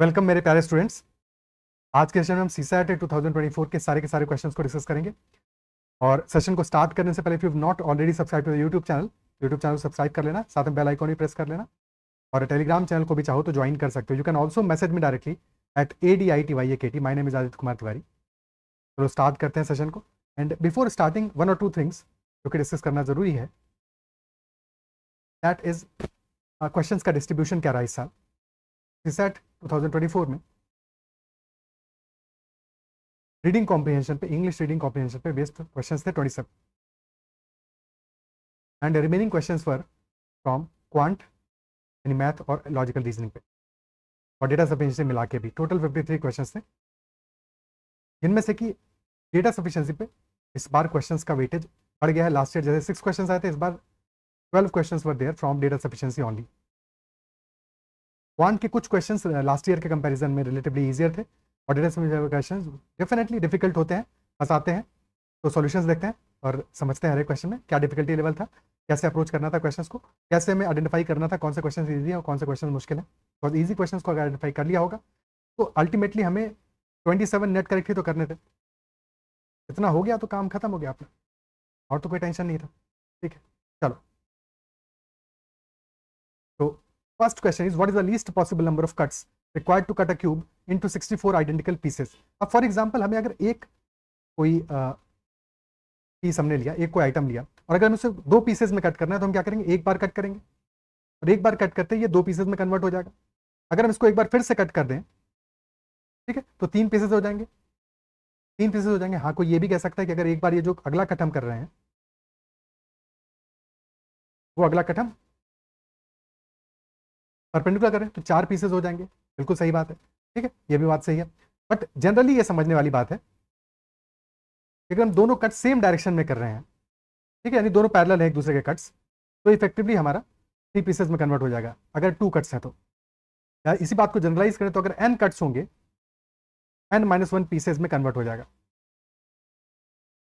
Welcome मेरे प्यारे students आज के सेशन में हम C C two thousand twenty four के सारे के सारे क्वेश्चंस को डिस्कस करेंगे और सेशन को स्टार्ट करने से पहले if you not already subscribe to YouTube channel YouTube channel subscribe कर लेना साथ में बेल आइकॉन भी प्रेस कर लेना और टेलीग्राम चैनल को भी चाहो तो ज्वाइन कर सकते हो यू कैन ऑल्सो मैसेज में directly at A D I T Y A K T my name is Kumar Tiwari चलो स्टार्ट करते हैं सेशन को एंड बिफोर स्टार्टिंग वन और टू थिंग्स जो कि डिस्कस करना जरूरी है दैट इज क्वेश्चन का डिस्ट्रीब्यूशन क्या रहा है इस साल सीसैट 2024 में रीडिंग कॉम्प्रीहेंशन पे इंग्लिश रीडिंग कॉम्प्रीहेंशन पे बेस्ड क्वेश्चन थे twenty seven and remaining question for from quant यानी मैथ और लॉजिकल रीजनिंग पे और डेटा सफिशियंसी मिला के भी टोटल फिफ्टी थ्री क्वेश्चन थे जिनमें से कि डेटा सफिशियंसी पे इस बार क्वेश्चन का वेटेज बढ़ गया है लास्ट ईयर जैसे सिक्स क्वेश्चन आए थे इस बार twelve question were there from data sufficiency only one के कुछ क्वेश्चन लास्ट ईयर के कंपेरिजन में रिलेटिवली ईजियर थे और डेटा क्वेश्चन डेफिनेटली डिफिकल्ट होते हैं फंसाते हैं तो सोल्यूशन देखते हैं और समझते हैं हर एक क्वेश्चन में क्या डिफिकल्टी लेवल था कैसे अप्रोच करना था क्वेश्चंस को कैसे हमें आइडेंटिफाई करना था कौन से क्वेश्चन ईजी है और कौन से क्वेश्चन मुश्किल है बिकॉज ईजी क्वेश्चन को अगर आइडेंटिफाई कर लिया होगा तो अल्टीमेटली हमें ट्वेंटी सेवन नेट करेक्ट ही तो करने थे इतना हो गया तो काम खत्म हो गया अपना और तो कोई टेंशन नहीं था ठीक है चलो First question is what is the least possible number of cuts required to cut a cube into 64 identical pieces? अब फॉर एग्जाम्पल हमें अगर एक कोई पीस हमने लिया एक कोई आइटम लिया और अगर हमें उसे दो पीसेज में कट करना है तो हम क्या करेंगे एक बार कट करेंगे और एक बार कट करते ये दो पीसेज में कन्वर्ट हो जाएगा अगर हम इसको एक बार फिर से कट कर दें ठीक है तो तीन पीसेज हो जाएंगे तीन पीसेज हो जाएंगे हाँ कोई ये भी कह सकता है कि अगर एक बार ये जो अगला कट हम कर रहे हैं वो अगला कट हम परपेंडिकुलर करें तो चार पीसेज हो जाएंगे बिल्कुल सही बात है ठीक है ये भी बात सही है बट जनरली ये समझने वाली बात है लेकिन हम दोनों कट सेम डायरेक्शन में कर रहे हैं ठीक है यानी दोनों पैरल हैं एक दूसरे के कट्स तो इफेक्टिवली हमारा थ्री पीसेज में कन्वर्ट हो जाएगा अगर टू कट्स हैं तो या इसी बात को जनरलाइज करें तो अगर एन कट्स होंगे एन माइनस वन पीसेज में कन्वर्ट हो जाएगा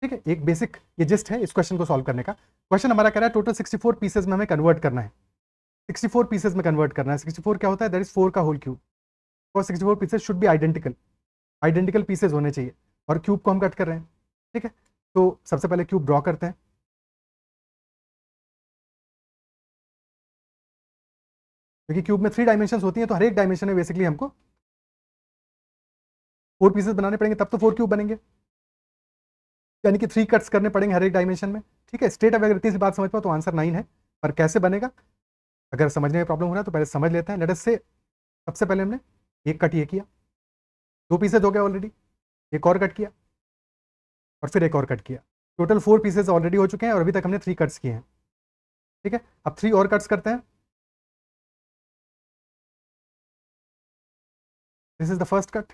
ठीक है एक बेसिक ये जिस्ट है इस क्वेश्चन को सॉल्व करने का क्वेश्चन हमारा कह रहा है टोटल फोर पीसेज में हमें कन्वर्ट करना है सिक्सटी फोर पीसेज में कन्वर्ट करना है सिक्सटी फोर क्या होता है दैट इज फोर का होल क्यूब और सिक्सटी फोर पीसेज शुड भी आइडेंटिकल आइडेंटिकल पीसेज होने चाहिए और क्यूब को हम कट कर रहे हैं ठीक है तो सबसे पहले क्यूब ड्रॉ करते हैं क्योंकि क्यूब में थ्री डायमेंशन होती हैं तो हर एक डायमेंशन में बेसिकली हमको फोर पीसेस बनाने पड़ेंगे तब तो फोर क्यूब बनेंगे यानी कि थ्री कट्स करने पड़ेंगे हर एक डायमेंशन में ठीक है स्टेट अवेग्रिटी से बात समझ पाओ तो आंसर नाइन है पर कैसे बनेगा अगर समझने में प्रॉब्लम हो रहा है तो पहले समझ लेते हैं लेटस से सबसे पहले हमने एक कट ये किया दो पीसेज हो गया ऑलरेडी एक और कट किया और फिर एक और कट किया टोटल फोर पीसेज ऑलरेडी हो चुके हैं और अभी तक हमने थ्री कट्स किए हैं ठीक है अब थ्री और कट्स करते हैं this is the first cut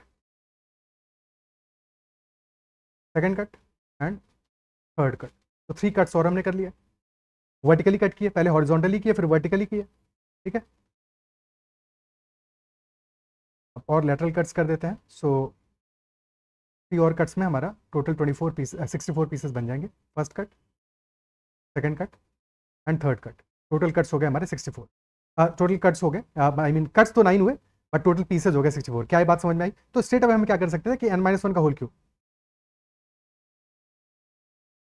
second cut and third cut तो थ्री कट्स और हमने कर लिया वर्टिकली कट किए पहले हॉरिजॉन्टली किए फिर वर्टिकली किए ठीक है और लेटरल कट्स कर देते हैं सो थ्री और कट्स में हमारा total twenty four piece sixty four pieces बन जाएंगे first cut second cut and third cut total cuts हो गए हमारे सिक्सटी फोर टोटल कट्स हो गए आई मीन कट्स तो नाइन हुए बट टोटल पीसेज हो गए सिक्सटी फोर क्या ये बात समझ में आई तो स्टेट अब हम क्या कर सकते थे कि एन माइनस वन का होल क्यू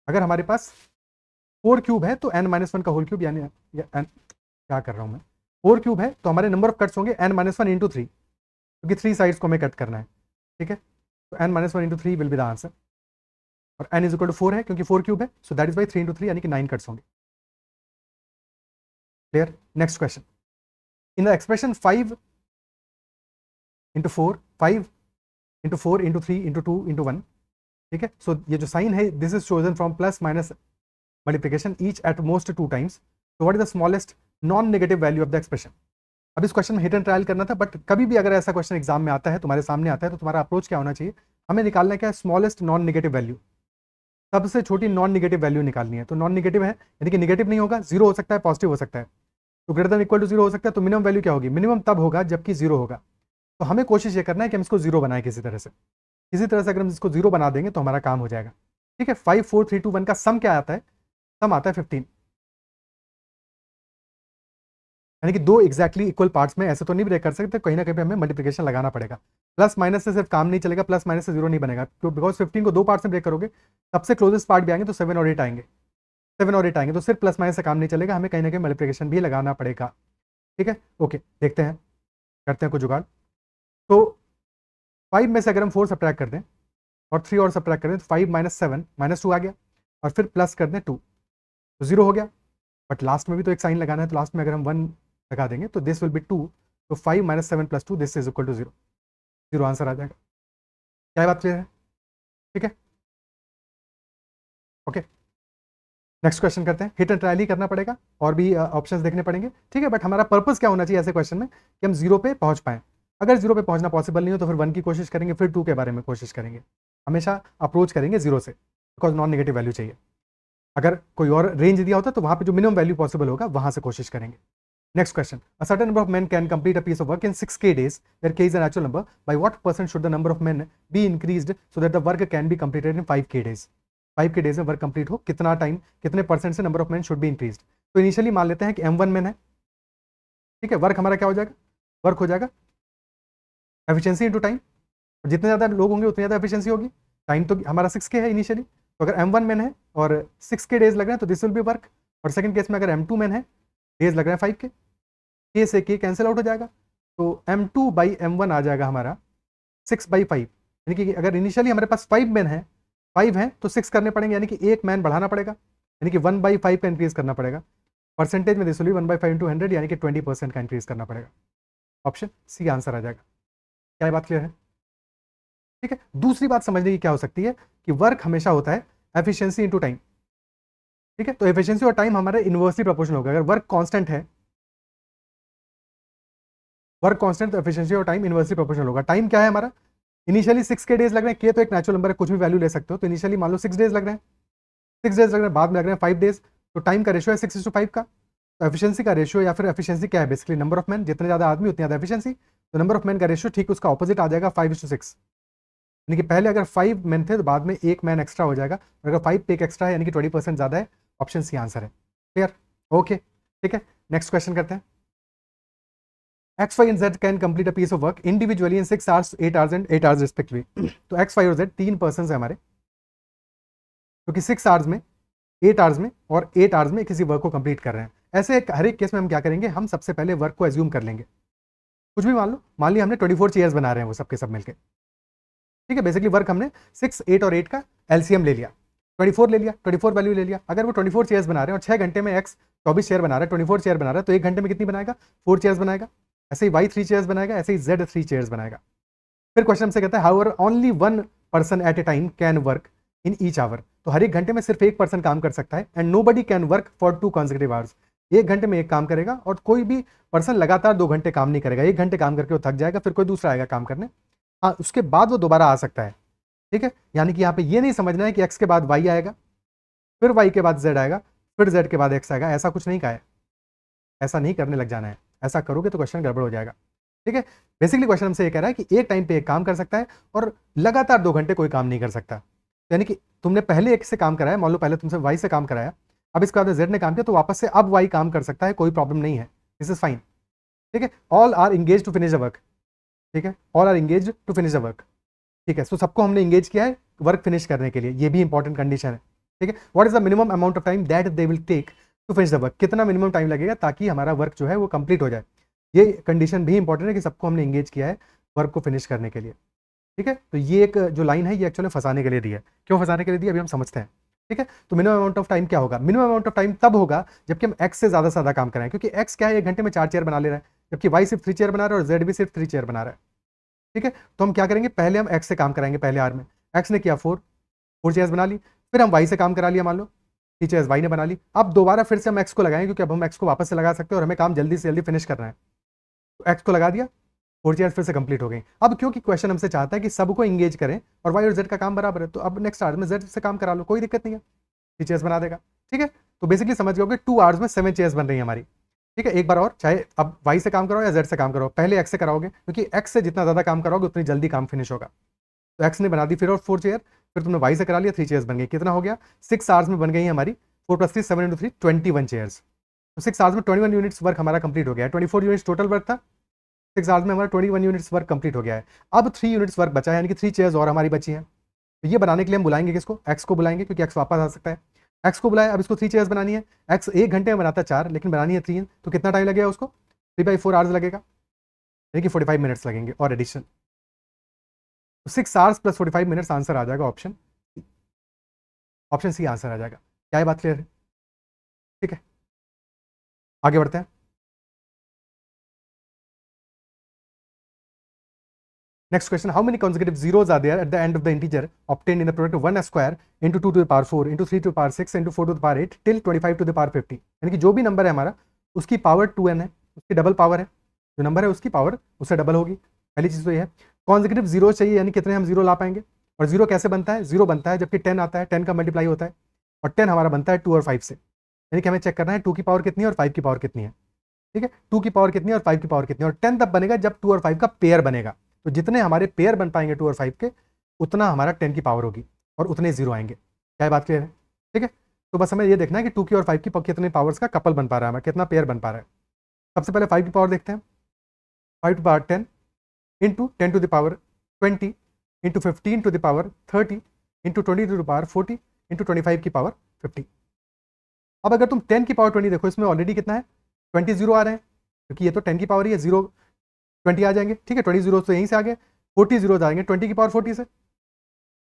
अगर हमारे पास फोर क्यूब है तो एन माइनस वन का होल क्यूब यानी एन क्या कर रहा हूँ मैं फोर क्यूब है तो हमारे नंबर ऑफ कट्स होंगे N minus one into three क्योंकि थ्री साइड्स को हमें कट करना है ठीक है तो N minus one into three will be the answer और N is equal to four है क्योंकि फोर क्यूब है so that is by three into three यानी कि नाइन कट्स होंगे clear next question in the expression five into four five into four into three into two into one ठीक है so ये जो साइन है this is chosen from plus minus multiplication each at most two times तो what is the smallest non negative value of the expression अब इस question में hit and trial करना था बट कभी भी अगर ऐसा क्वेश्चन एग्जाम में आता है तुम्हारे सामने आता है तो तुम्हारा अप्रोच क्या होना चाहिए हमें निकालना क्या है स्मॉलेस्ट नॉन नेगेटिव वैल्यू सबसे छोटी नॉन नेगेटिव वैल्यू निकालनी है तो नॉन नेगेटिव है यानी कि नेगेटिव नहीं होगा जीरो हो सकता है पॉजिटिव हो सकता है तो ग्रेटर इक्वल टू जीरो हो सकता है तो मिनिमम वैल्यू क्या होगी मिनिमम तब होगा जबकि जीरो होगा तो हमें कोशिश ये करना है कि हम इसको जीरो बनाए किसी तरह से किसी तरह से अगर हम इसको जीरो बना देंगे तो हमारा काम हो जाएगा ठीक है five four three two one का सम क्या आता है सम आता है फिफ्टीन यानी कि दो एग्जैक्टली इक्वल पार्ट्स में ऐसे तो नहीं ब्रेक कर सकते कहीं ना कहीं हमें मल्टीप्लिकेशन लगाना पड़ेगा प्लस माइनस से सिर्फ काम नहीं चलेगा प्लस माइनस से जीरो नहीं बनेगा बिकॉज फिफ्टीन को दो पार्ट्स में ब्रेक करोगे सबसे क्लोजेस्ट पार्ट भी आएंगे तो सेवन और एट आएंगे सेवन और एट आएंगे तो सिर्फ प्लस माइनस से काम नहीं चलेगा हमें कहीं ना कहीं मल्टीप्लिकेशन भी लगाना पड़ेगा ठीक है ओके देखते हैं करते हैं कुछ जुगाड़ तो फाइव में से अगर हम फोर सब्ट्रैक्ट कर दें और थ्री और सब्ट्रैक्ट दें तो five minus seven minus two आ गया और फिर प्लस कर दें टू तो जीरो हो गया बट लास्ट में भी तो एक साइन लगाना है तो लास्ट में अगर हम वन लगा देंगे तो दिस विल बी टू तो five minus seven plus two this is equal to zero zero answer आ जाएगा क्या बात क्लियर है ठीक है ओके नेक्स्ट क्वेश्चन करते हैं हिट एंड ट्रायल ही करना पड़ेगा और भी ऑप्शन uh, देखने पड़ेंगे ठीक है बट हमारा पर्पज क्या होना चाहिए ऐसे क्वेश्चन में कि हम जीरो पे पहुंच पाए अगर जीरो पे पहुंचना पॉसिबल नहीं हो तो फिर वन की कोशिश करेंगे फिर टू के बारे में कोशिश करेंगे हमेशा अप्रोच करेंगे जीरो से बिकॉज नॉन नेगेटिव वैल्यू चाहिए अगर कोई और रेंज दिया होता तो वहां पे जो मिनिमम वैल्यू पॉसिबल होगा वहां से कोशिश करेंगे next question a certain number of men can complete a piece of work in six K days there K is an actual number by what percent should the number of men be increase so that the work can be completed in five K days five K days में work complete हो कितना time कितने percent से number of man should भी increase तो initially मान लेते हैं कि एम वन मैन है ठीक है वर्क हमारा क्या हो जाएगा वर्क हो जाएगा एफिशियंसी इंटू टाइम जितने ज़्यादा लोग होंगे उतनी ज़्यादा एफिशियंसी होगी टाइम तो हमारा सिक्स के है इनिशियली तो अगर एम वन मैन है और सिक्स के डेज लग रहे हैं तो दिस विल बी वर्क और सेकंड केस में अगर एम टू मैन है डेज लग रहे हैं फाइव के के से के कैंसिल आउट हो जाएगा तो M two by M one आ जाएगा हमारा सिक्स बाई फाइव यानी कि अगर इनिशियली हमारे पास फाइव मैन है फाइव हैं तो सिक्स करने पड़ेंगे यानी कि एक मैन बढ़ाना पड़ेगा यानी कि वन बाई फाइव का इंक्रीज़ करना पड़ेगा परसेंटेज में this will be one by five into hundred यानी कि ट्वेंटी परसेंट का इंक्रीज़ करना पड़ेगा ऑप्शन सी आंसर आ जाएगा क्या बात क्लियर है ठीक है दूसरी बात समझने की क्या हो सकती है कि वर्क हमेशा होता है एफिशियंसी इंटू टाइम ठीक है तो एफिशियंसी और टाइम हमारे इन्वर्सली प्रपोर्शन तो होगा अगर वर्क कॉन्स्टेंट है वर्क कॉन्स्टेंट तो एफिशियंसी और टाइम इन्वर्सली प्रपोर्शन होगा टाइम क्या है हमारा इनिशियली सिक्स के डेज लग रहे हैं के तो एक नेचुरल नंबर है कुछ भी वैल्यू ले सकते हो तो इनिशियली मान लो सिक्स डेज लग रहे हैं सिक्स डेज लग रहे हैं बाद में लग रहे हैं फाइव डेज तो टाइम का रेशियो है सिक्स टू फाइव का तो एफिशियंसी का रेशियो या फिर एफिशियंसी क्या है बेसिकली नंबर ऑफ मैन जितने ज्यादा आदमी उतनी ज्यादा एफिशियंसी तो नंबर ऑफ मैन का रेशियो ठीक उसका ऑपोजिट आ जाएगा फाइव टू सिक्स यानी कि पहले अगर फाइव मैन थे तो बाद में एक मैन एक्स्ट्रा हो जाएगा और अगर फाइव पे एक एक्स्ट्रा है यानी कि ट्वेंटी परसेंट ज़्यादा है ऑप्शन सी आंसर है क्लियर ओके ठीक है नेक्स्ट क्वेश्चन करते हैं X Y and Z can complete a piece of work individually in six hours eight hours and eight hours respectively तो एक्स वाई और Z तीन पर्सन है हमारे क्योंकि तो सिक्स आवर्स में एट आवर्स में और एट आवर्स में किसी वर्क को कंप्लीट कर रहे हैं ऐसे हर एक केस में हम क्या करेंगे हम सबसे पहले वर्क को एज्यूम कर लेंगे कुछ भी मान लो मान लिया हमने ट्वेंटी फोर चेयर्स बना रहे हैं वो सबके सब मिलके ठीक है बेसिकली वर्क हमने सिक्स एट और एट का एलसीएम ले लिया ट्वेंटी फोर ले लिया ट्वेंटी फोर वैल्यू ले लिया अगर वो ट्वेंटी फोर चेयर्स बना रहे हैं और छह घंटे में एक्स चौबीस चेयर बना रहा है ट्वेंटी फोर चेयर बना रहा है तो एक घंटे में कितनी बनाएगा फोर चेयर्स बनाएगा ऐसे ही वाई थ्री चेयर्स बनाएगा ऐसे ही जेड थ्री चेयर्स बनाएगा फिर क्वेश्चन हमसे कहता है how are only one person at a time can work in each hour तो हर एक घंटे में सिर्फ एक पर्सन काम कर सकता है and nobody can work for two consecutive hours एक घंटे में एक काम करेगा और कोई भी पर्सन लगातार दो घंटे काम नहीं करेगा एक घंटे काम करके वो थक जाएगा फिर कोई दूसरा आएगा काम करने हाँ उसके बाद वो दोबारा आ सकता है ठीक है यानी कि यहाँ पे ये नहीं समझना है कि एक्स के बाद वाई आएगा फिर वाई के बाद जेड आएगा फिर जेड के बाद एक्स आएगा ऐसा कुछ नहीं कहा है ऐसा नहीं करने लग जाना है ऐसा करोगे तो क्वेश्चन गड़बड़ हो जाएगा ठीक है बेसिकली क्वेश्चन हमसे ये कह रहा है कि एक टाइम पे एक काम कर सकता है और लगातार दो घंटे कोई काम नहीं कर सकता यानी कि तुमने पहले एक से काम कराया मान लो पहले तुमसे वाई से काम कराया अब इसके बाद जेड ने काम किया तो वापस से अब वाई काम कर सकता है कोई प्रॉब्लम नहीं है दिस इज फाइन ठीक है all are engage to finish the work ठीक है all are engage to finish the work ठीक है सो सबको हमने इंगेज किया है वर्क फिनिश करने के लिए ये भी इंपॉर्टेंट कंडीशन है ठीक है what is the minimum amount of time that they will take to finish the work कितना मिनिमम टाइम लगेगा ताकि हमारा वर्क जो है वो कंप्लीट हो जाए ये कंडीशन भी इंपॉर्टेंट है कि सबको हमने इंगेज किया है वर्क को फिनिश करने के लिए ठीक है तो ये एक जो लाइन है ये एक्चुअली फंसाने के लिए दी है क्यों फंसाने के लिए दी अभी हम समझते हैं ठीक है तो मिनिमम अमाउंट ऑफ टाइम क्या होगा मिनिमम अमाउंट ऑफ टाइम तब होगा जबकि हम एक्स से ज़्यादा से ज़्यादा काम करें क्योंकि एक्स क्या है एक घंटे में चार चेयर बना ले रहे हैं जबकि वाई सिर्फ थ्री चेयर बना रहा है और जेड भी सिर्फ थ्री चेयर बना रहा है ठीक है तो हम क्या करेंगे पहले हम एक्स से काम कराएंगे पहले आर में एक्स ने किया फोर फोर चेयर्स बना ली फिर हम वाई से काम करा लिया मान लो थ्री चेयर्स वाई ने बना ली अब दोबारा फिर से हम एक्स को लगाएंगे क्योंकि अब हम एक्स को वापस से लगा सकते हैं और हमें काम जल्दी से जल्दी फिनिश करना है तो एक्स को लगा दिया फोर चेयर्स फिर से कंप्लीट हो गई अब क्योंकि क्वेश्चन हमसे चाहता है कि सबको इंगेज करें और वाई और जेड का काम बराबर है तो अब नेक्स्ट आर्स में जेड से काम करा लो कोई दिक्कत नहीं है थ्री चेयर्स बना देगा ठीक है तो बेसिकली समझ गए टू आवर्स में सेवन चेयर्स बन रही है हमारी ठीक है एक बार और चाहे अब वाई से काम करो या जेड से काम करो पहले एक्स से कराओगे क्योंकि एक्स से जितना ज़्यादा काम कराओगे उतनी जल्दी काम फिनिश होगा तो एक्स ने बना दी फिर और फोर चेयर फिर तुमने वाई से करा लिया थ्री चेयर्स बन गई कितना हो गया सिक्स आवर्स में बन गई हमारी four plus three seven into three twenty one chairs तो सिक्स आवर्स में ट्वेंटी वन यूनिट्स वर्क हमारा कंप्लीट हो गया twenty four units total work था सिक्स आवर्स में हमारा twenty one units work complete हो गया है अब थ्री यूनिट्स वर्क बचा है यानी कि थ्री चेयर्स और हमारी बची हैं तो ये बनाने के लिए हम बुलाएंगे किसको एक्स को बुलाएंगे क्योंकि एक्स वापस आ सकता है एक्स को बुलाया अब इसको थ्री चेयर्स बनानी है एक्स एक घंटे में बनाता है चार लेकिन बनानी है थ्री तो कितना टाइम लगेगा उसको थ्री बाई फोर आवर्स लगेगा यानी कि फोर्टी फाइव मिनट्स लगेंगे और addition six hours plus forty five minutes answer आ जाएगा ऑप्शन ऑप्शन सी आंसर आ जाएगा क्या ये बात क्लियर है ठीक है आगे बढ़ते हैं Next question, how many consecutive zeros are there at the end of the integer obtained in the product of 1 square into 2 to the power 4 into 3 to the power 6 into 4 to the power 8 till 25 to the power 50 यानी कि जो भी number है हमारा उसकी power 2n है उसकी double power है जो नंबर है उसकी पावर उससे डबल होगी पहली चीज़ तो ये है कॉन्जिकेटिव जीरो चाहिए यानी कितने हम जीरो ला पाएंगे और जीरो कैसे बनता है जीरो बनता है जबकि टेन आता है टेन का मल्टीप्लाई होता है और टेन हमारा बनता है टू और फाइव से यानी कि हमें चेक करना है टू की पावर कितनी और फाइव की पावर कितनी है ठीक है टू की पावर कितनी और फाइव की पावर कितनी है और टेन तब बनेगा जब टू और फाइव का पेयर बनेगा तो जितने हमारे पेयर बन पाएंगे टू और फाइव के उतना हमारा टेन की पावर होगी और उतने जीरो आएंगे क्या बात क्लियर है ठीक है तो बस हमें ये देखना है कि टू की और फाइव की कितने पावर्स का कपल बन पा रहा है हमारा कितना पेयर बन पा रहा है सबसे पहले फाइव की पावर देखते हैं five to power ten into ten to the power twenty into fifteen to the power thirty into twenty to the power forty into twenty five की पावर फिफ्टी अब अगर तुम टेन की पावर ट्वेंटी देखो इसमें already कितना है twenty zero आ रहे हैं क्योंकि ये तो टेन की पावर ही है जीरो ट्वेंटी आ जाएंगे ठीक है ट्वेंटी जीरो तो यहीं से आ गए फोर्टी जीरो आएंगे ट्वेंटी की पावर फोर्टी से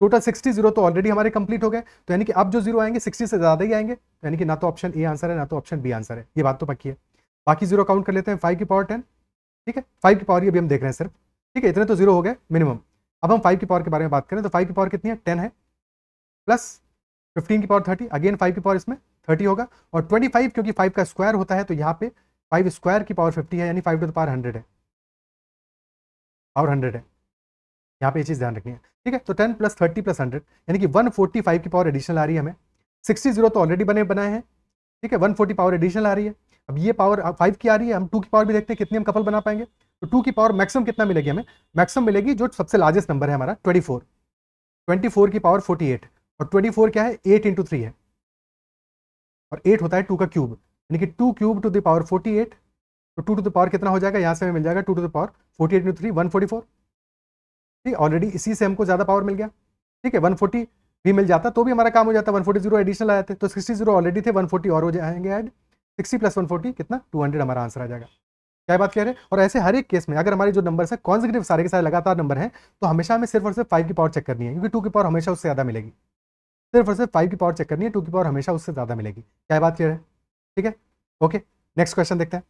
टोटल सिक्सटी जीरो तो ऑलरेडी हमारे कंप्लीट हो गए तो यानी कि अब जो जीरो आएंगे सिक्सटी से ज़्यादा ही आएंगे तो यानी कि ना तो ऑप्शन ए आंसर है ना तो ऑप्शन बी आंसर है ये बात तो पक्की है बाकी जीरो काउंट कर लेते हैं फाइव की पावर टेन ठीक है फाइव की पावर ये भी हम देख रहे हैं सिर्फ ठीक है इतने तो जीरो हो गए मिनिमम अब हम फाइव की पावर के बारे में बात करें तो फाइव की पावर कितनी है टेन है प्लस फिफ्टीन की पावर थर्टी अगेन फाइव की पावर इसमें थर्टी होगा और ट्वेंटी फाइव क्योंकि फाइव का स्क्वायर होता है तो यहाँ पे फाइव स्क्वायर की पावर फिफ्टी है यानी five to the power hundred है और हंड्रेड है यहाँ पे ये चीज़ ध्यान रखनी है ठीक है तो ten plus thirty plus hundred यानी कि वन फोर्टी फाइव की पावर एडिशनल आ रही है हमें सिक्सटी जीरो तो ऑलरेडी बने बनाए हैं ठीक है वन फोर्टी पावर एडिशनल आ रही है अब ये पावर फाइव की आ रही है हम टू की पावर भी देखते हैं कितनी हम कपल बना पाएंगे तो टू की पावर मैक्सिमम कितना मिलेगी हमें मैक्सिमम मिलेगी जो सबसे लार्जेस्ट नंबर है हमारा ट्वेंटी फोर ट्वेंटी फोर की पावर फोर्टी एट और ट्वेंटी फोर क्या है एट इंटू थ्री है और एट होता है टू का क्यूब यानी कि two cube two the power forty eight तो टू टू द पावर कितना हो जाएगा यहाँ से हमें मिल जाएगा two to the power forty eight three one forty four ठीक ऑलरेडी इसी से हमको ज़्यादा पावर मिल गया ठीक है वन फोर्टी भी मिल जाता तो भी हमारा काम हो जाता वन फोर्टी जीरो एडिशनल आए थे तो सिक्सटी जीरो ऑलरेडी थे वन फोर्टी और हो जाएंगे add sixty plus one forty कितना टू हंड्रेड हमारा आंसर आ जाएगा क्या बात कह रहे हैं और ऐसे हर एक केस में अगर हमारे जो नंबर है कॉन्जिटिव सारे के सारे लगातार नंबर है तो हमेशा हमें सिर्फ और सिर्फ फाइव की पावर चेक करनी है क्योंकि टू की पावर हमेशा उससे ज़्यादा मिलेगी सिर्फ और सिर्फ फाइव की पावर चेक करनी है टू की पावर हमेशा उससे ज़्यादा मिलेगी क्या बात कह रहे हैं ठीक है ओके नेक्स्ट क्वेश्चन देखते हैं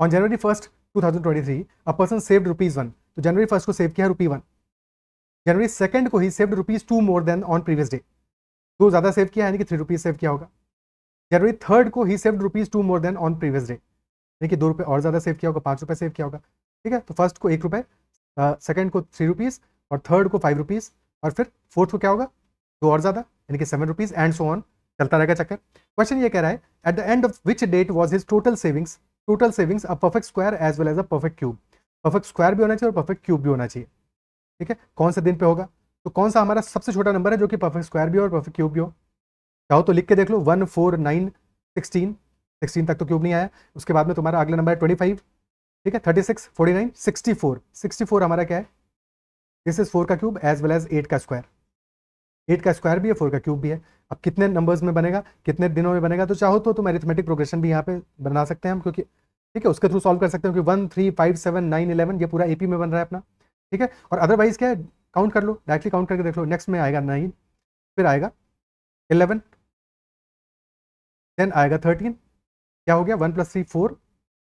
on January first 2023 a person saved rupees one तो जनवरी फर्स्ट को सेव किया रुपी वन जनवरी सेकंड को ही saved rupees two more than on previous day दो ज़्यादा सेव किया यानी कि थ्री रुपीज़ सेव किया होगा जनवरी थर्ड को ही saved rupees two more than on previous day यानी कि दो रुपये और ज़्यादा सेव किया होगा पांच रुपये सेव किया होगा ठीक है तो फर्स्ट को एक रुपए सेकेंड को थ्री रुपीज़ और थर्ड को फाइव रुपीज़ और फिर फोर्थ को क्या होगा दो और ज़्यादा यानी कि seven rupees and so on चलता रहेगा चक्कर क्वेश्चन ये कह रहा है at the end of which date was his total savings total savings a perfect square as well as a perfect cube perfect square भी होना चाहिए और परफेक्ट क्यूब भी होना चाहिए ठीक है कौन से दिन पे होगा तो कौन सा हमारा सबसे छोटा नंबर है जो कि परफेक्ट स्क्वायर भी हो और परफेक्ट क्यूब भी हो चाहो तो लिख के देख लो one four nine sixteen sixteen तक तो क्यूब नहीं आया उसके बाद में तुम्हारा अगला नंबर है ट्वेंटी फाइव ठीक है thirty six forty nine sixty four sixty four हमारा क्या है दिस इज फोर का cube as well as eight का स्क्वायर एट का स्क्वायर भी है फोर का क्यूब भी है अब कितने नंबर्स में बनेगा कितने दिनों में बनेगा तो चाहो तो तुम एरिथमेटिक प्रोग्रेशन भी यहाँ पे बना सकते हैं हम क्योंकि ठीक है उसके थ्रू सॉल्व कर सकते हैं क्योंकि one three five seven nine eleven ये पूरा एपी में बन रहा है अपना ठीक है और अदरवाइज क्या है काउंट कर लो डायरेक्टली काउंट करके देख लो नेक्स्ट में आएगा नाइन फिर आएगा इलेवन देन आएगा थर्टीन क्या हो गया one plus three four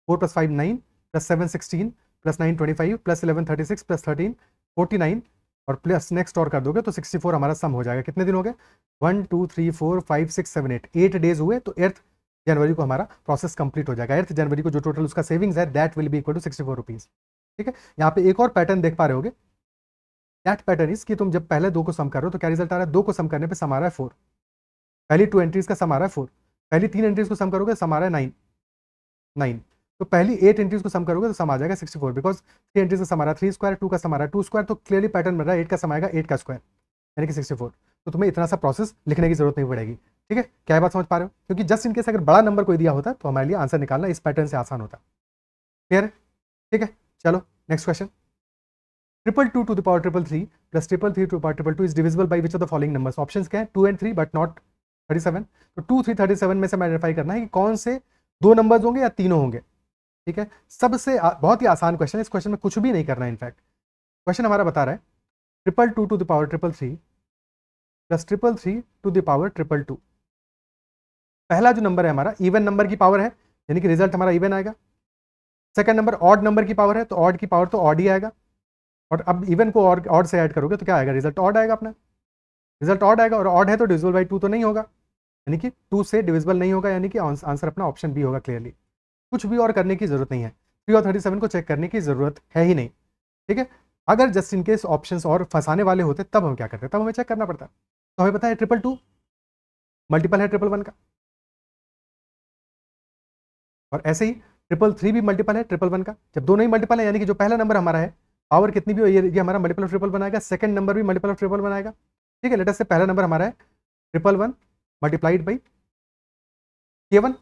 four plus five nine plus seven sixteen plus nine twenty five plus eleven thirty six plus thirteen forty nine और प्लस नेक्स्ट और कर दोगे तो 64 हमारा सम हो जाएगा कितने दिन हो गए one two three four five six seven eight eight days हुए तो एर्थ जनवरी को हमारा प्रोसेस कंप्लीट हो जाएगा एर्थ जनवरी को जो टोटल उसका सेविंग्स है that will be equal to sixty four rupees ठीक है यहाँ पे एक और पैटर्न देख पा रहे होगे दैट पैटर्न इज कि तुम जब पहले दो को सम कर रहे हो तो क्या रिजल्ट आ रहा है दो को सम करने पे सम आ रहा है फोर पहली टू एंट्रीज का सम आ रहा है फोर पहली तीन एंट्रीज को सम करोगे सम आ रहा है नाइन नाइन तो पहली एट एंट्रीज को सम करोगे तो सम आ जाएगा sixty four because three entries का समारा थ्री स्क्वायर टू का समारा टू स्क्वायर तो क्लियरली पैटर्न बन रहा है एट का समाएगा एट का स्क्वायर यानी कि सिक्सटी फोर तो तुम्हें इतना सा प्रोसेस लिखने की जरूरत नहीं पड़ेगी ठीक है क्या बात समझ पा रहे हो क्योंकि जस्ट इनकेस अगर बड़ा नंबर कोई दिया होता तो हमारे लिए आंसर निकालना इस पैटर्न से आसान होता क्लियर है ठीक है चलो next question triple two to the power triple three plus triple three to power triple two is divisible by which of the following numbers option क्या है two and three but not thirty seven तो two three thirty seven में से identify करना है कि कौन से दो नंबर्स होंगे या तीनों होंगे ठीक है सबसे बहुत ही आसान क्वेश्चन है इस क्वेश्चन में कुछ भी नहीं करना है इनफैक्ट क्वेश्चन हमारा बता रहा है triple two to the power triple three plus triple three to the power triple two पहला जो नंबर है हमारा इवन नंबर की पावर है यानी कि रिजल्ट हमारा इवन आएगा सेकंड नंबर ऑड नंबर की पावर है तो ऑड की पावर तो ऑड ही आएगा और अब इवन को और ऑड से ऐड करोगे तो क्या आएगा रिजल्ट ऑड आएगा अपना रिजल्ट ऑड आएगा और ऑड है तो डिविजल बाई टू तो नहीं होगा यानी कि टू से डिविजिबल नहीं होगा यानी कि आंसर अपना ऑप्शन बी होगा क्लियरली कुछ भी और करने की जरूरत नहीं है थ्री और थर्टी सेवन को चेक करने की जरूरत है ही नहीं ठीक है अगर जस्ट इन केस ऑप्शन और फंसाने वाले होते तब हम क्या करते तब हमें चेक करना पड़ता है तो हमें पता है ट्रिपल टू मल्टीपल है ट्रिपल वन का और ऐसे ही ट्रिपल थ्री भी मल्टीपल है ट्रिपल वन का जब दोनों ही मल्टीपल है यानी कि जो पहला नंबर हमारा है पावर कितनी भी हो ये, ये हमारा मल्टीपल ऑफ ट्रिपल बनाएगा सेकंड नंबर भी मल्टीपल ऑफ ट्रिपल बनाएगा ठीक है लेटेस्ट से पहला नंबर हमारा है triple one multiplied by k one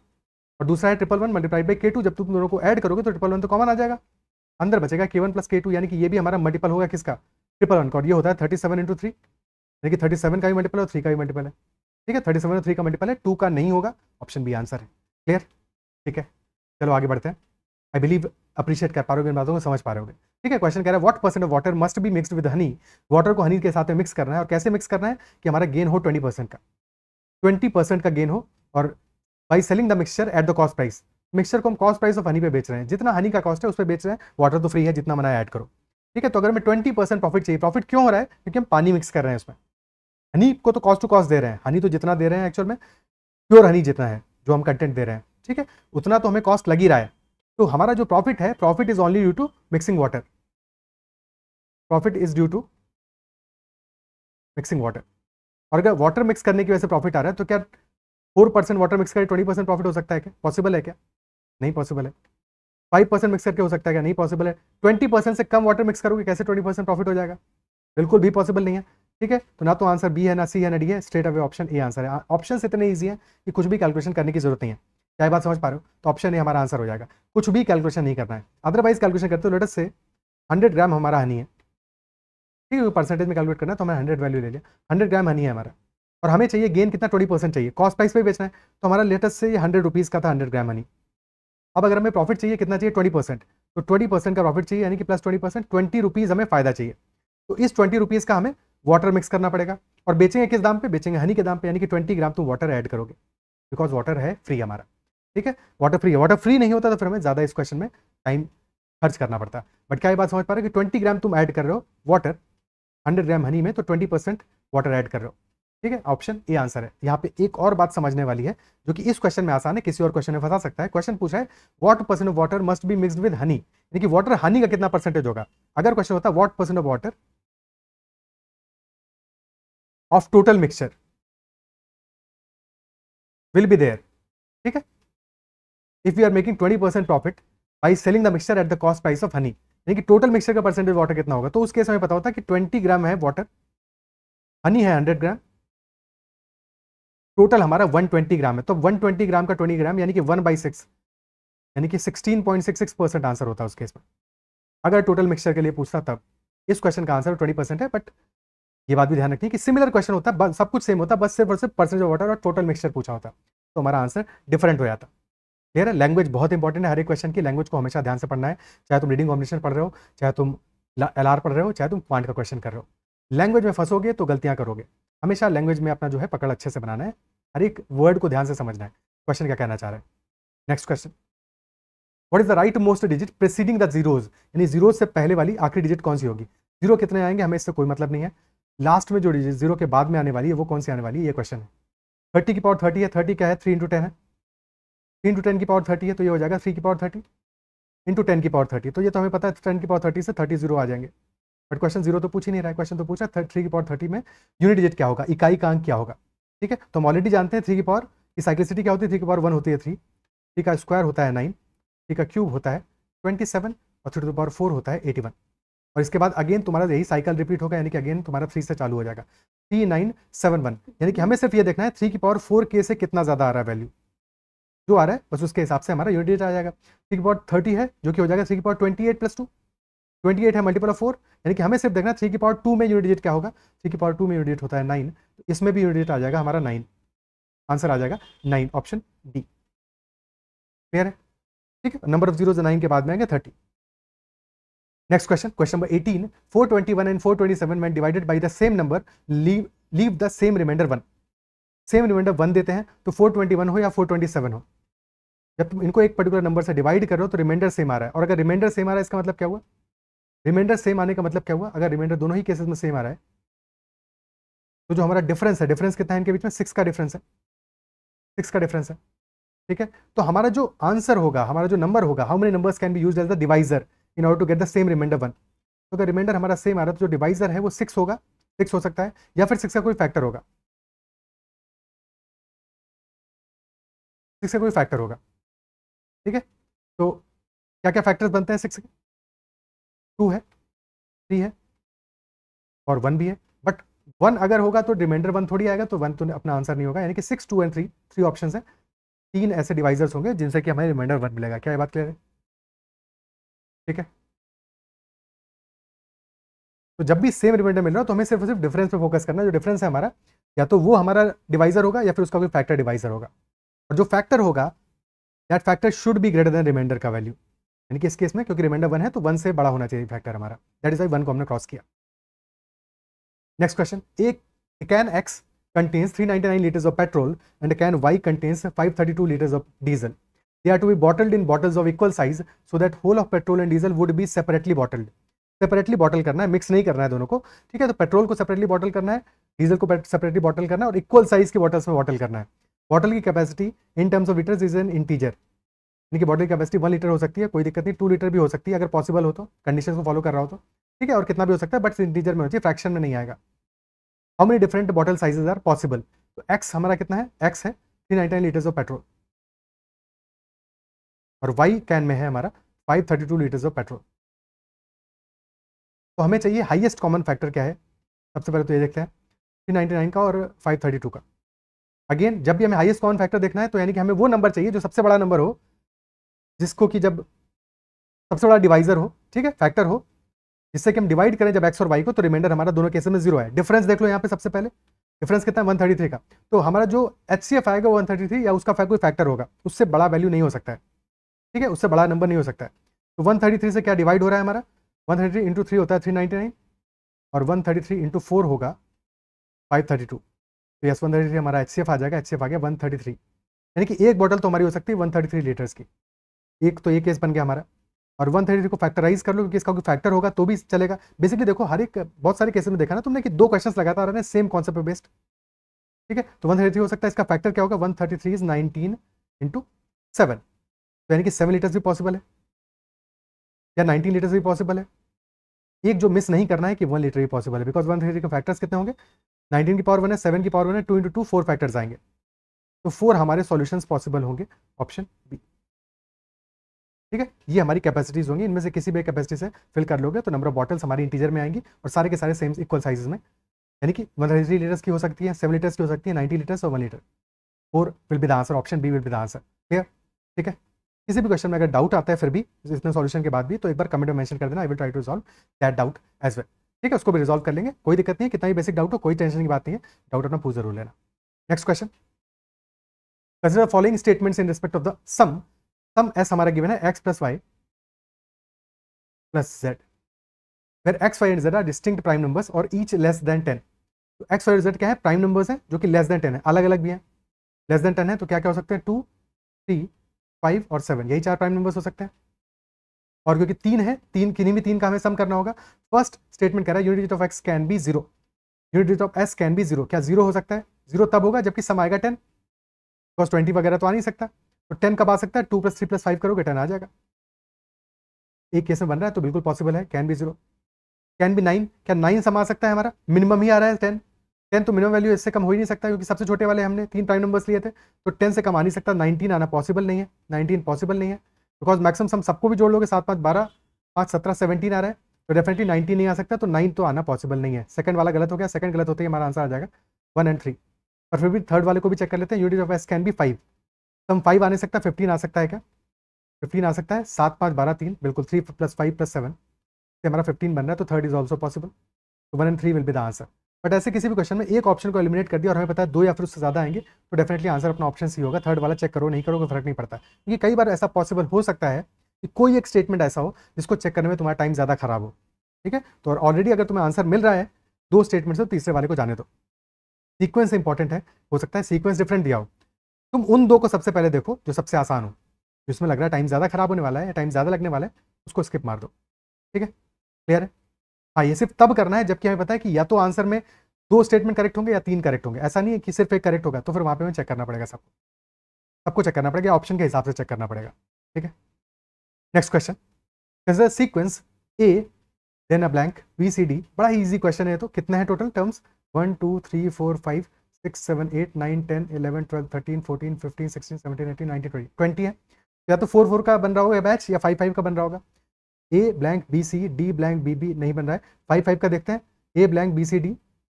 और दूसरा है triple one multiply by k two जब तुम दोनों को ऐड करोगे तो ट्रिपल वन तो कॉमन आ जाएगा अंदर बचेगा के वन प्लस के टू यानी कि ये भी हमारा मल्टीपल होगा किसका ट्रिपल वन का और ये होता है थर्टी सेवन इंटू थ्री यानी कि थर्टी सेवन का भी मल्टीपल और थ्री का भी मल्टीपल है ठीक है थर्टी सेवन और थ्री का मल्टीपल है टू का नहीं होगा ऑप्शन बी आंसर है क्लियर ठीक है चलो आगे बढ़ते हैं आई बिलीव अप्रिशिएट कर पा रहे बातों को समझ पा रहे ठीक है क्वेश्चन कह रहा है what percent of water must be mixed with honey water को हनी के साथ में मिक्स करना है और कैसे मिक्स करना है कि हमारा गेन हो ट्वेंटी परसेंट का ट्वेंटी परसेंट का गेन हो और by selling the mixture at the cost price mixture को हम कॉस्ट प्राइस ऑफ हनी पे बेच रहे हैं जितना हनी का कॉस्ट है उस पर बेच रहे हैं वाटर तो फ्री है जितना मना ऐड करो ठीक है तो अगर हमें ट्वेंटी परसेंट प्रॉफिट चाहिए प्रॉफिट क्यों हो रहा है क्योंकि हम पानी मिक्स कर रहे हैं उसमें हनी को तो कॉस्ट टू कॉस्ट दे रहे हैं हनी तो जितना दे रहे हैं एक्चुअल में प्योर हनी जितना है जो हम कंटेंट दे रहे हैं ठीक है उतना तो हमें कॉस्ट लग ही रहा है तो हमारा जो प्रॉफिट है profit is only due to mixing water profit is due to mixing water और अगर वाटर मिक्स करने की वजह से प्रॉफिट आ रहा है तो क्या फोर परसेंट वाटर मिक्स करके ट्वेंटी परसेंट प्रॉफिट हो सकता है क्या पॉसिबल है क्या नहीं पॉसिबल है फाइव परसेंट मिक्स करके हो सकता है क्या नहीं पॉसिबल है ट्वेंटी परसेंट से कम वाटर मिक्स करोगे कैसे ट्वेंटी परसेंट प्रॉफिट हो जाएगा बिल्कुल भी पॉसिबल नहीं है ठीक है तो ना तो आंसर बी है ना सी है ना डी है straight away option A answer है ऑप्शन इतने ईजी है कि कुछ भी कैलकुलेशन करने की जरूरत नहीं है क्या बात समझ पा रहे हो तो ऑप्शन ए हमारा आंसर हो जाएगा कुछ भी कैलकुलेशन नहीं करना है अदरवाइज कैलकुलेशन करते हो लेटस से हंड्रेड ग्राम हमारा हनी है ठीक है परसेंटेज में कैलकुलेट करना तो हमें हंड्रेड वैल्यू ले लिया हंड्रेड ग्राम हनी है हमारा और हमें चाहिए गेन कितना ट्वेंटी परसेंट चाहिए कॉस्ट प्राइस पे बेचना है तो हमारा लेटेस्ट से हंड्रेड रुपीज़ का था हंड्रेड ग्राम मनी अब अगर हमें प्रॉफिट चाहिए कितना चाहिए ट्वेंटी परसेंट तो ट्वेंटी परसेंट का प्रॉफिट चाहिए यानी कि plus twenty percent twenty rupees हमें फायदा चाहिए तो इस ट्वेंटी रुपीज़ का हमें वाटर मिक्स करना पड़ेगा और बेचेंगे किस दाम पर बेचेंगे हनी के दाम पर यानी कि ट्वेंटी ग्राम तुम वाटर ऐड करोगे बिकॉज वाटर है फ्री हमारा ठीक है वाटर फ्री है वाटर फ्री नहीं होता तो फिर हमें ज़्यादा इस क्वेश्चन में टाइम खर्च करना पड़ता बट क्या ये बात समझ पा रहे हो कि ट्वेंटी ग्राम तुम ऐड कर रहे हो वाटर हंड्रेड ग्राम हनी में तो ट्वेंटी परसेंट वाटर ऐड कर रहे हो ठीक है ऑप्शन ए आंसर है यहाँ पे एक और बात समझने वाली है जो कि इस क्वेश्चन में आसान है किसी और क्वेश्चन में फंसा सकता है क्वेश्चन पूछा है what percent of water must be mixed with honey यानी कि वाटर हनी का कितना परसेंटेज होगा अगर क्वेश्चन होता है what percent of water of total mixture will be there ठीक है if you are making twenty percent profit by selling the mixture at the cost price of honey यानी कि टोटल मिक्सचर का percentage water कितना होगा तो उस case हमें पता होता है कि ट्वेंटी ग्राम है वाटर हनी है हंड्रेड ग्राम टोटल हमारा 120 ग्राम है तो 120 ग्राम का 20 ग्राम यानी कि वन बाई सिक्स यानी कि 16.66 परसेंट आंसर होता है उस केस में अगर टोटल मिक्सचर के लिए पूछता तब इस क्वेश्चन का आंसर 20 परसेंट है बट ये बात भी ध्यान रखनी कि सिमिलर क्वेश्चन होता है सब कुछ सेम होता बस सिर्फ और सिर्फ परसेंट ऑफ वाटर और टोटल मिक्सचर पूछा होता तो हमारा आंसर डिफरेंट हो जाता क्लियर है लैंग्वेज बहुत इंपॉर्टेंट है हर एक क्वेश्चन की लैंग्वेज को हमेशा ध्यान से पढ़ना है चाहे तुम रीडिंग कॉम्बिनेशन पढ़ रहे हो चाहे तुम एल पढ़ रहे हो चाहे तुम पॉइंट का क्वेश्चन कर रहे हो लैंग्वेज में फंसोगे तो गलतियाँ करोगे हमेशा लैंग्वेज में अपना जो है पकड़ अच्छे से बनाना है हर एक वर्ड को ध्यान से समझना है क्वेश्चन क्या कहना चाह रहे हैं next question what is the right most digit preceding the zeros यानी जीरो से पहले वाली आखिरी डिजिट कौन सी होगी जीरो कितने आएंगे हमें इससे कोई मतलब नहीं है लास्ट में जो डिजिट जीरो के बाद में आने वाली है वो कौन सी आने वाली है ये क्वेश्चन है थर्टी की पावर थर्टी है थर्टी क्या है थ्री इंटू टेन है थ्री इंटू टेन की पावर थर्टी है तो ये हो जाएगा थ्री की पावर थर्टी इंटू टेन की पावर थर्टी तो ये तो हमें पता है टेन की पावर थर्टी से थर्टी जीरो आ जाएंगे बट क्वेश्चन जीरो तो पूछ ही नहीं रहा है क्वेश्चन तो पूछा थ्री की पावर थर्टी में यूनिट डिजिट क्या होगा इकाई का अंक क्या होगा ठीक है तो हम ऑलरेडी जानते हैं थ्री की पावर की साइक्लिसिटी क्या होती है थ्री की पावर वन होती है थ्री ठीक है स्क्वायर होता है नाइन ठीक है क्यूब होता है ट्वेंटी सेवन और थ्री टू पावर फोर होता है एटी वन और इसके बाद अगेन तुम्हारा यही साइकिल रिपीट होगा यानी कि अगेन तुम्हारा थ्री से चालू हो जाएगा थ्री नाइन सेवन वन यानी कि हमें सिर्फ ये देखना है थ्री की पावर फोर के से कितना ज़्यादा आ रहा है वैल्यू जो आ रहा है बस उसके हिसाब से हमारा यूनिट आ जाएगा थ्री की पावर थर्टी है जो कि हो जाएगा थ्री की power twenty eight plus two twenty eight है मल्टीपल ऑफ फोर यानी कि हमें सिर्फ देखना थ्री की पावर टू में यूनिट डिजिट क्या होगा थ्री की पावर टू में यूनिट होता है नाइन तो इसमें भी यूनिट आ जाएगा हमारा नाइन आंसर आ जाएगा नाइन ऑप्शन डी क्लियर है ठीक है नंबर ऑफ जीरो नाइन के बाद में आएंगे thirty next question question number eighteen four twenty one and four twenty seven man divided by the same number leave leave the same remainder one same remainder one देते हैं तो four twenty one हो या four twenty seven हो जब तुम इनको एक पर्टिकुलर नंबर से डिवाइड करो तो रिमाइंडर सेम आ रहा है और अगर रिमाइंडर सेम आ रहा है इसका मतलब क्या हुआ रिमाइंडर सेम आने का मतलब क्या हुआ अगर रिमाइंडर दोनों ही केसेस में सेम आ रहा है तो जो हमारा डिफरेंस है डिफरेंस कितना है इनके बीच में सिक्स का डिफरेंस है सिक्स का डिफरेंस है ठीक है तो हमारा जो आंसर होगा हमारा जो नंबर होगा how many numbers can be use as the divisor in order to get the same remainder one तो अगर रिमाइंडर हमारा सेम आ रहा है तो जो डिवाइजर है वो सिक्स होगा सिक्स हो सकता है या फिर सिक्स का कोई फैक्टर होगा सिक्स का कोई फैक्टर होगा ठीक है तो क्या क्या फैक्टर्स बनते हैं सिक्स के टू है थ्री है और वन भी है बट वन अगर होगा तो रिमाइंडर वन थोड़ी आएगा तो वन तो अपना आंसर नहीं होगा यानी कि six two and three three option है तीन ऐसे डिवाइजर्स होंगे जिनसे कि हमें रिमाइंडर वन मिलेगा क्या ये बात क्लियर है ठीक है तो जब भी सेम रिमाइंडर मिल रहा हो तो हमें सिर्फ सिर्फ डिफरेंस पे फोकस करना जो डिफरेंस है हमारा या तो वो हमारा डिवाइजर होगा या फिर उसका कोई फैक्टर डिवाइजर होगा और जो फैक्टर होगा that factor should be greater than remainder का वैल्यू यानी कि इस केस में क्योंकि रिमाइंडर वन है तो वन से बड़ा होना चाहिए फैक्टर हमारा दैट इज वाई वन को हमने क्रॉस किया नेक्स्ट क्वेश्चन एक can X contains 399 liters of petrol and a can Y contains 532 liters of diesel. They are to be bottled in bottles of equal size so that whole of petrol and diesel would be separately bottled. Separately bottle करना है mix नहीं करना है दोनों को ठीक है तो पेट्रोल को सेपरेटली बॉटल करना है डीजल को सेपरेटली बॉटल करना है और इक्वल साइज की बॉटल्स में बॉटल करना है बॉटल की capacity in terms of litres is an integer इनकी बॉटल कैपेसिटी वन लीटर हो सकती है कोई दिक्कत नहीं टू लीटर भी हो सकती है अगर पॉसिबल हो तो कंडीशन को फॉलो कर रहा हो तो ठीक है और कितना भी हो सकता है बट इंटीजर में होती है फ्रैक्शन में नहीं आएगा how many different bottle sizes are possible तो एक्स हमारा कितना है एक्स है three ninety nine litres of petrol और वाई कैन में है हमारा five thirty two litres of petrol तो हमें चाहिए हाइएस्ट कॉमन फैक्टर क्या है सबसे पहले तो ये देखते हैं थ्री नाइनटी नाइन का और फाइव थर्टी टू का अगेन जब भी हमें हाइएस्ट कॉमन फैक्टर देखना है तो यानी कि हमें वो नंबर चाहिए जो सबसे बड़ा नंबर हो जिसको कि जब सबसे बड़ा डिवाइजर हो ठीक है फैक्टर हो जिससे कि हम डिवाइड करें जब एक्स और वाई को तो रिमाइंडर हमारा दोनों केसेस में जीरो है डिफरेंस देख लो यहाँ पे सबसे पहले डिफरेंस कितना है वन थर्टी थ्री का तो हमारा जो एच सी एफ आएगा वन थर्टी थ्री या उसका कोई फैक्टर होगा उससे बड़ा वैल्यू नहीं हो सकता है ठीक है उससे बड़ा नंबर नहीं हो सकता है तो वन थर्टी थ्री से क्या डिवाइड हो रहा है हमारा one thirty three into three होता है थ्री नाइन्टी नाइन और one thirty three into four होगा फाइव थर्टी टू तो यस वन थर्टी थ्री हमारा एच सी एफ आ जाएगा एच सी एफ आ गया वन थर्टी थ्री यानी कि एक बॉटल तो हमारी हो सकती है वन थर्टी थ्री लीटर्स की एक तो ये केस बन गया हमारा और वन थर्टी को फैक्टराइज कर लो क्योंकि इसका कोई फैक्टर होगा तो भी चलेगा बेसिकली देखो हर एक बहुत सारे केसेस में देखा ना तुमने कि दो क्वेश्चन लगातार आ रहे सेम कॉन्सेप्ट पे बेस्ड ठीक है तो वन थर्टी थ्री हो सकता है इसका फैक्टर क्या होगा one thirty three is nineteen into seven तो यानी कि सेवन लीटर्स भी पॉसिबल है या नाइनटीन लीटर्स भी पॉसिबल है एक जो मिस नहीं करना है कि वन लीटर भी पॉसिबल है बिकॉज वन थर्टी के फैक्टर्स कितने होंगे नाइनटीन की पावर वन है सेवन की पावर वन है two into two four factors आएंगे तो फोर हमारे सोल्यूशन पॉसिबल होंगे ऑप्शन बी ठीक है ये हमारी कैपेसिटीज होंगी इनमें से किसी भी कैपेसिटी से फिल कर लोगे तो नंबर ऑफ बॉटल्स हमारी इंटीजर में आएंगी और सारे के सारे सेम इक्वल साइज में यानी कि वन लीटर्स की हो सकती है सेवन लीटर्स की हो सकती है नाइन्टी लीटर्स और one litre four will be the answer option B will be the answer clear ठीक है किसी भी क्वेश्चन में अगर डाउट आता है फिर भी इतने सॉल्यूशन के बाद भी तो एक बार कमेंट में मेंशन कर देना I will try to resolve that doubt as well ठीक है उसको भी रिजॉल्व कर लेंगे कोई दिक्कत नहीं है कितना भी बेसिक डाउट हो कोई टेंशन की बात नहीं है डाउट अपना पूछ जरूर लेना next question consider following statements in respect of the sum sum S हमारा गिवन है x plus Y plus Z फिर X Y and Z are distinct prime numbers और ईच लेस देन टेन तो X Y Z क्या है prime numbers हैं जो कि लेस देन टेन है अलग अलग भी हैं लेस देन टेन है तो क्या क्या हो सकते हैं टू थ्री फाइव और सेवन यही चार प्राइम नंबर्स हो सकते हैं और क्योंकि तीन है तीन किन्हीं भी तीन का हमें सम करना होगा फर्स्ट स्टेटमेंट कह रहा है unit of X can be zero unit of S can be zero क्या जीरो हो सकता है जीरो तब होगा जबकि सम आएगा टेन बिकॉज ट्वेंटी वगैरह तो आ नहीं सकता तो टेन कब आ सकता है two plus three plus five करोगे टेन आ जाएगा एक केस में बन रहा है तो बिल्कुल पॉसिबल है can be zero can be nine क्या नाइन समा सकता है हमारा मिनिमम ही आ रहा है टेन टेन तो मिनिमम वैल्यू इससे कम हो ही नहीं सकता क्योंकि सबसे छोटे वाले हमने तीन प्राइम नंबर्स लिए थे तो टेन से कम आ नहीं सकता नाइनटीन आना पॉसिबल नहीं है नाइनटीन पॉसिबल नहीं है बिकॉज मैक्सिमम सम सबको भी जोड़ लोगे सात पाँच बारह पाँच सत्रह सेवनटीन आ रहा है तो डेफिनेटली नाइनटीन नहीं आ सकता तो नाइन तो आना पॉसिबल नहीं है सेकंड वाला गलत हो गया सेकंड गलत होते ही हमारा आंसर आ जाएगा वन एंड थ्री और फिर भी थर्ड वाले को भी चेक कर लेते हैं unit of S can be five sum five आने सकता है फिफ्टीन आ सकता है क्या फिफ्टीन आ सकता है सात पाँच बारह तीन बिल्कुल three plus five plus seven से हमारा फिफ्टीन बन रहा है तो थर्ड इज ऑल्सो पॉसिबल तो one and three will be the answer but ऐसे किसी भी क्वेश्चन में एक ऑप्शन को एलिमिनेट कर दिया और हमें पता है दो या फिर उससे ज्यादा आएंगे तो डेफिनेटली आंसर अपना ऑप्शन सी होगा थर्ड वाला चेक करो नहीं करो कोई फर्क नहीं पड़ता क्योंकि कई बार ऐसा पॉसिबल हो सकता है कि कोई एक स्टेटमेंट ऐसा हो जिसको चेक करने में तुम्हारा टाइम ज़्यादा खराब हो ठीक है तो और ऑलरेडी अगर तुम्हें आंसर मिल रहा है दो स्टेटमेंट से तीसरे वाले को जाने दो सीक्वेंस इंपॉर्टेंट है हो सकता है सीक्वेंस डिफरेंट दिया हो तुम उन दो को सबसे पहले देखो जो सबसे आसान हो जिसमें लग रहा है टाइम ज़्यादा खराब होने वाला है या टाइम ज़्यादा लगने वाला है उसको स्किप मार दो ठीक है क्लियर है हाँ ये सिर्फ तब करना है जबकि हमें पता है कि या तो आंसर में दो स्टेटमेंट करेक्ट होंगे या तीन करेक्ट होंगे ऐसा नहीं है कि सिर्फ एक करेक्ट होगा तो फिर वहाँ पर हमें चेक करना पड़ेगा सबको सबको चेक करना पड़ेगा ऑप्शन के हिसाब से चेक करना पड़ेगा ठीक है next question sequence A then a blank B C D बड़ा ही इजी क्वेश्चन है तो कितना है total terms one two three four five six seven eight nine ten eleven twelve thirteen fourteen fifteen sixteen seventeen eighteen nineteen twenty twenty है या तो four four का बन रहा होगा बैच या फाइव फाइव का बन रहा होगा A blank B C D blank B B नहीं बन रहा है फाइव फाइव का देखते हैं A blank B C D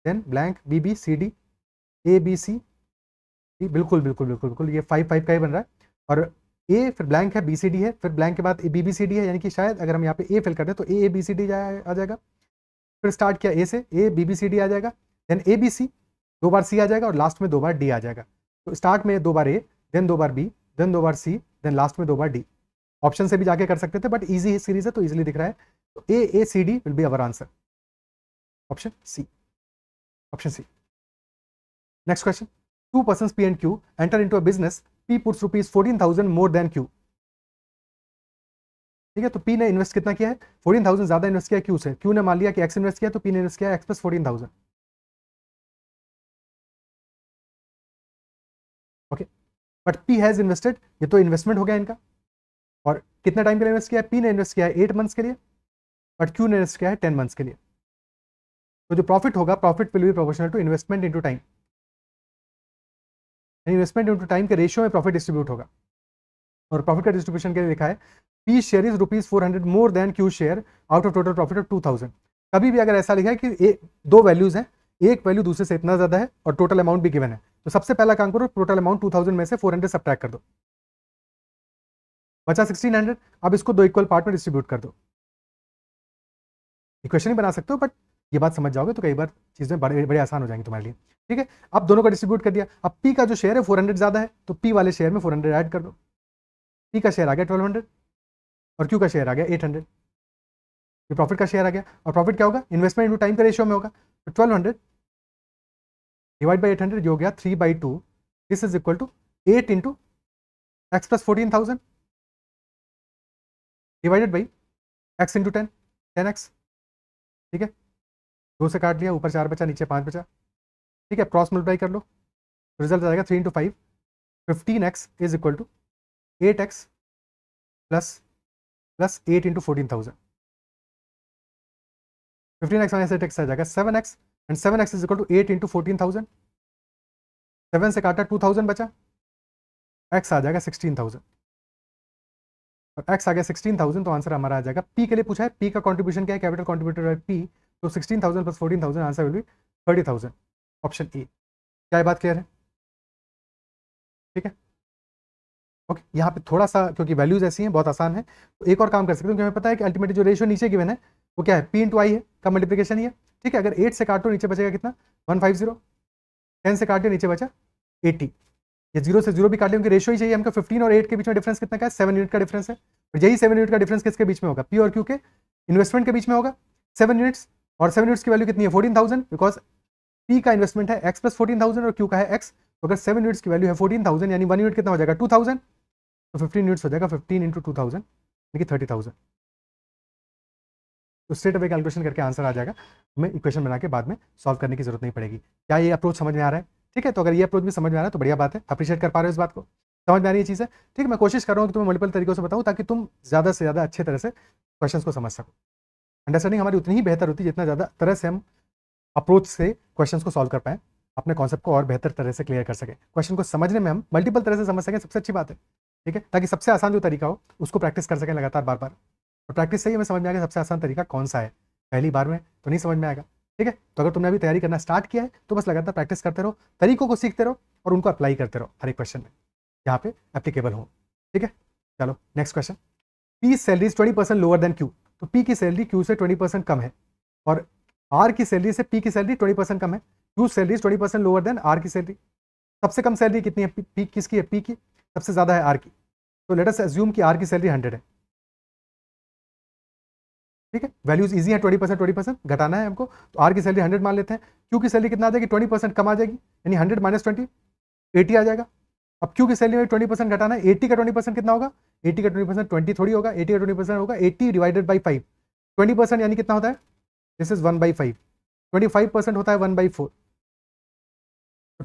then blank B B C D A B C D बिल्कुल बिल्कुल बिल्कुल बिल्कुल ये फाइव फाइव का ही बन रहा है और ए फिर ब्लैंक है बी सी डी है फिर ब्लैंक के बाद बी बी सी डी है यानी कि शायद अगर हम यहाँ पे ए फिल कर दें तो A A B C D आ जाएगा फिर स्टार्ट किया ए से A B B C D आ जाएगा देन ए बी सी दो बार सी आ जाएगा और लास्ट में दो बार डी आ जाएगा तो स्टार्ट में दो बार ए देन दो बार बी देन दो बार सी देन लास्ट में दो बार डी ऑप्शन से भी जाके कर सकते थे बट ईजी सीरीज है तो इजिली दिख रहा है तो A A C D will be our answer option C option C next question two person P and Q enter into a business P P rupees fourteen thousand more than Q ठीक है तो P ने invest कितना किया है fourteen thousand ज्यादा invest किया Q से क्यू ने मान लिया कि एक्स इन्वेस्ट किया तो पी ने इन्वेस्ट किया X plus fourteen thousand but P has invested ये तो इन्वेस्टमेंट हो गया इनका और कितना टाइम के लिए इन्वेस्ट किया है पी ने इन्वेस्ट किया है एट मंथ्स के लिए बट क्यू ने इन्वेस्ट किया है टेन मंथ्स के लिए तो जो प्रॉफिट होगा profit will be proportional to investment into time investment into time के रेशियो में प्रॉफिट डिस्ट्रीब्यूट होगा और प्रॉफिट का डिस्ट्रीब्यूशन के लिए लिखा है P share is rupees four hundred more than Q share out of total profit of two thousand कभी भी अगर ऐसा लिखा है कि ए, दो वैल्यूज हैं एक वैल्यू दूसरे से इतना ज़्यादा है और टोटल अमाउंट भी गिवन है तो सबसे पहला काम करो टोटल अमाउंट टू थाउजेंड में से फोर हंड्रेड सब्ट्रैक्ट कर दो बचा सिक्सटीन हंड्रेड अब इसको दो इक्वल पार्ट में डिस्ट्रीब्यूट कर दो इक्वेशन ही बना सकते हो बट ये बात समझ जाओगे तो कई बार चीज़ें बड़े बड़े आसान हो जाएंगी तुम्हारे लिए ठीक है अब दोनों का डिस्ट्रीब्यूट कर दिया अब पी का जो शेयर है फोर हंड्रेड ज़्यादा है तो पी वाले शेयर में फोर हंड्रेड एड कर दो पी का शेयर आ गया ट्वेल्व हंड्रेड और क्यू का शेयर आ गया एट हंड्रेड ये प्रॉफिट का शेयर आ गया और प्रॉफिट क्या होगा इन्वेस्टमेंट इंटू टाइम का रेशियो में होगा तो twelve hundred divide by eight hundred ये हो गया three by two this is equal to eight into x plus fourteen thousand divided by X into ten ten X ठीक है दो से काट लिया ऊपर चार बचा नीचे पाँच बचा ठीक है क्रॉस मल्टीप्लाई कर लो रिजल्ट आएगा three into five fifteen X is equal to eight X plus plus eight into fourteen thousand fifteen X minus eight X आ जाएगा seven X and seven X is equal to eight into fourteen thousand seven से काटा two thousand बचा X आ जाएगा sixteen thousand और X आ गया सिक्सटीन थाउजेंड तो आंसर हमारा आ जाएगा पी के लिए पूछा है पी का कॉन्ट्रीब्यूशन क्या है कैपिटल कॉन्ट्रीब्यूटर है पी तो sixteen thousand plus fourteen thousand answer will be thirty thousand option A क्या ये बात क्लियर है ठीक है ओके okay, यहाँ पे थोड़ा सा क्योंकि वैल्यूज ऐसी हैं बहुत आसान है तो एक और काम कर सकते हैं क्योंकि हमें पता है कि अल्टीमेटली जो रेशियो नीचे गिवन है वो क्या है पी इंटू आई है का मल्टीप्लिकेशन ही है ठीक है अगर एट से काटो नीचे बचेगा कितना वन फाइव जीरो टेन से काटो नीचे बचा एटी ये जीरो से जीरो भी काट उनकी रेशो ही चाहिए हमको फिफ्टीन और एट के बीच में डिफरेंस कितना का है सेवन तो यूनिट का डिफरेंस है और यही सेवन यूनिट का डिफरेंस किसके बीच में होगा पी और क्यू के इन्वेस्टमेंट के बीच में होगा सेवन यूनिट्स और सेवन यूनिट्स की वैल्यू कितनी है फोर्टीन थाउजेंड बिकॉज पी का इन्वेस्टमेंट है एक्स प्लस फोर्टीन थाउजेंड और क्यू का है एक्स तो अगर सेवन यूनिट्स की वैल्यू है फोर्टीन थाउजेंड यानी वन यूनिट कितना हो जाएगा टू थाउजेंड तो फिफ्टीन यूनिट्स हो जाएगा फिफ्टीन इंटू टू थाउजेंड यानी कि थर्टी थाउजेंड तो स्ट्रेट अवे कैलकुलेशन करके आंसर आ जाएगा हमें इक्वेशन बना के बाद में सॉल्व करने की जरूरत नहीं पड़ेगी क्या ये अप्रोच समझ में आ रहा है ठीक है तो अगर ये अप्रोच भी समझ में आ रहा है तो बढ़िया बात है अप्रिशिएट कर पा रहे हो इस बात को समझ में आ रही है चीज़ है ठीक है मैं कोशिश कर रहा हूँ कि तुम्हें मल्टीपल तरीकों से बताऊँ ताकि तुम ज़्यादा से ज़्यादा अच्छे तरह से क्वेश्चन को समझ सको अंडरस्टैंडिंग हमारी उतनी ही बेहतर होती है जितना ज़्यादा तरह से हम अप्रोच से क्वेश्चन को सॉल्व कर पाएँ अपने कॉन्सेप्ट को और बेहतर तरह से क्लियर कर सके क्वेश्चन को समझने में हम मल्टीपल तरह से समझ सकें सबसे अच्छी बात है ठीक है ताकि सबसे आसान जो तरीका हो उसको प्रैक्टिस कर सकें लगातार बार बार और प्रैक्टिस से ही हमें समझ में आएगा सबसे आसान तरीका कौन सा है पहली बार में तो नहीं समझ में आएगा ठीक है तो अगर तुमने अभी तैयारी करना स्टार्ट किया है तो बस लगातार प्रैक्टिस करते रहो तरीकों को सीखते रहो और उनको अप्लाई करते रहो हर एक क्वेश्चन में यहाँ पे एप्लीकेबल हो ठीक है चलो next question P salary twenty percent lower than Q तो पी की सैलरी क्यू से ट्वेंटी परसेंट कम है और आर की सैलरी से पी की सैलरी ट्वेंटी परसेंट कम है Q salary twenty percent lower than R की सैलरी सबसे कम सैलरी कितनी है पी किसकी है पी की सबसे ज़्यादा है आर की तो लेटस एज्यूम की आर की सैलरी हंड्रेड है ठीक है वैल्यूज इजी है ट्वेंटी परसेंट ट्वेंटी परसेंट घटाना है हमको तो आर की सैलरी हंड्रेड मान लेते हैं क्यू की सैलरी कितना आ जाएगी ट्वेंटी परसेंट कम आ जाएगी यानी हंड्रेड माइनस ट्वेंटी एटी आ जाएगा अब क्यू की सैलरी में ट्वेंटी परसेंट घटाना है एटी का ट्वेंटी परसेंट कितना होगा एटी का ट्वेंटी परसेंट ट्वेंटी थोड़ी होगा एटी का ट्वेंटी परसेंट होगा eighty divided by five twenty percent यानी कितना होता है this is one by five twenty five percent होता है one by four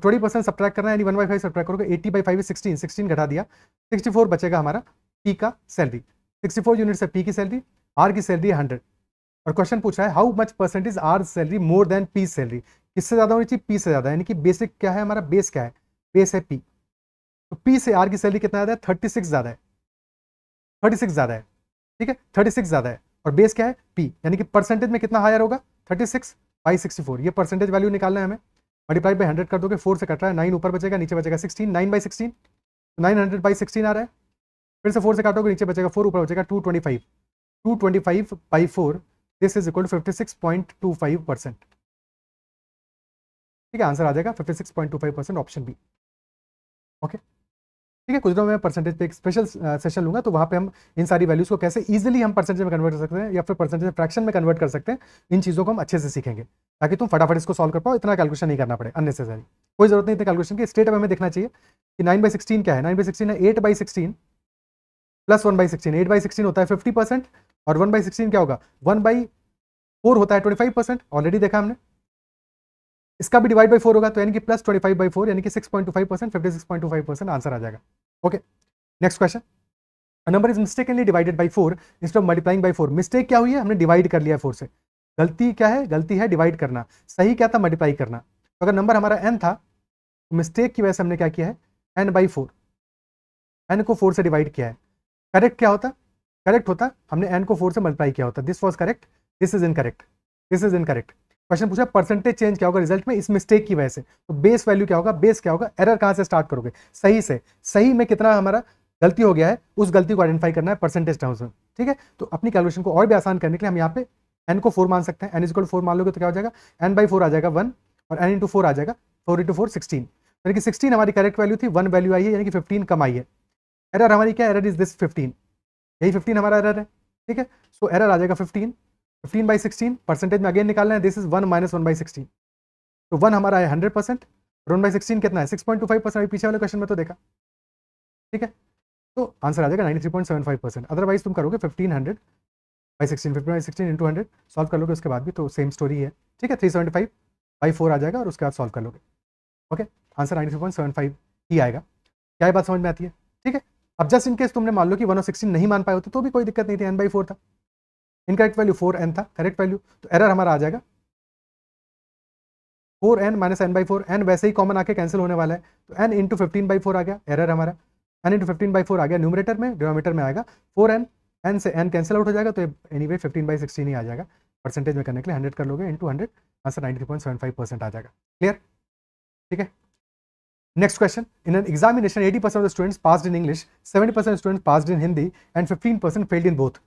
twenty percent subtract करना है यानी वन बाई फाइव सब्ट्रैक करोगे eighty by five sixteen sixteen घटा दिया सिक्सटी फोर बचेगा हमारा पी का सैलरी सिक्सटी फोर यूनिट है पी की सैलरी आर की सैलरी हंड्रेड और क्वेश्चन पूछा है how much percentage R salary more than P salary किससे ज़्यादा होनी चाहिए पी से ज़्यादा यानी कि बेसिक क्या है हमारा बेस क्या है बेस है पी तो पी से आर की सैलरी कितना ज़्यादा है थर्टी सिक्स ज़्यादा है थर्टी सिक्स ज़्यादा है ठीक है थर्टी सिक्स ज़्यादा है और बेस क्या है पी यानी कि परसेंटेज में कितना हायर होगा thirty six by sixty four ये परसेंटेज वैल्यू निकालना है हमें मल्टीप्लाई बाई हंड्रेड कर दोगे फोर से कट रहा है नाइन ऊपर बचेगा नीचे बचेगा sixteen nine by sixteen nine hundred by sixteen आ रहा है फिर से फोर से काटोगे नीचे बचेगा फोर ऊपर बचेगा two twenty five 225 by 4 this is equal to 56.25 percent ठीक है आंसर आ जाएगा 56.25 परसेंट ऑप्शन बी ओके ठीक है कुछ दिनों में परसेंटेज पे एक स्पेशल सेशन लूंगा तो वहां पे हम इन सारी वैल्यूज़ को कैसे इजिली हम परसेंटेज में कन्वर्ट कर सकते हैं या फिर परसेंटेज फ्रैक्शन में कन्वर्ट कर सकते हैं इन चीज़ों को हम अच्छे से सीखेंगे ताकि तुम फटाफट इसको सॉल्व कर पाओ इतना कैलकुलेशन नहीं करना पड़े अननेसेसरी कोई जरूरत नहीं इतने कैलकुलेशन की स्टेट हमें देखना चाहिए कि नाइन बाई सिक्सटीन क्या है नाइन बाई सिक्सटीन है eight by sixteen plus one by sixteen eight by sixteen होता है फिफ्टी परसेंट और वन बाई सिक्सटीन क्या होगा वन बाई फोर होता है ट्वेंटी फाइव परसेंट ऑलरेडी देखा हमने इसका भी डिवाइड बाई फोर होगा तो यानी कि plus twenty five by four यानी कि six point two five percent fifty six point two five percent answer आ जाएगा okay next question number is mistakenly divided by four instead of multiplying by four mistake क्या हुई है हमने divide कर लिया फोर से गलती क्या है गलती है डिवाइड करना सही क्या था मल्टीप्लाई करना तो अगर नंबर हमारा एन था तो मिस्टेक की वजह से हमने क्या किया है एन बाई फोर एन को फोर से डिवाइड किया है करेक्ट क्या होता करेक्ट होता हमने एन को फोर से मल्टीप्लाई किया होता this was correct this is incorrect this is incorrect question पूछा परसेंटेज चेंज क्या होगा रिजल्ट में इस मिस्टेक की वजह से तो बेस वैल्यू क्या होगा बेस क्या होगा एरर कहाँ से स्टार्ट करोगे सही से सही में कितना हमारा गलती हो गया है उस गलती को आइडेंटिफाई करना है परसेंटेज टर्म्स में ठीक है तो अपनी कैलकुलेशन को और भी आसान करने के लिए हम यहाँ पे एन को फोर मान सकते हैं एन इज फोर मान लोगे तो क्या हो जाएगा एन बाई फोर आ जाएगा वन और एन इंटू फोर आ जाएगा फोर इंटू फोर सिक्सटीन यानी कि सिक्सटीन हमारी करेक्ट वैल्यू थी वन वैल्यू आई है यानी कि फिफ्टीन कम आई है एरर हमारी क्या एरर इज दिस फिफ्टीन यही फिफ्टीन हमारा एरर है ठीक है सो एरर आ जाएगा fifteen fifteen by sixteen percentage में अगेन निकालना है this is one minus one by sixteen तो वन हमारा है हंड्रेड परसेंट और वन बाई सिक्सटीन कितना है six point two five percent अभी पीछे वाले क्वेश्चन में तो देखा ठीक है तो आंसर आ जाएगा ninety three point seven five percent otherwise तुम करोगे fifteen hundred by sixteen fifteen by sixteen into hundred solve कर लोगे उसके बाद भी तो सेम स्टोरी है ठीक है three seventy five by four आ जाएगा और उसके बाद सॉल्व कर लोगे okay answer ninety three point seven five ही आएगा क्या बात समझ में आती है अब जस्ट इनकेस तुमने मान लो कि वन ऑफ सिक्सटीन नहीं मान पाए होते तो भी कोई दिक्कत नहीं थी एन बाई फोर था इनकरेक्ट वैल्यू फोर एन था करेक्ट वैल्यू तो एरर हमारा आ जाएगा four N minus N by four N वैसे ही कॉमन आके कैंसिल होने वाला है तो N into fifteen by four आ गया एरर हमारा N into fifteen by four आ गया न्यूमरेटर में डिनोमीटर में आएगा फोर एन एन से एन कैंसिल आउट हो जाएगा तो anyway fifteen by sixteen ही आ जाएगा परसेंटेज में करने के लिए हंड्रेड कर लोगे into hundred answer ninety three point seven five percent आ जाएगा क्लियर ठीक है Next question. In an examination, 80% of the students passed in English, 70% students passed in Hindi and 15% failed in both.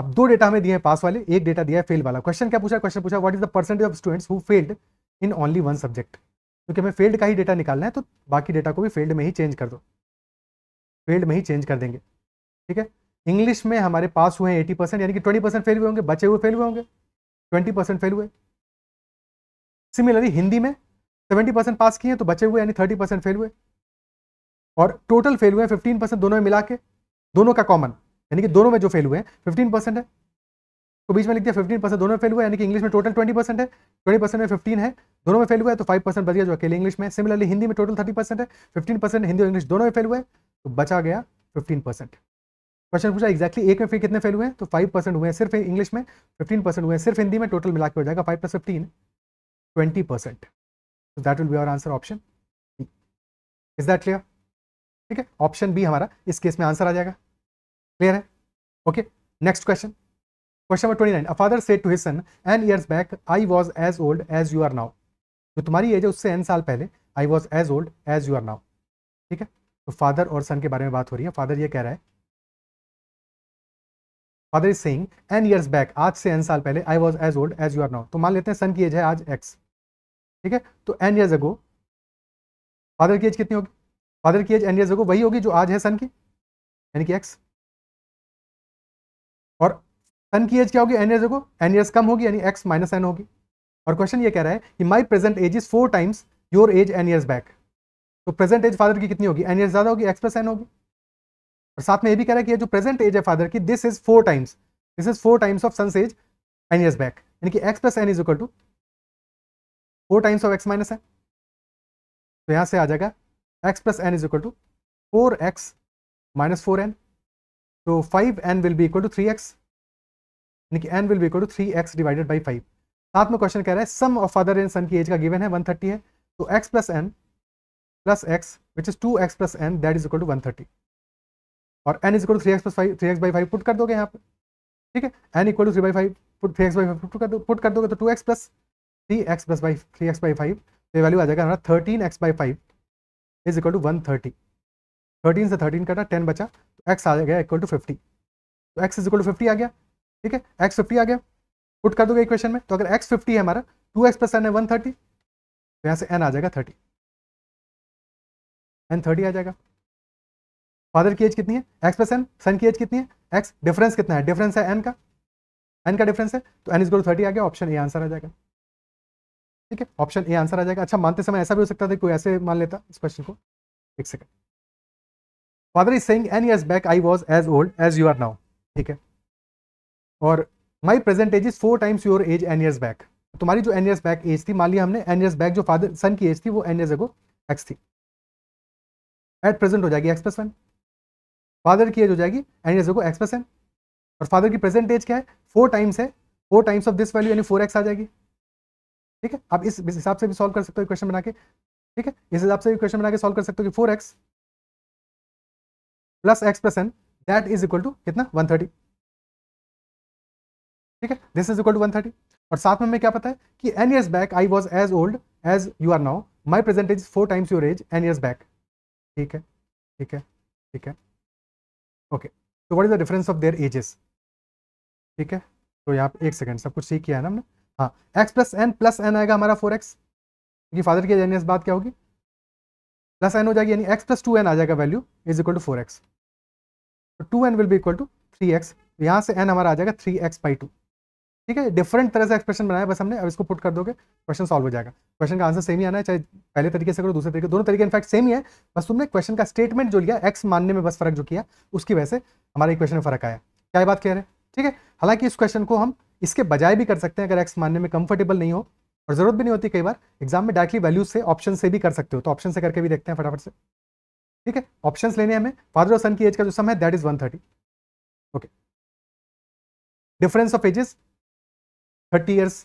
अब दो डेटा हमें दिए हैं पास वाले एक डेटा दिया है फेल वाला क्वेश्चन क्या पूछा क्वेश्चन पूछा what is the percentage of students who failed in only one subject क्योंकि हमें फेल्ड का ही डेटा निकालना है तो बाकी डेटा को भी फेल्ड में ही चेंज कर दो फेल्ड में ही चेंज कर देंगे ठीक है इंग्लिश में हमारे पास हुए हैं एटी परसेंट यानी कि ट्वेंटी परसेंट फेल हुए होंगे बचे हुए फेल हुए होंगे ट्वेंटी परसेंट फेल हुए सिमिलरली हिंदी में सेवेंटी परसेंट पास किए तो बचे हुए यानी थर्टी परसेंट फेल हुए और टोटल फेल हुए फिफ्टीन परसेंट दोनों में मिला के दोनों का कॉमन यानी कि दोनों में जो फेल हुए हैं फिफ्टीन परसेंट है तो बीच में लिख दिया फिफ्टीन परसेंट दोनों में फेल हुए यानी कि इंग्लिश में टोटल ट्वेंटी परसेंट है ट्वेंटी परसेंट में फिफ्टीन है दोनों में फेल हुआ है तो फाइव परसेंट बच गया जो अकेले इंग्लिश में सिमिलरली हिंदी में टोटल थर्टी परसेंट है फिफ्टीन परसेंट हिंदी और इंग्लिश दोनों में फेल हुए तो बचा गया फिफ्टीन परसेंट क्वेश्चन पूछा एक्जैक्टली एक में फिर कितने फेल हुए हैं तो फाइव परसेंट हुए हैं सिर्फ इंग्लिश में फिफ्टीन परसेंट हुए हैं सिर्फ हिंदी में टोटल मिला के हो जाएगा five plus fifteen twenty percent तो that will be our answer option is that clear ठीक है ऑप्शन बी हमारा इस केस में आंसर आ जाएगा क्लियर है okay next question question number twenty nine a father said to his son N years back I was as old as you are now जो तुम्हारी एज है उससे एन साल पहले I was as old as you are now ठीक है तो father और सन के बारे में बात हो रही है फादर ये कह रहा है father is saying N years back आज से एन साल पहले I was as old as you are now तो मान लेते हैं सन की एज है आज एक्स ठीक है तो एन ईयर्स अगो फादर की एज कितनी होगी फादर की एज एन ईयर्स अगो वही होगी जो आज है सन की यानी कि एक्स और सन की एज क्या होगी N years ago N years कम होगी यानी एक्स माइनस एन होगी और क्वेश्चन ये कह रहा है कि my present age is four times your age N years back तो प्रेजेंट एज फादर की कितनी होगी एन ईयर्स ज़्यादा होगी एक्स प्लस एन होगी और साथ में ये भी कह रहा है कि जो प्रेजेंट एज है फादर की this is four times this is four times of son's age N years back यानी कि X plus N is equal to four times of X minus है तो यहाँ से आ जाएगा X plus N is equal to four X minus four N तो five N will be equal to three X यानी कि N will be equal to three x divided by five साथ में क्वेश्चन कह रहा है sum of father and son की age का गिवन है वन थर्टी है तो X plus N plus X which is two x plus N that is equal to one thirty और N is equal to three x plus five three X by five put कर दोगे यहाँ पर ठीक है N equal to three by five put three X by five put कर दो put कर दोगे तो two x plus three x plus by three X by five तो ये वैल्यू आ जाएगा हमारा thirteen X by five is equal to one thirty thirteen से थर्टीन कटा टेन बचा तो एक्स आ गया इक्वल टू फिफ्टी तो X is equal to fifty आ गया ठीक है एक्स फिफ्टी आ गया पुट कर दोगे इक्वेशन में तो अगर एक्स फिफ्टी है हमारा टू एक्स प्लस एन है वन थर्टी तो यहाँ से एन आ जाएगा थर्टी एन थर्टी आ जाएगा फादर की एज कितनी है एक्स प्लस एन सन की एज कितनी है एक्स डिफरेंस कितना है डिफरेंस है एन का एन का डिफरेंस है तो एन इज गोल थर्टी आ गया ऑप्शन ए आंसर आ जाएगा ठीक है ऑप्शन ए आंसर आ जाएगा अच्छा मानते समय ऐसा भी हो सकता था कोई ऐसे मान लेता इस क्वेश्चन को एक second father is saying N years back I was as old as you are now ठीक है और my present age is four times your age N years back तुम्हारी जो एन ईयर्स बैक एज थी मान लिया हमने एन ईयर्स बैक जो फादर सन की एज थी वो एन ईयर्स अगो एक्स थी एट प्रेजेंट हो जाएगी एक्स प्लस वन फादर की एज हो जाएगी N years ago X plus N और फादर की प्रेजेंट एज क्या है फोर टाइम्स है four times of this value यानी फोर एक्स आ जाएगी ठीक है आप इस हिसाब से भी सॉल्व कर सकते हो क्वेश्चन बना के ठीक है इस हिसाब से भी क्वेश्चन बना के सॉल्व कर सकते हो कि four X plus X plus N that is equal to कितना वन थर्टी ठीक है this is equal to one thirty और साथ में हमें क्या पता है कि N years back I was as old as you are now my present is four times your age N years back ठीक है ठीक है ठीक है ओके तो what is the difference of their ages ठीक है तो यहाँ पे एक सेकेंड सब कुछ सीख किया है ना हमने हाँ X plus N plus N आएगा हमारा फोर एक्स क्योंकि फादर की जेनियस बात क्या होगी प्लस एन हो जाएगी यानी एक्स प्लस टू एन आ जाएगा value is equal to four X two N will भी इक्वल टू थ्री एक्स यहाँ से एन हमारा आ जाएगा थ्री एक्स बाई टू ठीक है डिफरेंट तरह से एक्सप्रेशन बनाया बस हमने अब इसको पुट कर दोगे क्वेश्चन सॉल्व हो जाएगा क्वेश्चन का आंसर सेम ही आना है चाहे पहले तरीके से करो दूसरे तरीके दोनों तरीके इनफैक्ट सेम ही है बस तुमने क्वेश्चन का स्टेटमेंट जो लिया एक्स मानने में बस फर्क जो किया उसकी वजह से हमारे क्वेश्चन में फर्क आया क्या बात कह रहे हैं ठीक है हालांकि इस क्वेश्चन को हम इसके बजाय भी कर सकते हैं अगर एक्स मानने में कंफर्टेबल नहीं हो और जरूरत भी नहीं होती कई बार एग्जाम में डायरेक्टली वैल्यूज से ऑप्शन से भी कर सकते हो तो ऑप्शन से करके भी देखते हैं फटाफट से ठीक है ऑप्शन लेने हमें फादर और सन की एज का जो सम है that is thirty okay difference of ages 30 years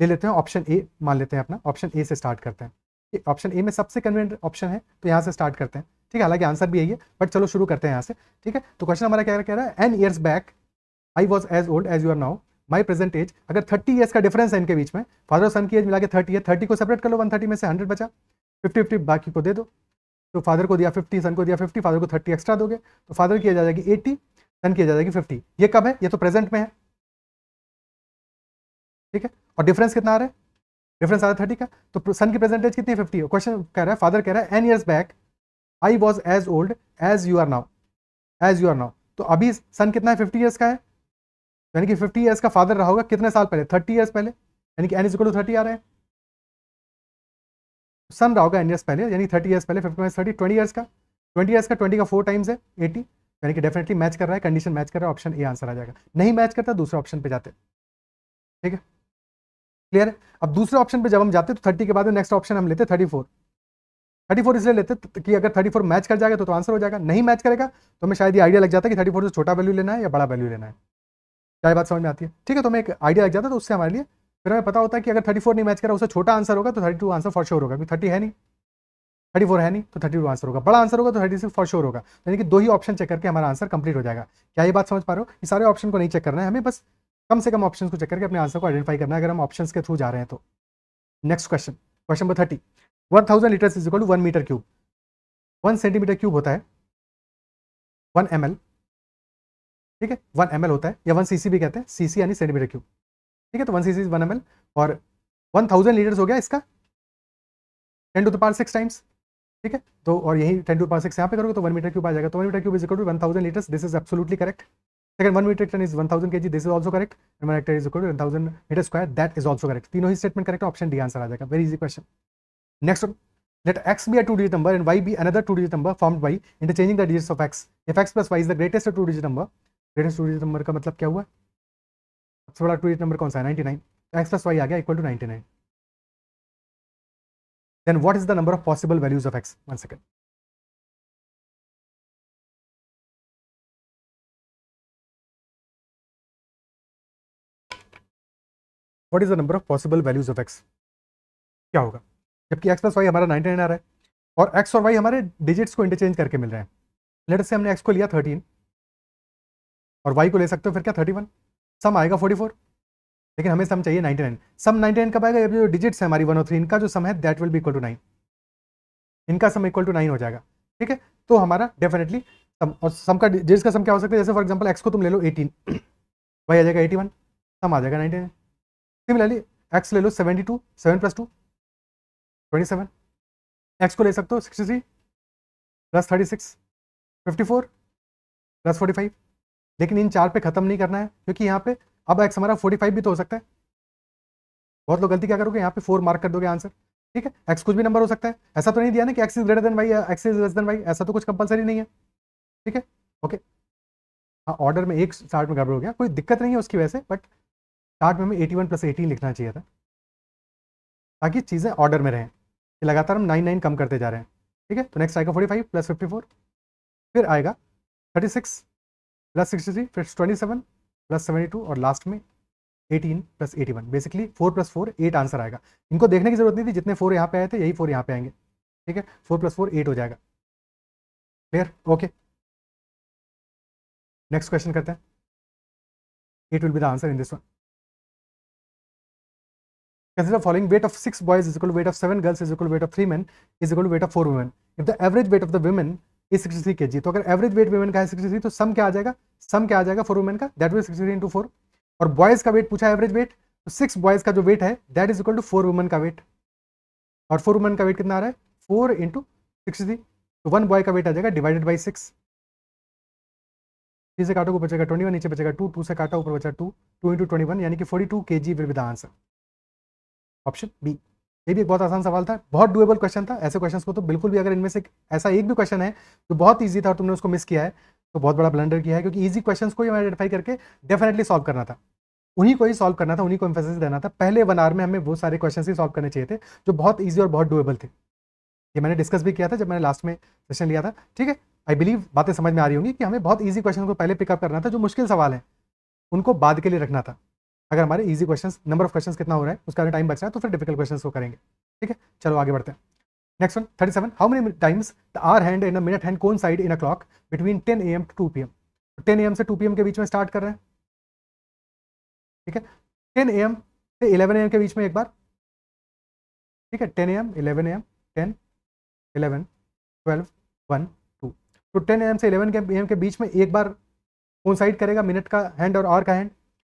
ले लेते हैं ऑप्शन ए मान लेते हैं अपना ऑप्शन ए से स्टार्ट करते हैं ऑप्शन ए में सबसे कन्वीनियंट ऑप्शन है तो यहाँ से स्टार्ट करते हैं ठीक है हालांकि आंसर भी यही है बट चलो शुरू करते हैं यहाँ से ठीक है तो क्वेश्चन हमारा क्या कह रहा है N years back I was as old as you are now my present age अगर थर्टी ईयर्स का डिफरेंस है इनके बीच में फादर और सन की एज मिला के थर्टी है थर्टी को सेपरेट कर लो वन थर्टी में से हंड्रेड बचा फिफ्टी फिफ्टी बाकी को दे दो तो फादर को दिया फिफ्टी सन को दिया फिफ्टी फादर को थर्टी एक्स्ट्रा दोगे तो फादर की एज आ जाएगी एट्टी सन की एज आ जाएगी फिफ्टी ये कब है ये तो प्रेजेंट में है ठीक है और डिफरेंस कितना आ रहा है डिफरेंस आ रहा है थर्टी का तो सन की प्रेजेंटेज कितनी फिफ्टी है क्वेश्चन कह रहा है फादर कह रहा है N years back I was as old as you are now as you are now तो अभी सन कितना है फिफ्टी ईयर्स का है यानी कि फिफ्टी ईयर्स का फादर रहा होगा कितने साल पहले थर्टी ईयर्स पहले यानी कि n is equal to thirty आ रहे हैं सन रहा होगा एन ईयर्स पहले यानी थर्टी ईयर्स पहले fifty minus thirty twenty years का ट्वेंटी ईयर्स का ट्वेंटी का फोर टाइम्स है एटी यानी कि डेफिनेटली मैच कर रहा है कंडीशन मैच कर रहा है ऑप्शन ए आंसर आ जाएगा नहीं मैच करता दूसरे ऑप्शन पे जाते ठीक है क्लियर है अब दूसरे ऑप्शन पे जब हम जाते तो थर्टी के बाद में नेक्स्ट ऑप्शन हम लेते थर्टी फोर थर्टी फोर इसलिए लेते कि अगर थर्टी फोर मैच कर जाएगा तो, तो आंसर हो जाएगा नहीं मैच करेगा तो हमें शायद ये आइडिया लग जाता है कि थर्टी फोर से छोटा वैल्यू लेना है या बड़ा वैल्यू लेना है क्या बात समझ में आती है ठीक है तो हमें एक आइडिया लग जाता तो उससे हमारे लिए फिर हमें पता होता है कि अगर थर्टी नहीं मैच करा उससे छोटा आंसर होगा तो थर्टी आंसर फॉर श्योर होगा क्योंकि थर्टी है नहीं फोर है नहीं तो टू आंसर होगा बड़ा आंसर होगा तो थर्टी फॉर श्योर होगा यानी कि दो ही ऑप्शन चेक करके हमारा आंसर कंप्लीट हो जाएगा क्या ये बात समझ पा रहे हो सारे ऑप्शन को नहीं चेक करना है हमें बस कम से कम ऑप्शन को चेक करके अपने आंसर को आइडेंटिफाई करना है अगर हम ऑप्शन के थ्रू जा रहे हैं तो next question question number thirty one thousand litre is equal to one metre cube one centimetre cube होता है वन एम एल ठीक है वन एम होता है या वन सी भी कहते हैं सी यानी सेंटीमीटर क्यूब ठीक है तो one c c one m और वन थाउजेंड लीटर्स हो गया इसका ten to the six times ठीक है तो और यही टेन टू पार सिक्स यहाँ पे करोगे तो वन मीटर क्यूब आ जाएगा तो one metre cube is equal to one thousand litres this is absolutely correct second one metre ton is one thousand k g this is also correct and one hectare is equal to one thousand metre square that is also correct तीनों ही statement correct option D answer आ जाएगा very easy question next let x be a two digit number and y be another two digit number formed by interchanging the digits of x if x plus y is the greatest two digit number greatest two digit number का मतलब क्या हुआ सबसे बड़ा to digit number कौन सा है ninety nine x plus y आ गया equal to ninety nine then what is the number of possible values of x one second what is the number of possible values of x क्या होगा जबकि x plus y हमारा ninety nine आ रहा है और एक्स और Y हमारे डिजिट्स को इंटरचेंज करके मिल रहे हैं लेटर से हमने एक्स को लिया थर्टीन और वाई को ले सकते हो फिर क्या थर्टी वन सम आएगा फोर्टी फोर लेकिन हमें सम चाहिए ninety nine sum ninety nine कब आएगा जो डिजिट्स है हमारी वन थ्री oh इनका जो सम है दैट विल भी इक्वल टू नाइन इनका सम इक्वल टू नाइन हो जाएगा ठीक है तो हमारा डेफिनेटली सम और सम का डिजिट्स का सम क्या हो सकता है जैसे फॉर एग्जाम्पल एक्स को तुम ले लो एटीन वाई आ जाएगा एटी वन सम आ जाएगा नाइन्टी नाइन सिमिलरली एक्स ले लो seventy two seven plus two twenty seven x को ले सकते हो sixty three plus thirty six fifty four plus forty five लेकिन इन चार पे खत्म नहीं करना है क्योंकि यहाँ पे अब एक्स हमारा फोर्टी फाइव भी तो हो सकता है बहुत लोग गलती क्या करोगे यहाँ पे फोर मार्क कर दोगे आंसर ठीक है एक्स कुछ भी नंबर हो सकता है ऐसा तो नहीं दिया ना कि x is greater than y या x is less than y ऐसा तो कुछ कंपलसरी नहीं है ठीक है ओके हाँ ऑर्डर में एक स्टार्ट में गड़बड़ हो गया कोई दिक्कत नहीं है उसकी वजह से बट स्टार्ट में हमें एटी वन प्लस एटीन लिखना चाहिए था ताकि चीज़ें ऑर्डर में रहें कि लगातार हम नाइन नाइन कम करते जा रहे हैं ठीक है तो नेक्स्ट आएगा forty five plus fifty four फिर आएगा thirty six plus sixty three फिर twenty seven plus seventy two और लास्ट में eighteen plus eighty one basically four plus four eight answer आएगा इनको देखने की जरूरत नहीं थी जितने फोर यहाँ पे आए थे यही फोर यहाँ पे आएंगे ठीक है फोर प्लस फोर एट हो जाएगा क्लियर ओके नेक्स्ट क्वेश्चन करते हैं eight will be the answer in this one consider following weight of six boys is equal weight of seven girls is equal weight of three man is equal weight of four women if the average weight of the women is sixty three k g तो अगर average weight women का है sixty three तो सम क्या आ जाएगा सम क्या आ जाएगा फॉर वुमेन का that will sixty three into four और बॉयज का वेट पूछा एवरेज वेट तो सिक्स बॉयज का जो वेट है that is equal to four women का वेट और फोर वुमेन का वेट कितना आ रहा है फोर इंटू सिक्सटी थ्री तो वन बॉय का वेट आ जाएगा डिवाइडेड बाई सिक्स थ्री से काटो को बचेगा ट्वेंटी वन नीचे बचेगा टू टू से काटा ऊपर बचा two two into twenty one यानी कि forty two k g will be the answer option b ये भी एक बहुत आसान सवाल था बहुत डुएबल क्वेश्चन था ऐसे क्वेश्चन को तो बिल्कुल भी अगर इनमें से ऐसा एक भी क्वेश्चन है जो बहुत ईजी था और तुमने उसको मिस किया है तो बहुत बड़ा ब्लेंडर किया है क्योंकि ईजी क्वेश्चन को ही आइडेंटिफाई करके डेफिनेटली सॉल्व करना था उन्हीं को ही सॉल्व करना था उन्हीं को एम्फेसिस देना था पहले वन आर में हमें वो सारे क्वेश्चन ही सॉल्व करने चाहिए थे जो बहुत ईजी और बहुत डुएबल थे ये मैंने डिस्कस भी किया था जब मैंने लास्ट में सेशन लिया था ठीक है आई बिलीव बातें समझ में आ रही होंगी कि हमें बहुत ईजी क्वेश्चन को पहले पिकअप करना था जो मुश्किल सवाल है उनको बाद के लिए रखना था अगर हमारे easy question number of question कितना हो रहा है उसका अगर टाइम बच रहा है तो फिर डिफिकल्ट क्वेश्चन को करेंगे ठीक है चलो आगे बढ़ते हैं next one thirty seven how many times the hour hand in a minute hand coincide in a clock between ten a m two p m ten a m से two p m के बीच में start कर रहे हैं ठीक है ten a m से इलेवन ए एम के बीच में एक बार ठीक है ten a m eleven a m ten eleven twelve one two तो टेन ए एम से इलेवन ए एम के बीच में एक बार कौन साइड करेगा मिनट का हैंड और आर का हैंड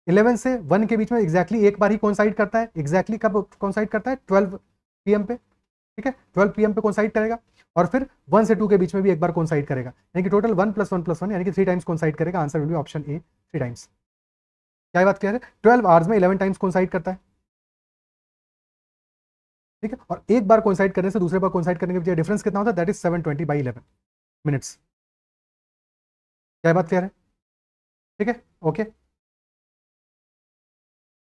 इलेवन से वन के बीच में एक्जैक्टली exactly एक बार ही कॉन्साइड करता है एक्जैक्टली exactly कब कॉन्साइड करता है ट्वेल्व पीएम पे ठीक है ट्वेल्व पीएम पे कॉन्साइड करेगा और फिर वन से टू के बीच में भी एक बार कॉन्साइड करेगा यानी कि total one plus one plus one यानी कि थ्री टाइम्स कॉन्साइड करेगा answer will be option a three times क्या बात कह रहे ट्वेल्व आवर्स में इलेवन टाइम्स कॉन्साइड करता है ठीक है और एक बार कॉन्साइड करने से दूसरे बार कॉन्साइड करने के बीच डिफरेंस कितना होता है that is seven twenty by eleven minutes क्या बात क्लियर है ठीक है ओके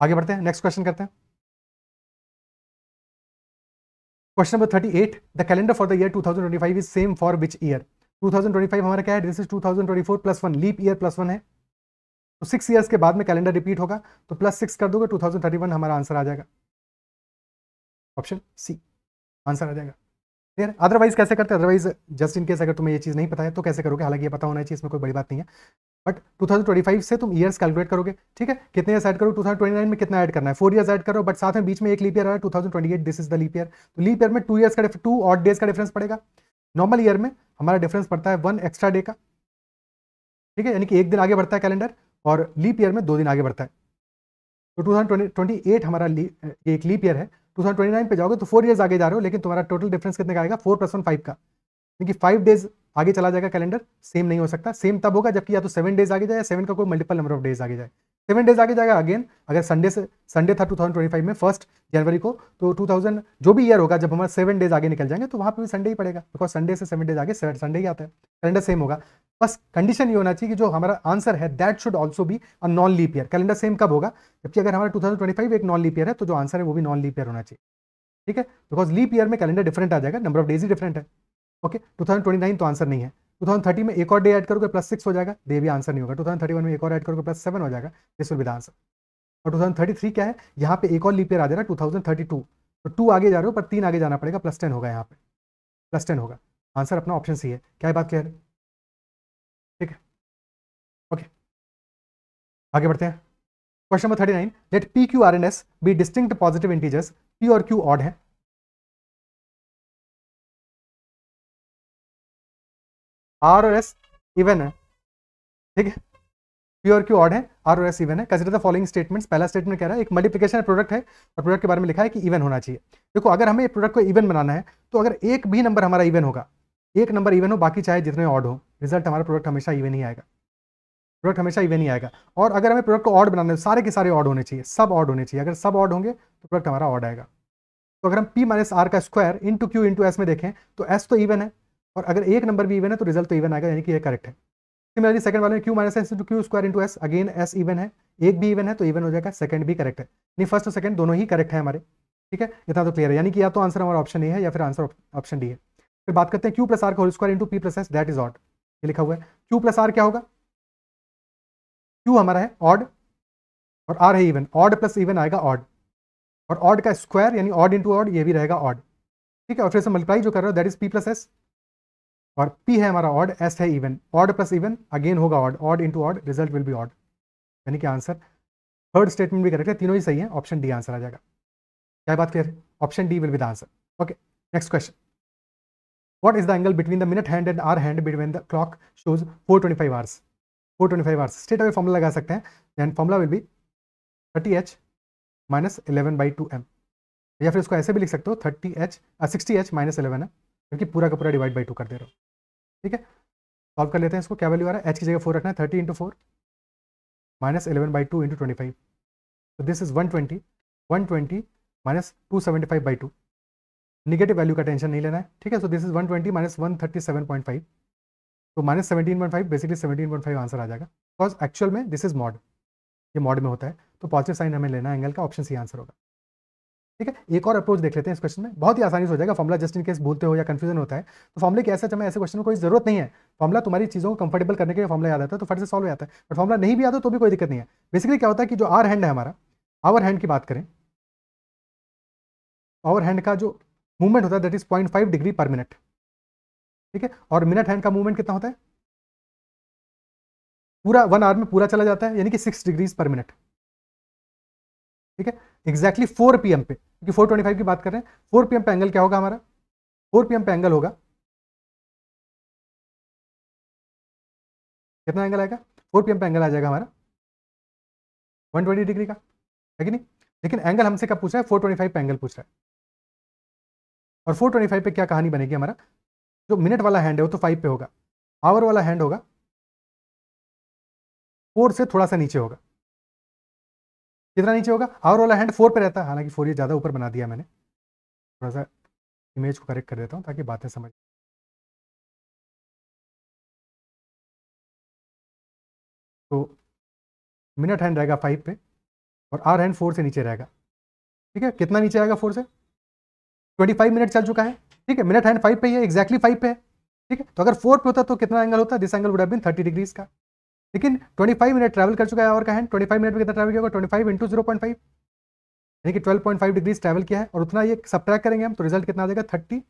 आगे बढ़ते हैं नेक्स्ट क्वेश्चन करते हैं question number thirty eight the calendar for the year two thousand twenty five is same for which year two thousand twenty five हमारा क्या है this is two thousand twenty four plus one leap year plus one है तो six years के बाद में calendar repeat होगा तो प्लस सिक्स कर दोगे टू थाउजेंड थर्टी वन हमारा आंसर आ जाएगा ऑप्शन सी आंसर आ जाएगा क्लियर अदरवाइज कैसे करते हैं अदरवाइज जस्ट इन केस अगर तुम्हें ये चीज़ नहीं पता है तो कैसे करोगे हालांकि ये पता होना चाहिए इसमें कोई बड़ी बात नहीं है बट 2025 से तुम ईयर्स कैलकुलेट करोगे ठीक है कितने ईयर्स ऐड करो 2029 में कितना ऐड करना है फोर ईयर्स ऐड करो बट साथ में बीच में एक लीप ईयर आया 2028 this is the leap year तो लीप ईयर में टू ईयर्स का टू ऑट डेज का डिफरेंस पड़ेगा नॉर्मल ईयर में हमारा डिफरेंस पड़ता है वन एक्स्ट्रा डे का ठीक है यानी कि एक दिन आगे बढ़ता है कैलेंडर और लीप ईयर में दो दिन आगे बढ़ता है तो टू हमारा एक लीप ईयर है टू पे जाओगे तो फोर ईयर्स आगे जा रहे हो लेकिन तुम्हारा टोटल डिफरेंस कितने का आएगा फोर प्लस वन फाइव का देखिए फाइव डेज आगे चला जाएगा कैलेंडर सेम नहीं हो सकता सेम तब होगा जबकि या तो सेवन डेज आगे जाए या सेवन का कोई मल्टीपल नंबर ऑफ डेज आगे जाए सेवन डेज आगे जाएगा अगेन अगर संडे से संडे था 2025 में फर्स्ट जनवरी को तो 2000 जो भी ईयर होगा जब हमारा सेवन डेज आगे निकल जाएंगे तो वहाँ पे भी संडे ही पड़ेगा बिकॉज संडे से सेवन डेज आगे संडे ही आता है कैलेंडर सेम होगा बस कंडीशन ये होना चाहिए कि जो हमारा आंसर है that should also be a non leap year calendar same कब होगा जबकि अगर हमारा टू एक नॉन लीप ईयर है तो जो आंसर है वो भी नॉन लीप ईयर होना चाहिए ठीक है बिकॉज लीप ईयर में कैलेंडर डिफरेंट आ जाएगा नंबर ऑफ डेज ही डिफरेंट है okay two thousand twenty nine तो आंसर नहीं है टू थाउजेंड थर्टी में एक और डे ऐड करोगे प्लस सिक्स हो जाएगा डे भी आंसर नहीं होगा टू थाउजेंड थर्टी वन में एक और ऐड करोगे प्लस सेवन हो जाएगा this will be the answer और टू थाउजेंड थर्टी थ्री क्या है यहाँ पे एक और लीप ईयर आ जा रहा है टू थाउजेंड थर्टी टू तो टू आगे जा रहे हो पर तीन आगे जाना पड़ेगा प्लस टेन होगा यहाँ पे प्लस टेन होगा आंसर अपना ऑप्शन सी है क्या है बात क्लियर है ठीक है ओके आगे बढ़ते हैं question number thirty nine let p Q R and s be distinct positive integers p और क्यू ऑड है आर और एस इवन है ठीक है पी और क्यू ऑड है आर और एस इवन है कंसिडर द फॉलोइंग स्टेटमेंट्स पहला स्टेटमेंट कह रहा है एक मल्टीप्लिकेशन प्रोडक्ट है और प्रोडक्ट के बारे में लिखा है कि इवन होना चाहिए देखो अगर हमें प्रोडक्ट को इवन बनाना है तो अगर एक भी नंबर हमारा इवन होगा एक नंबर इवन हो बाकी चाहे जितने ऑड हो रिजल्ट हमारा प्रोडक्ट हमेशा इवन ही आएगा प्रोडक्ट हमेशा इवन ही आएगा और अगर हमें प्रोडक्ट को ऑड बनाना है सारे के सारे ऑड होने चाहिए सब ऑड होने चाहिए अगर सब ऑड होंगे तो प्रोडक्ट हमारा ऑड आएगा तो अगर हम पी माइनस आर का square into q into s में देखें तो एस तो इवन है और अगर एक नंबर भी इवन है तो रिजल्ट तो इवन आएगा यानी कि ये करेक्ट है सिमिलरली सेकंड वाले में q minus s into q square into s again s even है एक भी इवन है तो इवन हो जाएगा सेकंड भी करेक्ट है नहीं फर्स्ट और सेकंड दोनों ही करेक्ट है हमारे ठीक है इतना तो क्लियर है यानी कि या तो आंसर हमारा ऑप्शन ए है या फिर आंसर ऑप्शन डी है फिर बात करते हैं क्यू प्लस आर का whole square into p plus s that is odd ये लिखा हुआ है क्यू प्लस आर क्या होगा क्यू हमारा है ऑड और आर है इवन ऑड प्लस इवन आएगा ऑड और ऑड का स्क्वायर यानी ऑड इंटू ऑड ये भी रहेगा ऑड ठीक है और फिर से मल्टीप्लाई जो कर रहा है that is p plus s और P है हमारा ऑड S है even odd plus even again होगा odd odd into odd result will be odd यानी कि आंसर थर्ड स्टेटमेंट भी करेक्ट है तीनों ही सही है ऑप्शन डी आंसर आ जाएगा क्या बात क्लियर है option D will be the answer okay next question between the minute hand and hour hand between the clock shows four twenty five hours four twenty five hours straight away formula लगा सकते हैं will be thirty h minus eleven by two m या फिर उसको ऐसे भी लिख सकते हो thirty h sixty h minus eleven है क्योंकि पूरा का पूरा डिवाइड बाई टू कर दे रहा हूँ ठीक है सॉल्व कर लेते हैं इसको क्या वैल्यू आ रहा है एच की जगह फोर रखना है thirty into four minus eleven by two into twenty five तो this is one twenty one twenty minus two seventy five by two negative value का टेंशन नहीं लेना है ठीक है so this is one twenty minus one thirty seven point five तो minus seventeen point five basically seventeen point five answer आ जाएगा because actual में दिस इज मॉड ये मॉड में होता है तो पॉजिटिव साइन हमें लेना है एंगल का ऑप्शन सी आंसर होगा ठीक है एक और अप्रोच देख लेते हैं इस क्वेश्चन में बहुत ही आसानी से हो जाएगा फॉर्मला जस्ट इन केस भूलते हो या कंफ्यूजन होता है तो फॉर्मला कैसे चाहे ऐसे क्वेश्चन कोई जरूरत नहीं है फॉर्मला तुम्हारी चीज़ों को कंफर्टेबल करने के लिए फॉर्मला याद आता है तो फट से सॉल्व आता है बट फॉर्मला नहीं भी आता तो भी कोई दिक्कत नहीं है बेसिकली क्या होता है कि जो आर हैंड है हमारा आवर हैंड की बात करें आवर हैंड का जो मूवमेंट होता है that is point five degree per minute ठीक है और मिनट हैंड का मूवमेंट कितना होता है पूरा वन आवर में पूरा चला जाता है यानी कि सिक्स डिग्रीज पर मिनट ठीक है एग्जैक्टली फोर पी पे क्योंकि फोर ट्वेंटी फाइव की बात कर रहे हैं फोर पी पे एंगल क्या होगा हमारा फोर पी पे एंगल होगा कितना एंगल आएगा फोर पी पे एंगल आ जाएगा हमारा वन ट्वेंटी डिग्री का है कि नहीं लेकिन एंगल हमसे क्या पूछ रहा है फोर ट्वेंटी फाइव पे एंगल पूछ रहा है और फोर ट्वेंटी फाइव पे क्या कहानी बनेगी हमारा जो मिनट वाला हैंड है वो तो फाइव पे होगा आवर वाला हैंड होगा फोर से थोड़ा सा नीचे होगा कितना नीचे होगा आवर वाला हैंड फोर पे रहता है हालांकि फोर ये ज़्यादा ऊपर बना दिया मैंने थोड़ा सा इमेज को करेक्ट कर देता हूँ ताकि बातें समझ तो मिनट हैंड रहेगा फाइव पे और आर हैंड फोर से नीचे रहेगा ठीक है कितना नीचे आएगा फोर से ट्वेंटी फाइव मिनट चल चुका है ठीक है मिनट हैंड फाइव पे ही है एग्जैक्टली फाइव पे है ठीक है तो अगर फोर पे होता तो कितना एंगल होता this angle would have been thirty degrees का लेकिन 25 मिनट ट्रैवल कर चुका है और कहें ट्वेंटी 25 मिनट में कितना ट्रैवल किया होगा 25 इंटू जीरो पॉइंट फाइव यानी कि 12.5 डिग्री ट्रैवल किया है और उतना ये ट्रैक करेंगे हम तो रिजल्ट कितना आ जाएगा 30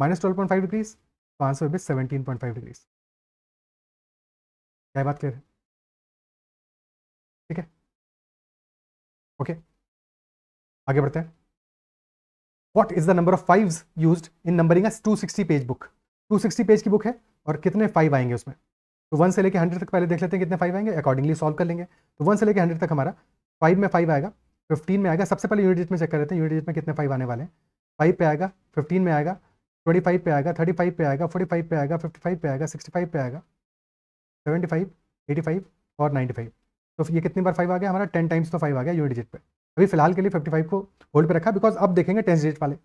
minus twelve point five degrees तो आंसर होगी सेवनटीन पॉइंट फाइव डिग्रीज क्या बात क्लियर है ठीक है ओके आगे बढ़ते हैं what is the number of five use in numbering two sixty page book two sixty page की बुक है और कितने फाइव आएंगे उसमें तो वन से लेकर हंड्रेड तक पहले देख लेते हैं कितने फाइव आएंगे अकॉर्डिंगली सॉल्व कर लेंगे तो वन से लेकर हंड्रेड तक हमारा फाइव में फाइव आएगा फिफ्टीन में आएगा सबसे पहले यूनिट में चेक कर लेते हैं यूनिट में कितने फाइव आने वाले हैं फाइव पे आएगा फिफ्टीन में आएगा ट्वेंटी फाइव पे आएगा थर्टी फाइव पे आएगा फोर्टी फाइव पे आएगा फिफ्टी फाइव पे आएगा सिक्सटी फाइव पे आएगा सेवेंटी फाइव एटी फाइव और नाइन्टी फाइव तो ये कितनी बार फाइव आ गया हमारा टेन टाइम्स तो फाइव आ गया यूनिट डिजिट पे अभी फिलहाल के लिए फिफ्टी फाइव को होल्ड पे रखा बिकॉज अब देखेंगे टेंथ डिजिट वाले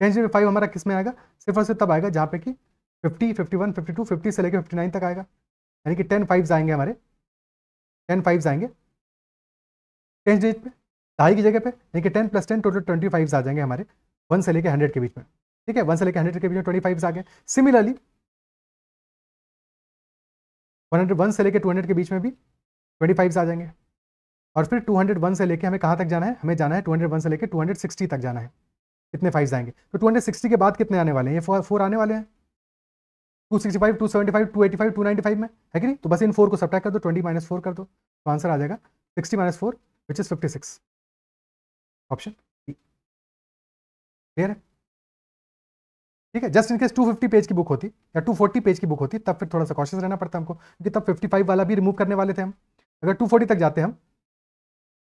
टेंस डिजिट फाइव हमारा किस में आएगा सिर्फ और सिर्फ तब आएगा जहाँ पे कि fifty fifty one fifty two fifty से लेकर नाइन तक आएगा यानी कि टेन फाइव्स आएंगे हमारे टेन फाइव्स आएंगे टेन डिजिट पे ढाई की जगह पे यानी कि ten plus ten total twenty fives आ जाएंगे हमारे वन से लेकर हंड्रेड के बीच में ठीक है वन से लेकर हंड्रेड के बीच में ट्वेंटी फाइव आ गए सिमिलरली वन हंड्रेड वन से लेकर टू हंड्रेड के बीच में भी ट्वेंटी फाइव्स आ जाएंगे और फिर टू हंड्रेड वन से लेकर हमें कहाँ तक जाना है हमें जाना है टू हंड्रेड वन से लेकर टू हंड्रेड सिक्सटी तक जाना है कितने फाइव्स आएंगे तो टू हंड्रेड सिक्सटी के बाद कितने आने वाले हैं ये फोर आने वाले हैं two sixty five two seventy five two eighty five two ninety five में है कि नहीं तो बस इन फोर को सब्ट्रैक्ट कर दो ट्वेंटी माइनस फोर कर दो तो आंसर आ जाएगा sixty minus four which is fifty six option clear है ठीक है जस्ट इनकेस 250 पेज की बुक होती या 240 पेज की बुक होती तब फिर थोड़ा सा कॉशियस रहना पड़ता हमको क्योंकि तब 55 वाला भी रिमूव करने वाले थे हम अगर 240 तक जाते हम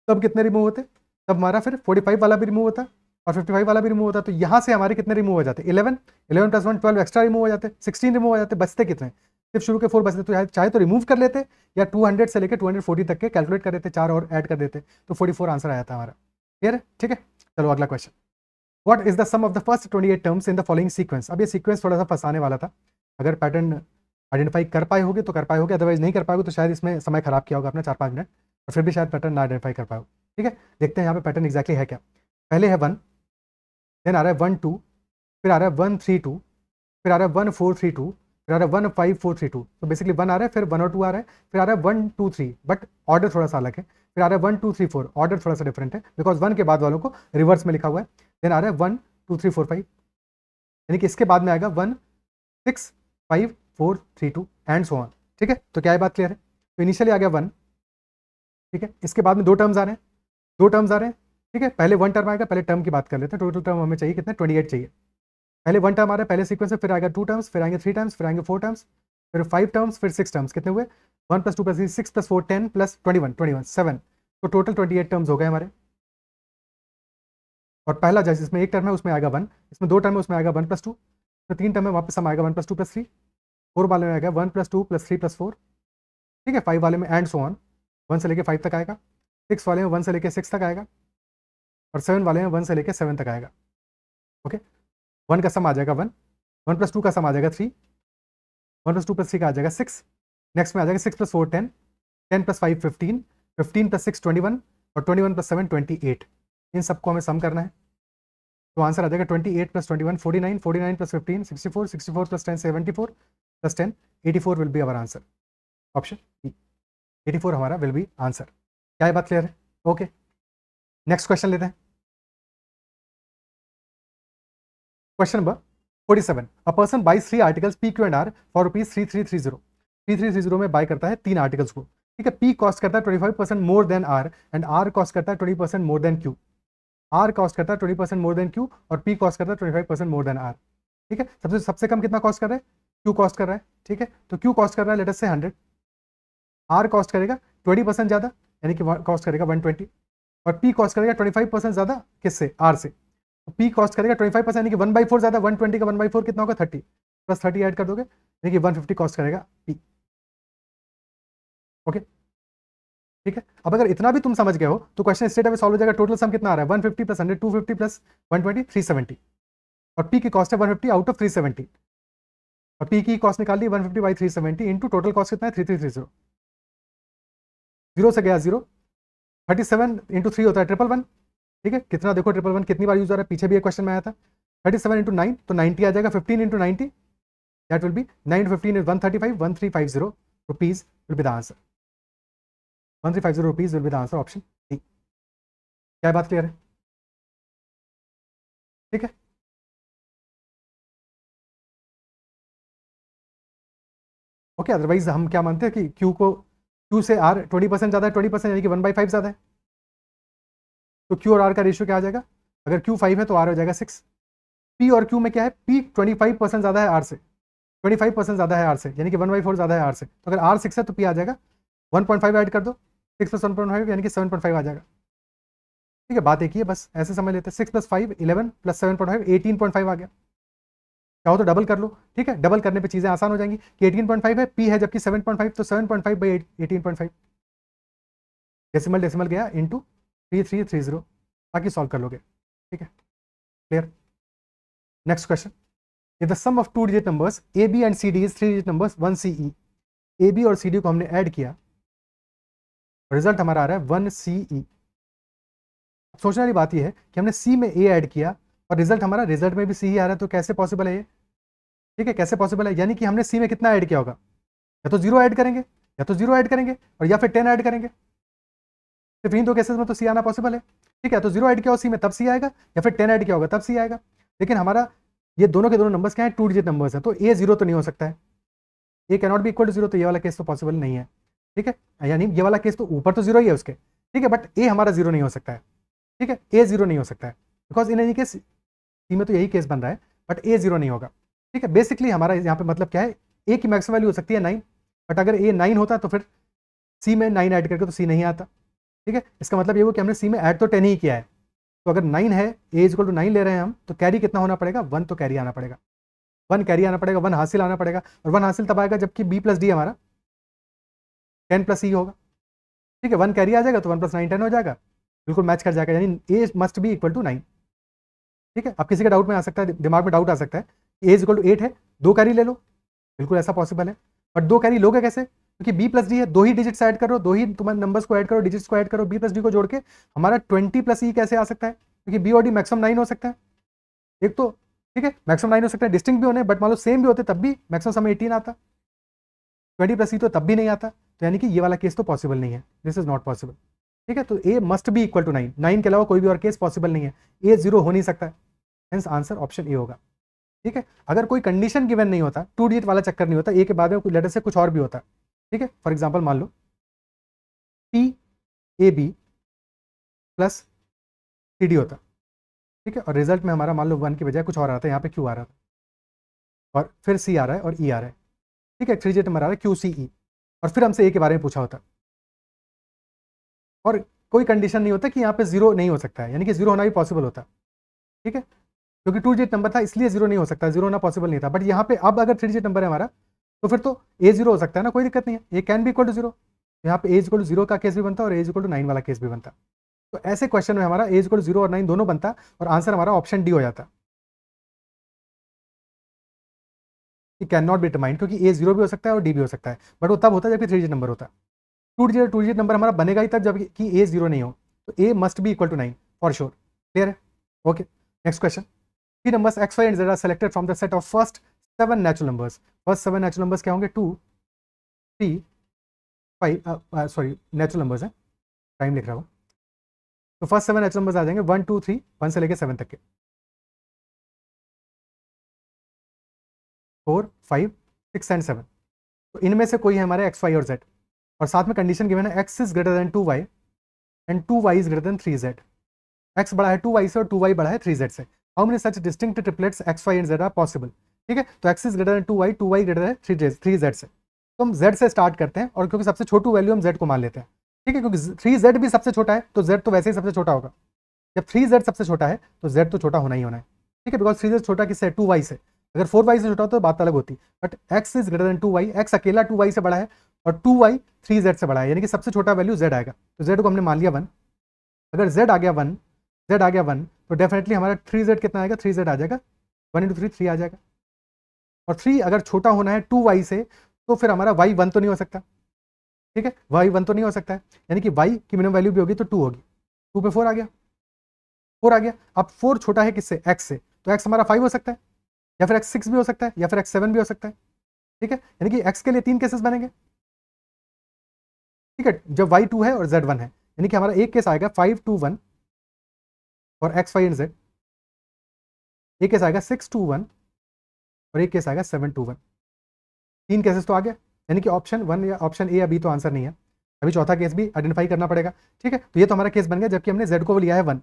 तब कितने रिमूव होते तब हमारा फिर फाइव वाला भी रिमूव होता और 55 वाला भी रिमूव होता है तो यहाँ से हमारे कितने रिमूव हो जाते eleven eleven plus one twelve extra remove हो जाते 16 रिमूव हो जाते बचते कितने सिर्फ शुरू के फोर बचते तो चाहे तो रिमूव कर लेते या 200 से लेकर 240 तक के कैलकुलेट कर देते चार और ऐड कर देते तो 44 आंसर आया था हमारा क्लियर है ठीक है चलो अगला question what is the sum of the first twenty eight terms in the following sequence अब ये सीक्वेंस थोड़ा सा फंसाने वाला था अगर पैटर्न आइडेंटिफाई कर पाए होगी तो कर पाए होगी अदरवाइज नहीं कर पाएगी तो शायद इसमें समय खराब किया होगा अपना चार पाँच मिनट और फिर भी शायद पैटर्न ना आइडेंटिफाई कर पाए ठीक है देखते हैं यहाँ पे पैटर्न एक्जैक्टली है क्या पहले है वन देन आ रहा है वन टू फिर आ रहा है वन थ्री टू फिर आ रहा है वन फोर थ्री टू फिर आ रहा है one five four three two तो बेसिकली वन आ रहा है फिर वन और टू आ रहा है फिर आ रहा है one two three but order थोड़ा सा अलग है फिर आ रहा है one two three four order थोड़ा सा डिफरेंट है बिकॉज वन के बाद वालों को रिवर्स में लिखा हुआ है देन आ रहा है one two three four five यानी कि इसके बाद में आएगा one six five four three two and so on ठीक है तो क्या बात क्लियर है तो इनिशियली आ गया वन ठीक है इसके बाद में दो टर्म्स आ रहे हैं दो टर्म्स आ रहे हैं ठीक है पहले वन टर्म आएगा पहले टर्म की बात कर लेते हैं टोटल टर्म हमें चाहिए कितना ट्वेंटी एट चाहिए पहले वन टर्म आ रहा है पहले सीक्वेंस फिर आएगा टू टर्म्स फिर आएंगे थ्री टर्म्स फिर आएंगे फोर टर्म्स फिर फाइव टर्म्स फिर सिक्स टर्म्स कितने हुए one plus two plus three six plus four ten plus twenty one twenty one seven तो टोटल ट्वेंटी एट टर्म्स हो गए हमारे और पहला जैसे इसमें एक टर्म है उसमें आएगा वन इसमें दो टर्म है उसमें आएगा वन प्लस टू इसमें तीन टर्म है वापस हम आएगा one plus two plus three four वाले में आएगा one plus two plus three plus four ठीक है फाइव वाले में एंड सो ऑन वन से लेकर फाइव तक आएगा सिक्स वाले में वन से लेकर सिक्स तक आएगा और सेवन वाले में वन से लेकर सेवन तक आएगा ओके वन का सम आ जाएगा वन वन प्लस टू का सम आ जाएगा three one plus two plus three का आ जाएगा सिक्स नेक्स्ट में आ जाएगा six plus four ten ten plus five fifteen fifteen plus six twenty one और twenty one plus seven twenty eight इन सबको हमें सम करना है तो आंसर आ जाएगा twenty eight plus twenty one forty nine forty nine plus fifteen sixty four sixty four plus ten seventy four plus ten eighty four will be our answer option B eighty four हमारा will be answer क्या ये बात clear है okay next question लेते हैं Question number 47. A person buys three articles P, Q and R for rupees 3330. 3330 में buy करता है तीन articles को ठीक है P cost करता है 25% more than R and R cost करता है 20% more than Q. R cost करता है 20% more than Q और P cost करता है 25% more than R. ठीक है सबसे सबसे कम कितना कॉस्ट कर रहा है क्यू कॉस्ट कर रहा है ठीक है तो क्यू कॉस्ट कर रहा है लेटर से हंड्रेड आर कॉस्ट करेगा ट्वेंटी परसेंट ज़्यादा यानी कि कॉस्ट करेगा वन ट्वेंटी और पी कॉस्ट करेगा ट्वेंटी फाइव परसेंट ज़्यादा किससे आर से पी तो कॉस्ट करेगा twenty five percent one by four ज़्यादा वन ट्वेंटी का वन बाई फोर कितना होगा थर्टी प्लस थर्टी एड कर दोगे यानी कि वन फिफ्टी कॉस्ट करेगा पी ओके ठीक है अब अगर इतना भी तुम समझ गए हो तो क्वेश्चन स्टेट में सॉल्व हो जाएगा टोटल सम कितना आ रहा है one fifty plus hundred two fifty plus one twenty three seventy और पी की कॉस्ट है one fifty out of three seventy और पी की कॉस्ट निकाल ली one fifty by three seventy into total cost कितना है three three three zero zero से गया zero thirty seven into three होता है ट्रिपल वन ठीक है कितना देखो ट्रिपल वन कितनी बार यूज हो रहा है पीछे भी एक क्वेश्चन में आया था थर्टी सेवन इंटू नाइन तो नाइनटी आ जाएगा fifteen into ninety that will be nine fifteen is one thirty five one three five zero rupees will be the answer one three five zero rupees will be the answer option D क्या बात clear है ठीक है okay okay, otherwise हम क्या मानते हैं कि क्यू को क्यू से आर ट्वेंटी परसेंट ज़्यादा है ट्वेंटी परसेंट यानी कि वन बाई फाइव ज़्यादा है तो क्यू और आर का रेशियो क्या आ जाएगा अगर क्यू फाइव है तो आर हो जाएगा सिक्स पी और क्यू में क्या है पी ट्वेंटी फाइव परसेंट ज़्यादा है आर से ट्वेंटी फाइव परसेंट ज़्यादा है आर से यानी कि वन बाई फोर ज़्यादा है आर से तो अगर आर सिक्स है तो पी आ जाएगा वन पॉइंट फाइव एड कर दो six plus one point five यानी कि सेवन पॉइंट फाइव आ जाएगा ठीक है बात एक ही है बस ऐसे समझ लेते हैं six plus five eleven plus seven point five eighteen point five आ गया चाहो तो डबल कर लो ठीक है डबल करने पे चीज़ें आसान हो जाएंगी कि एटीन पॉइंट फाइव है पी है जबकि सेवन पॉइंट फाइव तो seven point five by eighteen point five decimal decimal गया into three three three zero बाकी सॉल्व कर लोगे ठीक है clear next question is the sum of two digit numbers A B and C D is three digit numbers one C E A B और C D को हमने add किया result हमारा आ रहा है वन सी ई सोचने वाली बात यह है कि हमने सी में ए ऐड किया और रिजल्ट हमारा रिजल्ट में भी सी ही आ रहा है तो कैसे पॉसिबल है ये ठीक है कैसे पॉसिबल है यानी कि हमने सी में कितना ऐड किया होगा या तो जीरो ऐड करेंगे या तो जीरो ऐड करेंगे और या फिर टेन ऐड करेंगे सिर्फ तो इन दो केसेस में तो सी आना पॉसिबल है ठीक है तो जीरो ऐड किया हो सी में तब सी आएगा या फिर टेन ऐड किया होगा तब सी आएगा लेकिन हमारा ये दोनों के दोनों नंबर्स क्या है टू डिजिट नंबर्स है तो ए जीरो तो नहीं हो सकता है ए नॉट भी इक्वल टू जीरो तो ये वाला केस तो पॉसिबल नहीं है ठीक है यानी ये वाला केस तो ऊपर तो जीरो ही है उसके ठीक है बट ए हमारा जीरो नहीं हो सकता है ठीक है ए जीरो नहीं हो सकता है because in any case C में तो यही केस बन रहा है बट ए जीरो नहीं होगा ठीक है बेसिकली हमारा यहाँ पे मतलब क्या है ए की मैक्सिमम वैल्यू हो सकती है नाइन बट अगर ए नाइन होता तो फिर सी में नाइन ऐड करके तो सी नहीं आता ठीक है इसका मतलब ये हुआ कि हमने सी में ऐड तो टेन ही किया है तो अगर नाइन है ए टू नाइन ले रहे हैं हम तो कैरी कितना होना पड़ेगा वन तो कैरी आना पड़ेगा वन कैरी आना पड़ेगा वन हासिल आना पड़ेगा और वन हासिल तब आएगा जबकि बी प्लस डी हमारा टेन प्लस ई होगा ठीक है वन कैरी आ जाएगा तो वन प्लस नाइन टेन हो जाएगा बिल्कुल मैच कर जाएगा यानी A must be equal to nine ठीक है अब किसी का डाउट में आ सकता है दिमाग में डाउट आ सकता है A is equal to eight है दो कैरी ले लो बिल्कुल ऐसा पॉसिबल है बट दो कैरी लोगे कैसे क्योंकि बी प्लस डी है दो ही डिजिट ऐड करो दो ही तुम्हारे नंबर्स को ऐड करो डिजिट्स को ऐड करो बी प्लस डी को जोड़ के हमारा ट्वेंटी प्लस ई कैसे आ सकता है क्योंकि बी और डी मैक्सिमम नाइन हो सकता है एक तो ठीक है मैक्सिमम नाइन हो सकता है डिस्टिंग भी होने बट मान लो सेम भी होते तब भी मैक्सिमम समय एटीन आता ट्वेंटी प्लस ई तो तब भी नहीं आता तो यानी कि ये वाला केस तो पॉसिबल नहीं है दिस इज नॉट पॉसिबल ठीक है तो A must be equal to nine nine के अलावा कोई भी और केस पॉसिबल नहीं है ए जीरो हो नहीं सकता है हेंस आंसर ऑप्शन ए होगा ठीक है अगर कोई कंडीशन गिवन नहीं होता टू डिजिट वाला चक्कर नहीं होता ए के बाद में लेटर से कुछ और भी होता है ठीक है फॉर एग्जाम्पल मान लो P A B plus C D होता ठीक है और रिजल्ट में हमारा मान लो वन की बजाय कुछ और आ रहा था यहाँ पे क्यू आ रहा था और फिर सी आ रहा है और ई e आ रहा है ठीक है थ्री जेट हमारा आ रहा है क्यू सी ई और फिर हमसे ए के बारे में पूछा होता और कोई कंडीशन नहीं होता कि यहाँ पे जीरो नहीं हो सकता है यानी कि जीरो होना भी पॉसिबल होता ठीक है क्योंकि टू जेट नंबर था इसलिए जीरो नहीं हो सकता जीरो होना पॉसिबल नहीं था बट यहाँ पे अब अगर थ्री जेट नंबर है हमारा तो फिर तो ए जीरो हो सकता है ना कोई दिक्कत नहीं है ए कैन भी इक्वल टू जीरो यहाँ पे एज इक्वल जीरो का केस भी बनता और एज इक्वल टू नाइन वाला केस भी बनता तो ऐसे क्वेश्चन में हमारा एज इक्वल जीरो और नाइन दोनों बनता और आंसर हमारा ऑप्शन डी हो जाता it can not be determined क्योंकि ए जीरो भी हो सकता है और डी भी हो सकता है बट वो तब होता है जबकि थ्री डिजिट नंबर होता है two digit two digit number हमारा बनेगा ही तब जबकि ए जीरो नहीं हो तो A must be equal to nine for sure clear है okay next question three numbers X Y and Z are selected from the set of first seven natural numbers first seven natural numbers क्या होंगे two three five sorry natural numbers हैं time लिख रहा हूँ तो first seven natural numbers आ जाएंगे one two three one से लेकर सेवन तक के four five six and seven तो इनमें से कोई है हमारे एक्स वाई और जेड और साथ में कंडीशन गिवन है X is greater than two Y and two Y is greater than three Z X बड़ा है टू वाई से और टू वाई बड़ा है थ्री जेड से how many such distinct triplets X Y and Z are possible ठीक है तो X is greater two Y two Y greater है थ्री थ्री जेड से तो हम जेड से स्टार्ट करते हैं और क्योंकि सबसे छोटू वैल्यू हम जेड को मान लेते हैं ठीक है क्योंकि थ्री जेड भी सबसे छोटा है तो जेड तो वैसे ही सबसे छोटा होगा जब थ्री जेड सबसे छोटा है तो जेड तो छोटा होना ही होना है ठीक है बिकॉज थ्री जेड छोटा किससे टू वाई से अगर फोर वाई से छोटा हो तो बात अलग होती but X is greater than two Y X अकेला टू वाई से बड़ा है और टू वाई थ्री जेड से बड़ा है यानी कि सबसे छोटा वैल्यू जेड आएगा तो जेड को हमने मान लिया वन अगर जेड आ गया वन जेड आ गया वन तो डेफिनेटली हमारा थ्री जेड कितना आएगा थ्री जेड आ जाएगा वन इंटू थ्री थ्री आ जाएगा और थ्री अगर छोटा होना है टू वाई से तो फिर हमारा वाई वन तो नहीं हो सकता ठीक है वाई वन तो नहीं हो सकता है यानी कि वाई की मिनिमम वैल्यू भी होगी तो टू होगी टू पे फोर आ गया फोर आ गया अब फोर छोटा है किससे एक्स से तो एक्स हमारा फाइव हो सकता है या फिर एक्स सिक्स भी हो सकता है या फिर एक्स सेवन भी हो सकता है ठीक है यानी कि एक्स के लिए तीन केसेस बनेंगे ठीक है जब वाई टू है और जेड वन है यानी कि हमारा एक केस आएगा फाइव टू वन और एक्स फाइव एंड जेड एक केस आएगा सिक्स टू वन और एक केस आएगा सेवन टू वन तीन केसेस तो आ गया यानी कि ऑप्शन वन या ऑप्शन ए अभी तो आंसर नहीं है अभी चौथा केस भी आइडेंटिफाई करना पड़ेगा ठीक है तो ये तो हमारा केस बन गया जबकि हमने जेड को लिया है वन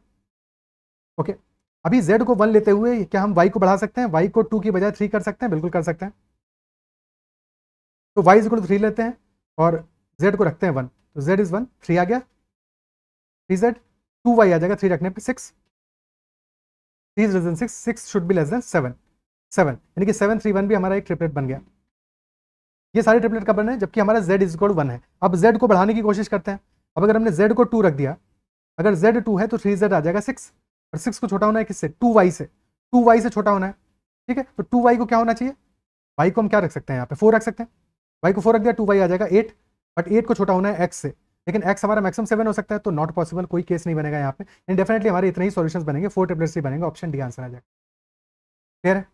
ओके अभी जेड को वन लेते हुए क्या हम वाई को बढ़ा सकते हैं वाई को टू की बजाय थ्री कर सकते हैं बिल्कुल कर सकते हैं तो वाई इजल थ्री लेते हैं और जेड को रखते हैं वन तो जेड इज वन थ्री आ गया थ्री जेड टू वाई आ जाएगा थ्री रखने पर six three six six should be less than seven seven यानी कि सेवन थ्री वन भी हमारा एक ट्रिपलेट बन गया ये सारे ट्रिपलेट का बने जबकि हमारा जेड इज इक्वल वन है अब जेड को बढ़ाने की कोशिश करते हैं अब अगर हमने जेड को टू रख दिया अगर जेड टू है तो थ्री जेड आ जाएगा सिक्स और सिक्स को छोटा होना है किससे टू वाई से टू वाई से छोटा होना है ठीक है तो टू वाई को क्या होना चाहिए वाई को हम क्या रख सकते हैं यहाँ पे फोर रख सकते हैं वाई को फोर रख दिया टू वाई आ जाएगा एट बट एट को छोटा होना है एक्स से लेकिन एक्स हमारा मैक्सिमम सेवन हो सकता है तो नॉट पॉसिबल कोई केस नहीं बनेगा यहाँ पे इन डेफिनेटली हमारे इतने ही सोल्यूशन बनेंगे फोर टेबलेट्स ही बनेंगे ऑप्शन डी आंसर आ जाएगा क्लियर है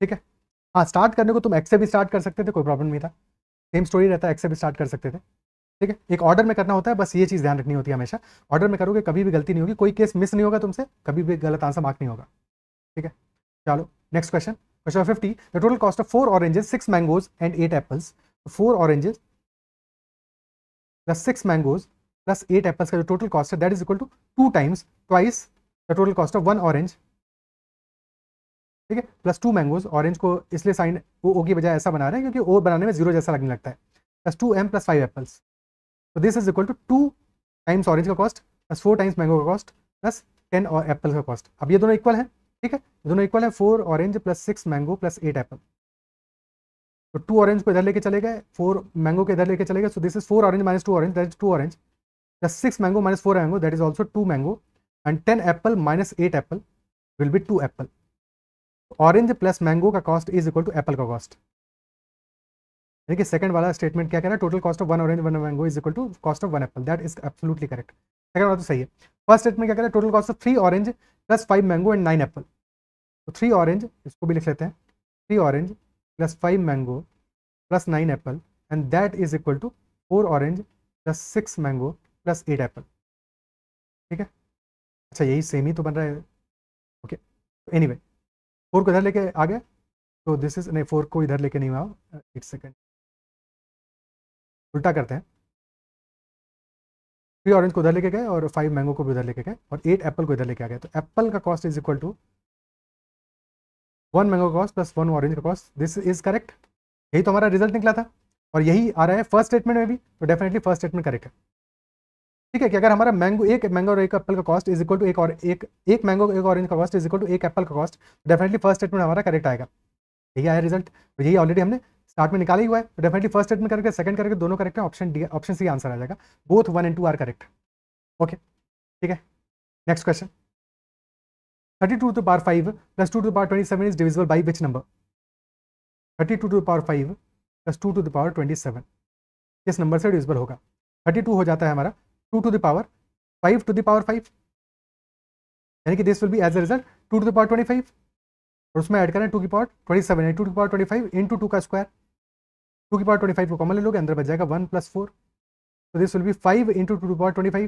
ठीक है हाँ स्टार्ट करने को तुम एक्स से भी स्टार्ट कर सकते थे कोई प्रॉब्लम नहीं था सेम स्टोरी रहता है एक्स से भी स्टार्ट कर सकते थे ठीक है एक ऑर्डर में करना होता है बस ये चीज़ ध्यान रखनी होती है हमेशा ऑर्डर में करोगे कभी भी गलती नहीं होगी कोई केस मिस नहीं होगा तुमसे कभी भी गलत आंसर मार्क नहीं होगा ठीक है चलो next question question fifty the total cost of four oranges six mangoes and eight apples four oranges plus six mangoes plus eight apples का जो टोटल कॉस्ट है that is equal to two times twice the total cost of one orange ठीक है plus to mangoes orange को इसलिए sign वो ओ की बजाय ऐसा बना रहे हैं क्योंकि ओ बनाने में जीरो जैसा लगने लगता है plus two M plus five apples तो this is equal to two times orange का cost plus four times mango का कॉस्ट प्लस टेन और एप्पल का कॉस्ट अब ये दोनों इक्वल है ठीक है दोनों इक्वल है four orange plus six mango plus eight apple तो टू ऑरेंज को इधर लेके चले गए फोर मैंगो के इधर लेके चले गए so this is four orange minus two orange that is two orange plus six mango minus four mango that is also two mango and ten apple minus eight apple will be two apple orange plus mango का cost is equal to apple का cost देखिए second वाला statement क्या कह रहा है total cost of one orange one mango is equal to cost of one Apple that is absolutely correct second वाला तो सही है फर्स्ट स्टेटमेंट क्या कह रहा है total cost of three orange plus five mango and nine apple तो three orange इसको भी लिख लेते हैं three orange plus five mango plus nine apple and that is equal to four orange plus six mango plus eight apple ठीक है अच्छा यही सेम ही तो बन रहा है ओके एनी वे फोर को इधर लेके आ गया तो दिस इज नहीं फोर को इधर लेके नहीं हुआ एक सेकेंड उल्टा करते हैं थ्री ऑरेंज को उधर लेके गए और फाइव मैंगो को भी उधर लेके गए और एट एप्पल को इधर लेके आ गए तो एप्पल का cost is equal to one mango cost plus one orange का कॉस्ट दिस इज करेक्ट यही तो हमारा रिजल्ट निकला था और यही आ रहा है फर्स्ट स्टेटमेंट में भी तो डेफिनेटली फर्स्ट स्टेटमेंट करेक्ट है ठीक है कि अगर हमारा मैंगो एक मैंगो और एक एप्पल का कॉस्ट इज इक्वल टू एक और एक एक मैंगो एक ऑरेंज का कॉस्ट इज इक्वल टू एक एप्पल का कॉस्ट डेफिनेटली फर्स्ट स्टेटमेंट हमारा करेक्ट आएगा यही आया रिजल्ट तो यही ऑलरेडी हमने स्टार्ट में निकाला ही हुआ है तो डेफिनेटली फर्स्ट स्टेटमेंट करके सेकंड करके दोनों करेक्ट है option D option C answer आ जाएगा both one and two are correct okay ठीक है next question thirty two to power five plus two to power twenty seven is divisible by which number thirty two to power five plus two to power twenty seven किस नंबर से divisible होगा thirty two हो जाता है हमारा 2 to the power 5 to the power 5 यानी कि this will be as a result 2 to the power 25 और उसमें ऐड करें 2 की पावर 27 यानी 2 की पावर 25 इनटू 2 का स्क्वायर 2 की पावर 25 को कॉमन ले लोगे अंदर बच जाएगा 1 प्लस फोर तो this will be 5 into two power 25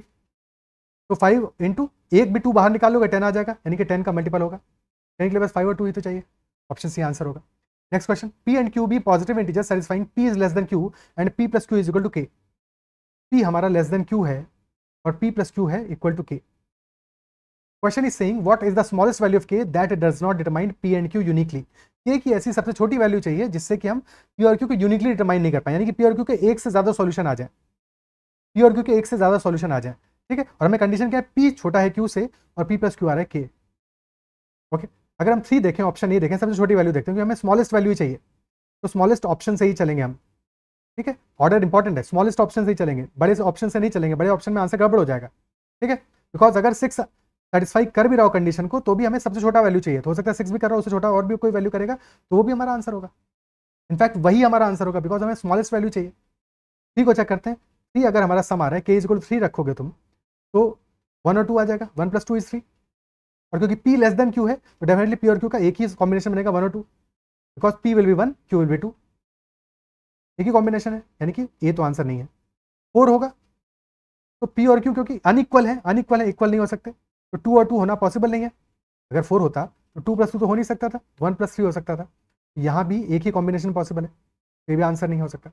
तो 5 इंटू एक भी 2 बाहर निकाल लोगे 10 आ जाएगा यानी कि 10 का मल्टीपल होगा टेन के लिए बस 5 और 2 ही तो चाहिए ऑप्शन सी आंसर होगा next question P and Q be positive integer satisfying P is less than Q and P plus Q is equal to K P हमारा लेस देन क्यू है और p प्लस क्यू है equal to k. Question is saying what is the smallest value of K that does not determine P and Q uniquely K की ऐसी सबसे छोटी value चाहिए जिससे कि हम पी और क्यू को यूनिकली डिटरमाइन नहीं कर पाए यानी कि पी और क्यू के एक से ज़्यादा सॉल्यूशन आ जाए पी और क्यू के एक से ज़्यादा सॉल्यूशन आ जाए ठीक है और हमें कंडीशन क्या है पी छोटा है क्यू से और पी प्लस क्यू आ रहा है के ओके अगर हम थ्री देखें ऑप्शन ए देखें सबसे छोटी वैल्यू देखते हैं क्योंकि हमें स्मॉलेस्ट वैल्यू चाहिए तो स्मॉलेस्ट ऑप्शन से ही चलेंगे हम ठीक है ऑर्डर इंपॉर्टेंट है स्मॉलेस्ट ऑप्शन से ही चलेंगे बड़े ऑप्शन से नहीं चलेंगे बड़े ऑप्शन में आंसर गड़बड़ हो जाएगा ठीक है बिकॉज अगर सिक्स सेटिस्फाई कर भी रहा हो कंडीशन को तो भी हमें सबसे छोटा वैल्यू चाहिए तो हो सकता है सिक्स भी कर रहा हो उससे छोटा और भी कोई वैल्यू करेगा तो वो भी हमारा आंसर होगा इनफैक्ट वही हमारा आंसर होगा बिकॉज हमें स्मॉलेस्ट वैल्यू चाहिए ठीक हो चेक करते हैं थ्री अगर हमारा सम आ रहा है के इज गोल थ्री रखोगे तुम तो वन और टू आ जाएगा one plus two is three और क्योंकि पी लेस देन क्यू है तो डेफिनेटली पी और क्यू का एक ही कॉम्बिनेशन बनेगा वन और two because P will be one Q will be two एक ही कॉम्बिनेशन है यानी कि ए तो आंसर नहीं है फोर होगा तो पी और क्यू क्योंकि अनइक्वल है अनइक्वल है इक्वल नहीं हो सकते तो टू और टू होना पॉसिबल नहीं है अगर फोर होता तो टू प्लस टू तो हो नहीं सकता था वन प्लस थ्री हो सकता था यहाँ भी एक ही कॉम्बिनेशन पॉसिबल है ये भी आंसर नहीं हो सकता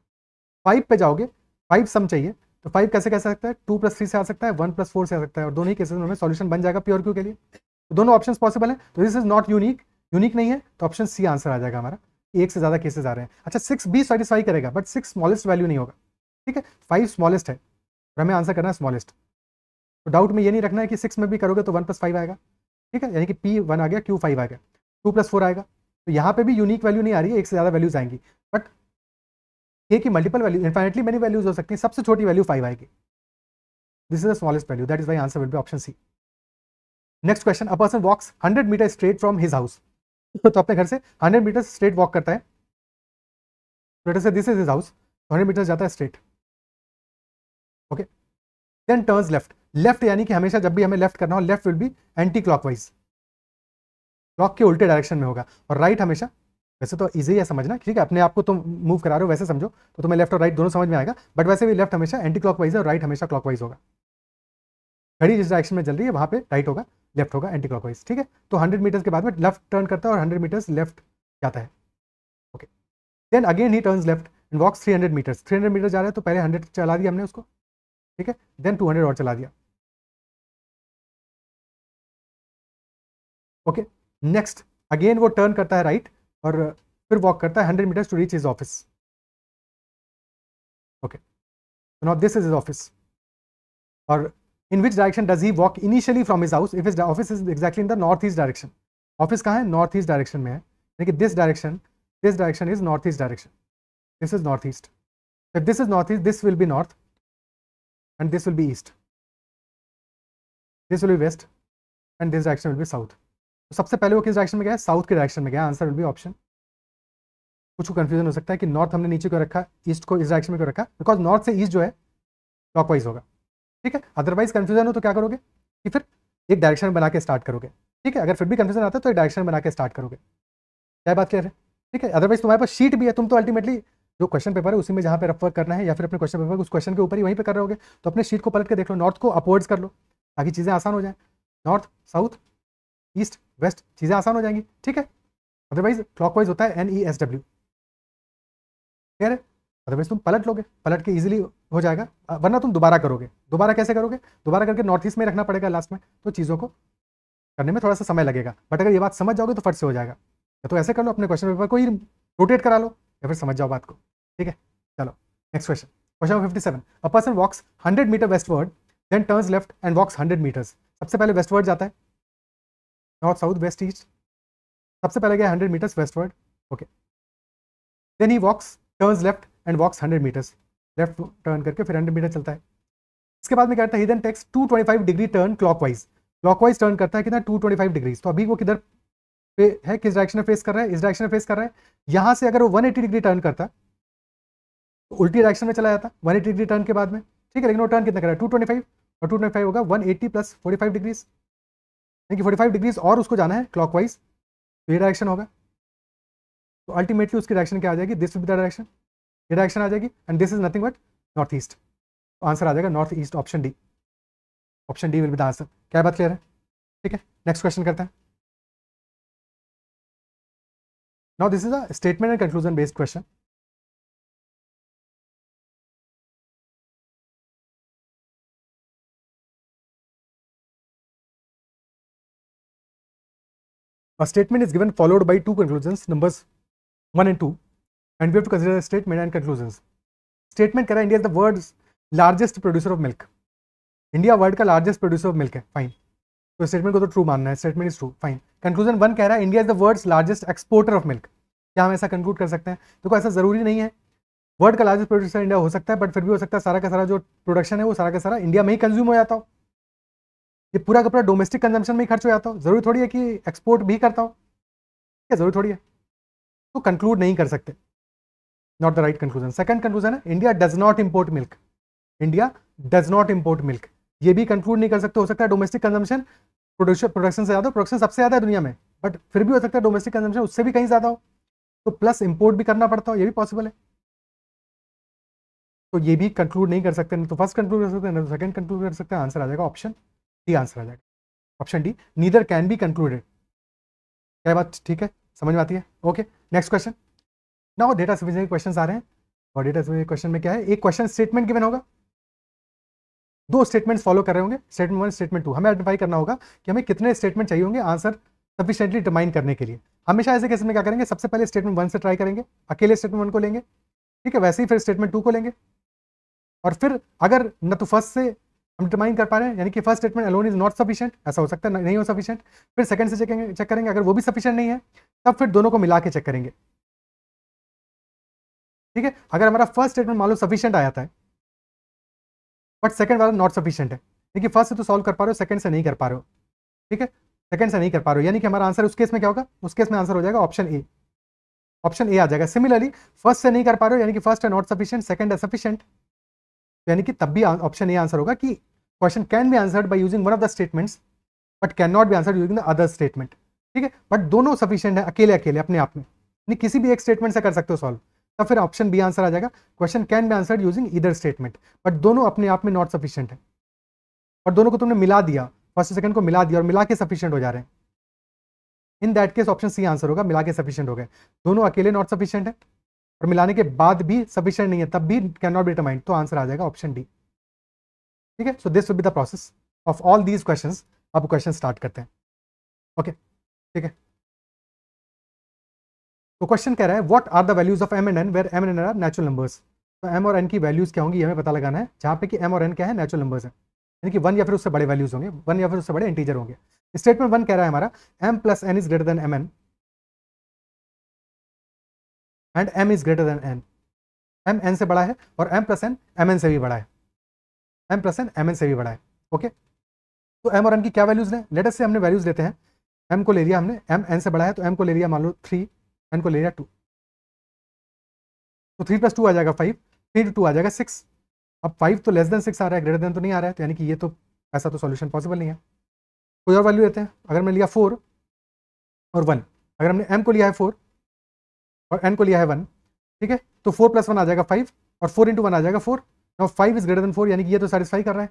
फाइव पे जाओगे फाइव सम चाहिए तो फाइव कैसे कह सकता है टू प्लस थ्री से आ सकता है वन प्लस फोर से आ सकता है और दोनों ही केसेस में सॉल्यूशन बन जाएगा प्योर क्यू के लिए तो दोनों ऑप्शन पॉसिबल है तो this is not unique unique नहीं है तो ऑप्शन सी आंसर आ जाएगा हमारा एक से ज़्यादा केसेस आ रहे हैं अच्छा सिक्स भी सेटिस्फाई करेगा बट सिक्स स्मॉलेस्ट वैल्यू नहीं होगा ठीक है फाइव स्मॉलेस्ट है और हमें आंसर करना है स्मॉलेस्ट तो डाउट में ये नहीं रखना है कि सिक्स में भी करोगे तो वन प्लस फाइव आएगा ठीक है यानी कि पी वन आ गया क्यू फाइव आ गया टू प्लस फोर आएगा तो यहाँ पे भी यूनिक वैल्यू नहीं आ रही है एक से ज़्यादा वैल्यूज आएंगी बट एक की multiple value infinitely many values हो सकती है सबसे छोटी वैल्यू फाइव आएगी this is the smallest value that is why answer will be option C next question a person walks hundred metre straight from his house तो अपने घर से हंड्रेड मीटर स्ट्रेट वॉक करता है लेटर से this is his house hundred metre जाता है straight okay then turns left left यानी कि हमेशा जब भी हमें लेफ्ट करना हो left will be anti clockwise clock के उल्टे डायरेक्शन में होगा और राइट right हमेशा वैसे तो ईजी है समझना ठीक है अपने आप को तुम मूव करा रहे हो वैसे समझो तो तुम्हें लेफ्ट और राइट दोनों समझ में आएगा बट वैसे भी लेफ्ट हमेशा एंटी क्लॉकवाइज है और राइट हमेशा क्लॉकवाइज होगा घड़ी जिस डायरेक्शन में चल रही है वहां पे राइट होगा लेफ्ट होगा एंटी क्लॉकवाइज ठीक है तो हंड्रेड मीटर्स के बाद में लेफ्ट टर्न करता है और हंड्रेड मीटर्स लेफ्ट जाता है ओके देन अगेन ही turns left and walks three hundred metres three hundred metre जा रहा है तो पहले हंड्रेड चला दिया हमने उसको ठीक है देन टू हंड्रेड और चला दिया ओके नेक्स्ट अगेन वो टर्न करता है राइट और फिर वॉक करता है hundred metres to reach his office okay not this is his office और in which direction does he walk initially from his house if his office is exactly in the north east direction office कहाँ है north east direction में है लेकिन this direction this direction is north east direction this is north east this is north east this will be north and this will be east this will be west and this direction will be south तो सबसे पहले वो किस direction में गया south के direction में गया आंसर विल बी ऑप्शन कुछ कंफ्यूजन हो सकता है कि नॉर्थ हमने नीचे क्यों रखा ईस्ट को इस डायरेक्शन में क्यों रखा बिकॉज नॉर्थ से ईस्ट जो है क्लॉकवाइज होगा ठीक है अदरवाइज कन्फ्यूजन हो तो क्या करोगे कि फिर एक डायरेक्शन बना के स्टार्ट करोगे ठीक है अगर फिर भी कन्फ्यूजन आता है तो एक डायरेक्शन बना के स्टार्ट करोगे क्या बात क्लियर है ठीक है अदरवाइज तुम्हारे पास शीट भी है तुम तो अल्टीमेटली जो क्वेश्चन पेपर है उसी में जहाँ पे रफ वर्क करना है या फिर अपने क्वेश्चन पेपर उस क्वेश्चन के ऊपर ही वहीं पर कर रहे तो अपने शीट को पलट के देख लो नॉर्थ को अपवर्ड्स कर लो ताकि चीज़ें आसान हो जाए नॉर्थ साउथ ईस्ट वेस्ट चीज़ें आसान हो जाएंगी ठीक है अदरवाइज क्लॉक होता है N E S W clear है अदरवाइज तुम पलट लोगे पलट के इजीली हो जाएगा वरना तुम दोबारा करोगे दोबारा कैसे करोगे दोबारा करके नॉर्थ ईस्ट में रखना पड़ेगा लास्ट में तो चीज़ों को करने में थोड़ा सा समय लगेगा बट अगर ये बात समझ जाओगे तो फट से हो जाएगा या तो ऐसे कर लो अपने क्वेश्चन पेपर को ही रोटेट करा लो या फिर समझ जाओ बात को ठीक है चलो next question question number fifty seven a person walks hundred metre westward then turns left and walks hundred metres सबसे पहले वेस्टवर्ड जाता है नॉर्थ साउथ वेस्ट ईस्ट सबसे पहले गया hundred metres westward okay then he walks turns left and walks hundred metres left turn करके फिर hundred metre चलता है इसके बाद में क्या करता है he then takes 225 degree turn clock clockwise turn करता है कितना 225 डिग्रीज तो अभी वो किधर पे है किस डायरेक्शन में फेस कर रहा है इस डायरेक्शन में फेस कर रहा है यहाँ से अगर वो 180 डिग्री टर्न करता तो उल्टी डायरेक्शन में चला जाता 180 डिग्री टर्न के बाद में ठीक है लेकिन वो टर्न कितना कर रहा है टू और टू होगा one eighty plus forty degrees यानी कि फोर्टी डिग्रीज और उसको जाना है क्लॉकवाइज तो ये डायरेक्शन होगा तो अल्टीमेटली उसकी डायरेक्शन क्या आ जाएगी दिस विद द डायरेक्शन ये डायरेक्शन आ जाएगी and this is nothing but north east answer आ जाएगा north east option D option D will be the answer क्या बात क्लियर है ठीक है नेक्स्ट क्वेश्चन करते हैं now this is a statement and conclusion based question A statement is given followed by two conclusions, numbers one and two. and we have to consider the statement and conclusions. Statement कह रहा है India is the world's largest producer of milk. India world का largest producer of milk है fine. तो statement को तो true मानना है statement is true fine. Conclusion one कह रहा है India is the world's largest exporter of milk. क्या हम ऐसा conclude कर सकते हैं देखो ऐसा ज़रूरी नहीं है वर्ल्ड का लार्जेस्ट प्रोड्यूसर इंडिया हो सकता है बट फिर भी हो सकता है सारा का सारा जो प्रोडक्शन है वो सारा का सारा इंडिया में ही कंज्यूम हो जाता हो ये पूरा का पूरा डोमेस्टिक कंजम्पशन में ही खर्च हो जाता हो जरूरी थोड़ी है कि एक्सपोर्ट भी करता हो क्या जरूरी थोड़ी है तो कंक्लूड नहीं कर सकते not the right conclusion second conclusion है India does not import milk India does not import milk ये भी कंक्लूड नहीं कर सकते हो सकता है डोमेस्टिक कंजम्पशन प्रोडक्शन प्रोडक्शन से ज़्यादा प्रोडक्शन सबसे ज़्यादा है दुनिया में बट फिर भी हो सकता है डोमेस्टिक कंजम्पशन उससे भी कहीं ज़्यादा हो तो प्लस इम्पोर्ट भी करना पड़ता हो ये भी पॉसिबल है तो ये भी कंक्लूड नहीं कर सकते ना तो फर्स्ट कंक्लूड कर सकते हैं ना तो सेकंड कंक्लूड कर सकते हैं आंसर आ जाएगा ऑप्शन डी आंसर आ जाएगा option D neither can be concluded क्या बात ठीक है समझ में आती है okay next question now data के क्वेश्चन आ रहे हैं और डेटा सफिशियंसी क्वेश्चन में क्या है एक क्वेश्चन स्टेटमेंट गिवन होगा दो स्टेटमेंट्स फॉलो कर रहे होंगे स्टेटमेंट वन स्टेटमेंट टू हमें आइडेंटिफाई करना होगा कि हमें कितने स्टेटमेंट चाहिए होंगे आंसर सफिशियंटली डिमाइन करने के लिए हमेशा ऐसे केस में क्या करेंगे सबसे पहले स्टेटमेंट वन से ट्राई करेंगे अकेले स्टेटमेंट वन को लेंगे ठीक है वैसे ही फिर स्टेटमेंट टू को लेंगे और फिर अगर न तो फर्स्ट से हम डिटरमाइन कर पा रहे हैं यानी कि first statement alone is not sufficient ऐसा हो सकता है नहीं हो सफिशिएंट फिर सेकंड से चेक चेक करेंगे अगर वो भी सफिशिएंट नहीं है तब फिर दोनों को मिला के चेक करेंगे ठीक है अगर हमारा फर्स्ट स्टेटमेंट मान लो सफिशियंट आया था बट सेकंड वाला नॉट सफिशियंट है देखिए फर्स्ट से तो सॉल्व कर पा रहे हो सेकंड से नहीं कर पा रहे हो ठीक है सेकंड से नहीं कर पा रहे हो यानी कि हमारा आंसर उस केस में क्या होगा उस केस में आंसर हो जाएगा ऑप्शन ए ऑप्शन ए आ जाएगा सिमिलरली फर्स्ट से नहीं कर पा रहे हो यानी कि फर्स्ट है नॉट सफिशियंट सेकंड है सफिशियंट यानी कि तब भी ऑप्शन ए आंसर होगा कि question can be answered by using one of the statements but can not be answer using the other statement ठीक है बट दोनों सफिशियंट है अकेले अकेले अपने आप में यानी किसी भी एक स्टेटमेंट से कर सकते हो सॉल्व तब तो फिर ऑप्शन बी आंसर आ जाएगा question can be answer using either statement but दोनों अपने आप में नॉट सफिशियंट है और दोनों को तुमने मिला दिया फर्स्ट सेकंड को मिला दिया और मिला के सफिशियंट हो जा रहे हैं in that case option C answer होगा मिला के सफिशियंट हो गए दोनों अकेले नॉट सफिशियंट है और मिलाने के बाद भी सफिशियंट नहीं है तब भी कैन नॉट बी डिटरमाइंड तो आंसर आ जाएगा ऑप्शन डी ठीक है so this will be the process of all these question अब क्वेश्चन स्टार्ट करते हैं ओके okay, ठीक है तो क्वेश्चन कह रहा है what are the values of M and N where M and N are natural numbers तो एम और एन की वैल्यूज क्या होंगी हमें पता लगाना है जहाँ पे कि एम और एन क्या है नेचुरल नंबर्स है यानी कि वन या फिर उससे बड़े वैल्यूज होंगे वन या फिर उससे बड़े इंटीजर होंगे स्टेटमेंट वन कह रहा है हमारा M plus N is greater than M N and M is greater than N M N से बड़ा है और M plus N M N से भी बड़ा है M plus N M N से भी बड़ा है ओके तो एम और एन की क्या वैल्यूज है लेटेस्ट से हमने वैल्यूज लेते हैं एम को ले लिया हमने एम एन से बड़ा है तो एम को ले लिया मान लो थ्री वन को ले जाए टू तो थ्री प्लस टू आ जाएगा फाइव थ्री टू टू आ जाएगा सिक्स अब फाइव तो लेस देन सिक्स आ रहा है ग्रेटर देन तो नहीं आ रहा है तो यानी कि ये तो ऐसा तो सॉल्यूशन पॉसिबल नहीं है कोई और वैल्यू लेते हैं अगर मैंने लिया फोर और वन अगर हमने एम को लिया है फोर और एन को लिया है वन ठीक है तो फोर प्लस वन आ जाएगा फाइव और फोर इंटू वन आ जाएगा four now five is greater than four यानी कि ये तो सेटिस्फाई कर रहा है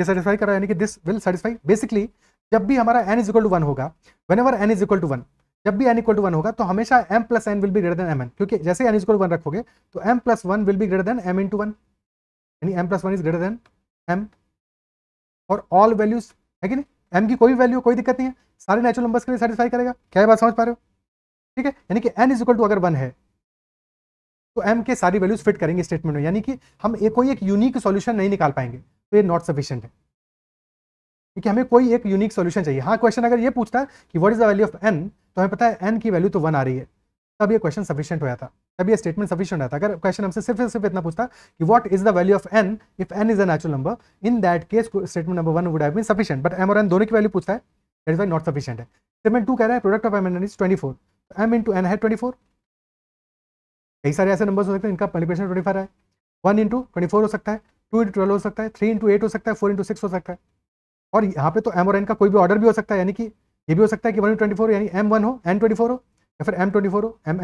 ये सेटिस्फाई कर रहा है यानी कि दिस विल सेटिस्फाई बेसिकली जब भी हमारा N is equal to one होगा whenever N is equal to one जब भी एन इक्वल टू वन होगा तो हमेशा एम प्लस एन विल भी ग्रेटर देन एम एन क्योंकि जैसे एन इक्वल वन रखोगे तो एम प्लस वन विल भी greater than M into one यानी M plus one is greater than M और ऑल वैल्यूज है कि नहीं एम की कोई वैल्यू कोई दिक्कत नहीं है सारे नेचुरल नंबर्स के लिए सेटिस्फाई करेगा क्या बात समझ पा रहे हो ठीक है यानी कि एन इक्वल टू अगर वन है तो एम के सारी वैल्यूज फिट करेंगे स्टेटमेंट में यानी कि हम एक कोई एक यूनिक सोल्यूशन नहीं निकाल पाएंगे तो ये नॉट सफिशियंट है क्योंकि हमें कोई एक यूनिक सोल्यूशन चाहिए हाँ क्वेश्चन अगर ये पूछता है कि what is the value of N तो हमें पता है एन की वैल्यू तो वन आ रही है तब ये क्वेश्चन सफिशियंट हुआ था तब ये स्टेटमेंट सफिशियंट आया था अगर क्वेश्चन हमसे सिर्फ सिर्फ इतना पूछता कि what is the value of n if n is a natural number in that case statement number one would have been sufficient but m और एन दोनों की वैल्यू पूछता है that is why not sufficient है statement two कह रहा है product of m n n is twenty four m into n है ट्वेंटी फोर कई सारे ऐसे नंबर हो सकते हैं इनका मल्टीप्लिकेशन ट्वेंटी फाइव है वन इंटू ट्वेंटी फोर हो सकता है टू इंटू ट्वेल्व हो सकता है थ्री इंटू एट हो सकता है फोर इंटू सिक्स हो सकता है और यहाँ पे तो एम और एन का कोई भी ऑर्डर भी हो सकता है यानी कि ये भी हो सकता है कि वन ट्वेंटी फोर यानी एम वन हो एन ट्वेंटी फोर हो या फिर एम ट्वेंटी फोर हो एम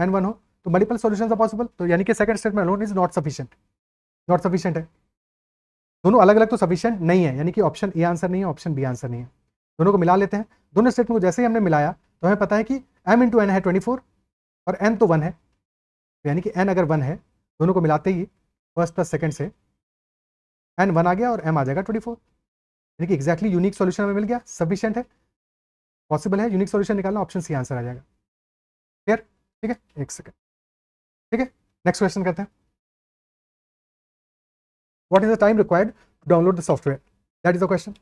एन वन हो तो मल्टीपल सोल्यूशन आर पॉसिबल तो यानी कि second statement alone is not sufficient not sufficient है दोनों अलग अलग तो सफिशियंट नहीं है यानी कि ऑप्शन ए आंसर नहीं है ऑप्शन बी आंसर नहीं है दोनों को मिला लेते हैं दोनों स्टेटमेंट को जैसे ही हमने मिलाया तो हमें पता है कि एम इंटू एन है ट्वेंटी फोर और एन तो वन है तो यानी कि एन अगर वन है दोनों को मिलाते ही फर्स्ट प्लस सेकेंड से एन वन आ गया और एम आ जाएगा ट्वेंटी फोर यानी कि एक्जैक्टली यूनिक सोल्यूशन हमें मिल गया सफिशियंट है पॉसिबल है यूनिक सॉल्यूशन निकालना ऑप्शन सी आंसर आ जाएगा क्लियर ठीक है एक सेकेंड ठीक है नेक्स्ट क्वेश्चन करते हैं what is the time required to download the software that is the question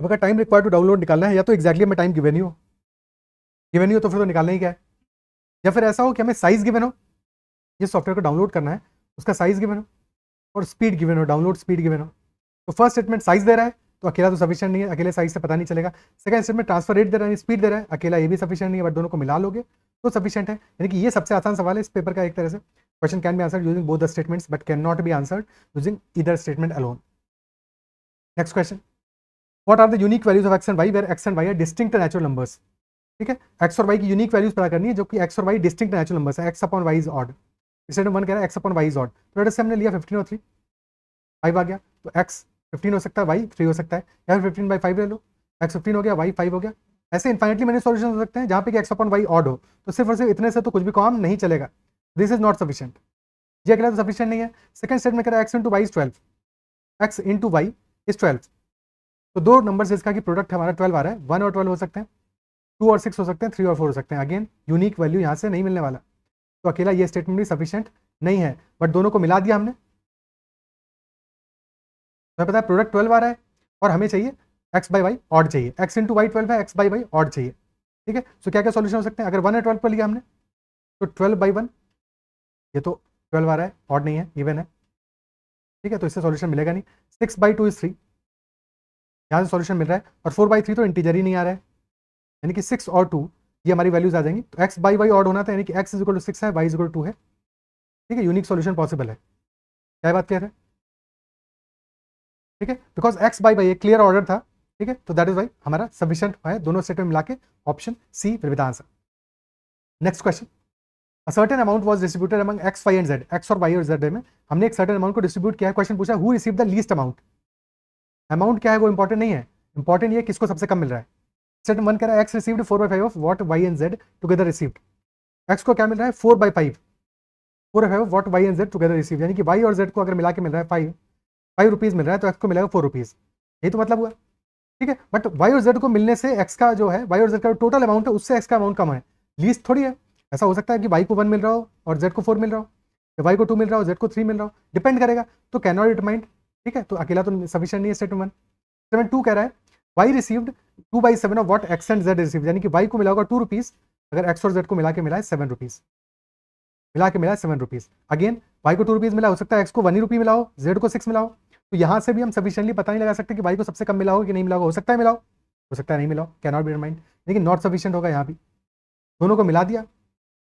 अब अगर टाइम रिक्वायर्ड टू डाउनलोड निकालना है या तो एक्जैक्टली हमें टाइम गिवेन्यू ही हो गिवेन ही हो तो फिर तो निकालना ही क्या है या फिर ऐसा हो कि हमें साइज गिवेन हो जिस सॉफ्टवेयर को डाउनलोड करना है उसका साइज गिवेन हो और स्पीड गिवन हो डाउनलोड स्पीड गिवन हो तो फर्स्ट स्टेटमेंट साइज दे रहा है तो अकेला तो सफिशियंट नहीं है अकेले साइज से पता नहीं चलेगा सेकंड स्टेटमेंट ट्रांसफर रेट दे रहा है स्पीड दे रहा है अकेला ये भी सफिशियंट नहीं है बट दोनों को मिला लोगे तो सफिशियंट है यानी कि ये सबसे आसान सवाल है इस पेपर का एक तरह से question can be answer using both the statements but can not be answered using either statement alone next question what are the unique values of x and y where x and Y are distinct natural numbers ठीक है x और Y की unique values पता करनी है जो कि x और वाई डिस्टिंक्ट नेचुरल नंबर्स है x upon y is odd statement one कह रहा है x upon y is odd तो लेटर से हमने लिया फिफ्टीन और थ्री फाइव आ गया तो एक्स फिफ्टीन हो सकता है वाई थ्री हो सकता है या फिर फिफ्टीन बाई फाइव ले लो एक्स फिफ्टीन हो गया वाई फाइव हो गया ऐसे इन्फाइनेटली मैंने सोल्यूशन हो सकते हैं जहाँ पे कि एक्स अपॉन वाई ऑड हो तो सिर्फ और सिर्फ इतने से तो कुछ भी काम नहीं चलेगा दिस इज नॉट सफिशियंट ये अकेला तो सफिशियंट नहीं है सेकंड स्टेट में कह रहा है x into y is twelve x into y is twelve तो दो नंबर से इसका कि प्रोडक्ट हमारा ट्वेल्व आ रहा है वन और ट्वेल्व हो सकते हैं टू और सिक्स हो सकते हैं थ्री और फोर हो सकते हैं अगेन यूनिक वैल्यू यहाँ से नहीं मिलने वाला तो अकेला ये स्टेटमेंट भी सफिशियंट नहीं है बट दोनों को मिला दिया हमने हमें पता है प्रोडक्ट ट्वेल्व आ रहा है और हमें चाहिए एक्स बाई वाई ऑड चाहिए एक्स इंटू वाई ट्वेल्व है एक्स बाई वाई ऑड चाहिए ठीक है सो क्या क्या सोल्यूशन हो सकते हैं अगर वन है ट्वेल्व पर लिया हमने तो ट्वेल्व बाई वन ये तो ट्वेल्व आ रहा है ऑड नहीं है इवन है ठीक है तो इससे सॉल्यूशन मिलेगा नहीं six by two is three यहाँ से सॉल्यूशन मिल रहा है और फोर बाई थ्री तो इंटीजर ही नहीं आ रहा है यानी कि सिक्स और टू ये हमारी वैल्यूज आ जाएंगी तो एक्स बाई वाई ऑड होना था यानी कि एक्स इजिकल टू सिक्स है वाई इजिकल टू है ठीक है यूनिक सोल्यूशन पॉसिबल है क्या बात कह रहे हैं ठीक है बिकॉज एक्स बाई वाई एक क्लियर ऑर्डर था ठीक है तो दैट इज वाई हमारा सफिशियंट है दोनों सेट में मिला के option C with answer next question a certain amount was distributed among x Y and z x और वाई और जेड में हमने एक सर्टेन अमाउंट को डिस्ट्रीब्यूट किया है क्वेश्चन पूछा who receive the least amount amount क्या है वो इंपॉर्टेंट नहीं है इंपॉर्टेंट ये किसको सबसे कम मिल रहा है सेट वन कह रहा है x received four by five of what y and z together received x को क्या मिल रहा है four by five four by five what y and z together receive यानी कि वाई और जेड को अगर मिला के मिल रहा है फाइव फाइव रुपीज़ मिल रहा है तो एक्स को मिलेगा फोर रुपीज़ यही तो मतलब हुआ ठीक है बट वाई और जेड को मिलने से एक्स का जो है वाई और जेड का टोटल अमाउंट है उससे एक्स का अमाउंट कम है लीस्ट थोड़ी है ऐसा हो सकता है कि वाई को वन मिल रहा हो और जेड को फोर मिल रहा हो या वाई को टू मिल रहा हो जेड को थ्री मिल रहा हो डिपेंड करेगा तो कैन नॉट डिटमाइंड ठीक है तो अकेला तो सफिशियंट नहीं है स्टेटमेंट स्टेटमेंट टू कह रहा है y received two by seven of what x and z receive यानी कि वाई को मिला होगा टू रुपीज अगर एक्स और जेड को मिला के मिला है सेवन रुपीज मिला के मिला है सेवन रुपीज अगेन वाई को टू रुपीज मिला हो सकता है एक्स को वन ही रुपी मिलाओ जेड को सिक्स मिलाओ तो यहां से भी हम सफिशियंटली पता नहीं लगा सकते कि वाई को सबसे कम मिला हो कि नहीं मिला हो सकता है मिलाओ हो सकता है नहीं मिलाओ हो कैन नॉट बी माइंड लेकिन नॉट सफिशियंट होगा यहाँ भी दोनों को मिला दिया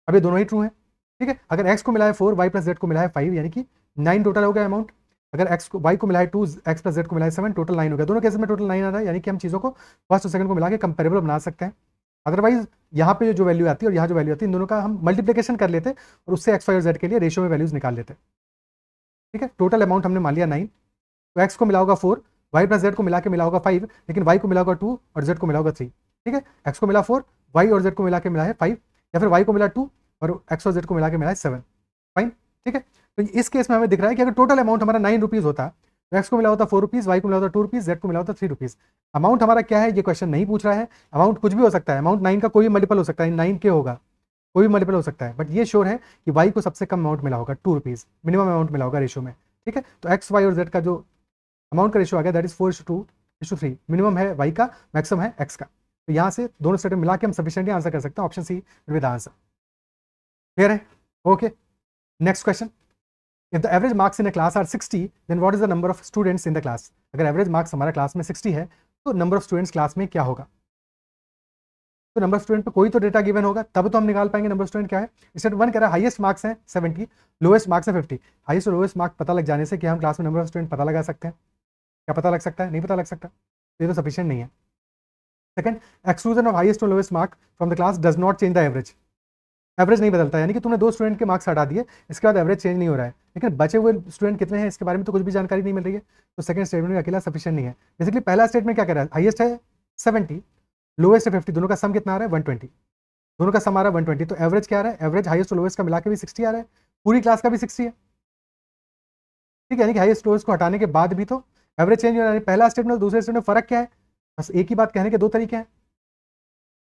अभी दोनों ही ट्रू है ठीक है अगर एक्स को मिला है फोर वाई प्लस जेड को मिला है फाइव यानी कि नाइन टोटल हो गया अमाउंट अगर एक्स को वाई को मिलाए टू एक्स प्लस जेड को मिलाए सेवन टोटल नाइन हो गया दोनों केस में टोटल नाइन आ रहा है यानी कि हम चीज़ों को फर्स्ट और सेकंड को मिला के कंपेरेबल बना सकते हैं अदरवाइज यहाँ पे जो वैल्यू आती है और यहाँ जो वैल्यू आती है इन दोनों का हम मल्टीप्लीकेशन कर लेते और उससे एक्स वाई और जेड के लिए रेशो में वैल्यूज निकाल लेते ठीक है टोटल अमाउंट हमने मान लिया नाइन तो एक्स को मिला होगा फोर वाई प्लस जेड को मिला के मिला होगा फाइव लेकिन वाई को मिला होगा टू और जेड को मिला होगा थ्री ठीक है एक्स को मिला फोर वाई और जेड को मिला के मिला है फाइव या फिर वाई को मिला टू और एक्स और जेड को मिला के मिला है सेवन फाइन ठीक है तो इस केस में हमें दिख रहा है कि अगर टोटल अमाउंट हमारा नाइन रुपीज़ होता तो एक्स को मिला होता फोर रुपीज़ वाई को मिला होता टू रुपीज़ जेड को मिला होता थ्री रुपीज़ अमाउंट हमारा क्या है ये क्वेश्चन नहीं पूछ रहा है अमाउंट कुछ भी हो सकता है अमाउंट नाइन का कोई मल्टीपल हो सकता है नाइन के होगा कोई भी मल्टीपल हो सकता है बट ये श्योर है कि वाई को सबसे कम अमाउंट मिला होगा टू रुपीज़ मिनिमम अमाउंट मिला होगा रेशो में ठीक है तो एक्स वाई और जेड का जो अमाउंट का रेशो आ गया that is four to is to three minimum है वाई का मैक्सिमम है एक्स का तो यहाँ से दोनों स्टेटमेंट मिला के हम सफिशियंटली आंसर कर सकते हैं option C with answer clear है okay next question if the average marks in a class are 60 then what is the number of students in the class अगर average marks हमारा class में 60 है तो number of students class में क्या होगा तो नंबर स्टूडेंट पे कोई तो डेटा गिवन होगा तब तो हम निकाल पाएंगे नंबर स्टूडेंट क्या है इसे वन कह रहा है हाइएस्ट मार्क्स हैं 70 लोएस्ट मार्क्स हैं 50 हाइस्ट और लोएस्ट मार्क पता लग जाने से क्या हम क्लास में नंबर ऑफ स्टूडेंट पता लगा सकते हैं क्या पता लग सकता है नहीं पता लग सकता तो ये तो सफिशियंट नहीं है सेकंड एक्सक्लूजन ऑफ हाइएस्ट और lowest mark from the class does not change the average average नहीं बदलता यानी कि तुमने दो स्टूडेंट के मार्क्स हटा दिए इसके बाद एवरेज चेंज नहीं हो रहा है लेकिन बचे हुए स्टूडेंट कितने हैं इसके बारे में तो कुछ भी जानकारी नहीं मिल रही है तो सेकंड स्टेटमेंट में अकेला सफिशियंट नहीं है बेसिकली पहला स्टेटमेंट क्या कह रहा है हाइएस्ट है सेवेंटी लोएस्ट है फिफ्टी दोनों का सम कितना आ रहा है वन ट्वेंटी दोनों का सम आ रहा है वन ट्वेंटी तो एवरेज क्या रहा है एवरेज हाइएस्ट और लोएस्ट का मिला के भी सिक्सटी आ रहा है पूरी क्लास का भी सिक्सटी है ठीक है यानी कि हाइएस्ट लोएस्ट को हटाने के बाद भी तो एवरेज चेंज हो रहा है पहला स्टेटमेंट दूसरे स्टेटमेंट में फर्क क्या है बस एक ही बात कहने के दो तरीके हैं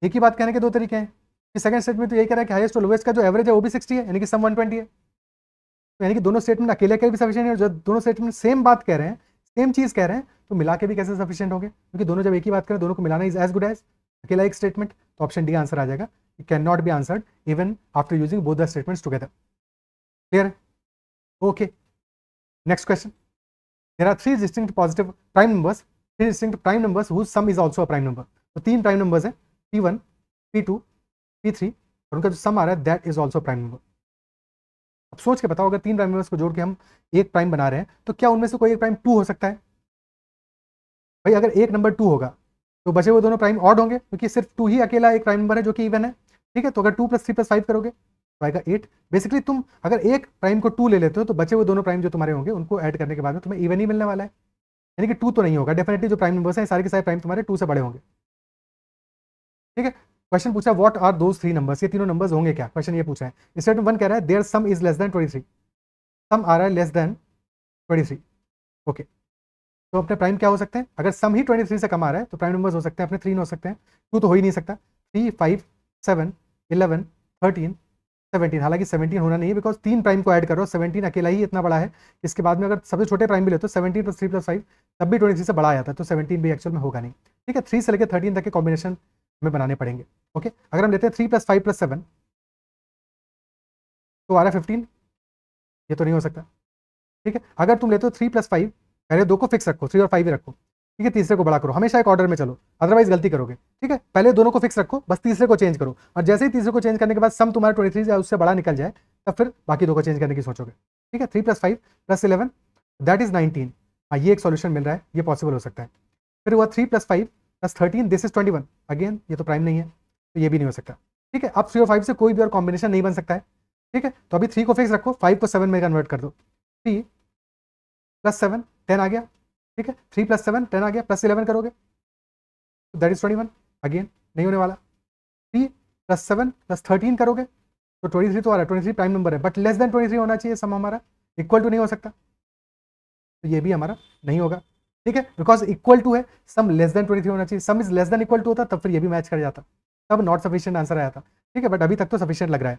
एक ही बात कहने के दो तरीके हैं सेकंड स्टेटमेंट तो यही कह रहा है कि हाईएस्ट और लोएस्ट का जो एवरेज है वो भी सिक्सटी है यानी कि सम वन ट्वेंटी है तो यानी कि दोनों स्टेटमेंट अकेले के भी सफिशियंट है जो दोनों स्टेटमेंट सेम बात कह रहे हैं सेम चीज़ कह रहे हैं तो मिला के भी कैसे सफिशियंट होंगे क्योंकि दोनों जब एक ही बात करें दोनों को मिलाना इज एज गुड एज अकेला एक स्टेटमेंट तो ऑप्शन डी आंसर आ जाएगा it can not be answered even after using both the statements together clear है okay next question there are three distinct positive prime numbers three distinct prime numbers whose sum is also a prime number तो तीन prime numbers हैं p one p two p three और उनका जो sum आ रहा है that is also prime number अब सोच के बताओ अगर तीन प्राइम नंबर्स को जोड़ के हम एक प्राइम बना रहे हैं तो क्या उनमें से कोई एक प्राइम टू हो सकता है भाई अगर एक नंबर टू होगा तो बचे हुए दोनों प्राइम ऑड होंगे क्योंकि सिर्फ टू ही अकेला एक प्राइम नंबर है जो कि इवन है ठीक है तो अगर two plus three plus five करोगे तो आएगा एट बेसिकली तुम अगर एक प्राइम को टू ले लेते हो तो बचे हुए दोनों प्राइम जो तुम्हारे होंगे उनको ऐड करने के बाद में तुम्हें इवन ही मिलने वाला है यानी कि टू तो नहीं होगा डेफिनेटली जो प्राइम नंबर्स हैं सारे के सारे प्राइम तुम्हारे टू से बड़े होंगे ठीक है क्वेश्चन पूछा व्हाट आर दो थ्री नंबर्स ये तीनों नंबर्स होंगे क्या क्वेश्चन ये पूछा है स्टेट वन कह रहा है their sum is less than twenty three sum आ रहा है less than twenty three okay तो अपने प्राइम क्या हो सकते हैं अगर सम ही ट्वेंटी थ्री से कम आ रहा है तो प्राइम नंबर्स हो सकते हैं अपने थ्री हो सकते हैं टू तो हो ही नहीं सकता three five seven eleven thirteen seventeen हालांकि सेवनटीन होना नहीं है बिकॉज तीन प्राइम को ऐड करो सेवनटीन अकेला ही इतना बड़ा है इसके बाद में अगर सबसे छोटे प्राइम भी ले तो seventeen plus three plus five तब भी ट्वेंटी थ्री से बड़ा आया था तो सेवनटीन भी एक्चुअल में होगा नहीं ठीक है थ्री से लेकर थर्टीन तक के कॉम्बिनेशन हमें बनाने पड़ेंगे ओके अगर हम लेते हैं three plus five plus seven तो आ रहा है फिफ्टीन ये तो नहीं हो सकता ठीक है अगर तुम लेते हो थ्री प्लस फाइव पहले दो को फिक्स रखो थ्री और फाइव ही रखो ठीक है तीसरे को बड़ा करो हमेशा एक ऑर्डर में चलो अदरवाइज गलती करोगे ठीक है पहले दोनों को फिक्स रखो बस तीसरे को चेंज करो और जैसे ही तीसरे को चेंज करने के बाद सम तुम्हारा ट्वेंटी थ्री उससे बड़ा निकल जाए तब फिर बाकी दो को चेंज करने की सोचोगे ठीक है three plus five plus eleven that is nineteen हाँ ये एक सोल्यूशन मिल रहा है ये पॉसिबल हो सकता है फिर हुआ three plus five plus thirteen this is twenty one again ये तो प्राइम नहीं है तो ये भी नहीं हो सकता ठीक है अब थ्री और फाइव से कोई भी और कॉम्बिनेशन नहीं बन सकता है ठीक है तो अभी थ्री को फिक्स रखो फाइव को सेवन में कन्वर्ट कर दो थ्री प्लस सेवन टेन आ गया ठीक है थ्री प्लस सेवन टेन आ गया प्लस इलेवन करोगे that is twenty one again नहीं होने वाला three plus seven plus thirteen करोगे तो ट्वेंटी थ्री तो आ रहा है ट्वेंटी थ्री प्राइम नंबर है but less than twenty three होना चाहिए सम हमारा इक्वल टू नहीं हो सकता तो ये भी हमारा नहीं होगा ठीक है बिकॉज इक्वल टू है सम लेस देन ट्वेंटी होना चाहिए sum is less than equal to होता तब फिर ये भी मैच कर जाता तब नॉट सफिशियंट आंसर आया था ठीक है बट अभी तक तो सफिशियंट लग रहा है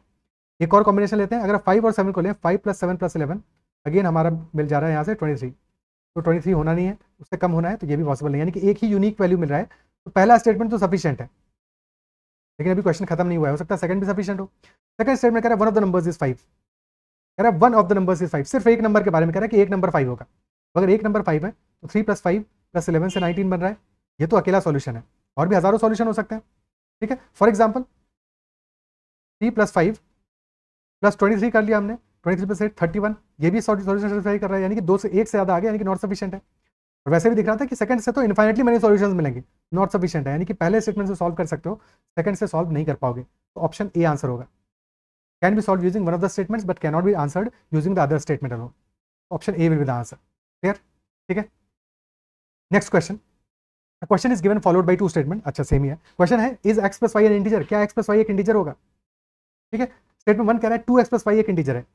एक और कॉम्बिनेशन लेते हैं अगर फाइव और सेवन को लें five plus seven plus eleven again हमारा मिल जा रहा है यहाँ से ट्वेंटी थ्री तो ट्वेंटी थ्री होना नहीं है उससे कम होना है तो ये भी पॉसिबल नहीं यानी कि एक ही यूनिक वैल्यू मिल रहा है तो पहला स्टेटमेंट तो सफिशियंट है लेकिन अभी क्वेश्चन खत्म नहीं हुआ है हो सकता है सेकंड भी सफिशियंट हो सेकंड स्टेटमेंट कह रहा है one of the numbers is five कह रहा है one of the numbers is five सिर्फ एक नंबर के बारे में कह रहा है कि एक नंबर फाइव होगा अगर एक नंबर फाइव है तो three plus five plus eleven से नाइनटीन बन रहा है ये तो अकेला सॉल्यूशन है और भी हज़ारों सॉल्यूशन हो सकते हैं ठीक है for example three plus five plus twenty three कर लिया हमने twenty three plus eight thirty one ये भी सॉल्यूशन कर रहा है यानी कि दो से एक से ज़्यादा आगे यानी कि नॉट सफिशियंट है और वैसे भी दिख रहा था कि सेकंड से तो इन्फाइनेटली मैंने सॉल्यूशंस मिलेंगे नॉट सफिशियंट है यानी कि पहले स्टेटमेंट से सॉल्व कर सकते हो सेकंड से सॉल्व नहीं कर पाओगे तो ऑप्शन ए आंसर होगा can be solve using one of the statements but cannot be answered using the other statement alone option A will be the answer clear ठीक है next question question is given followed by two statement अच्छा same ही है question है is x plus y an integer क्या x plus y एक integer होगा ठीक है स्टेटमेंट वन कह रहा है टू एक्स प्लस वाई एक इंटीजर है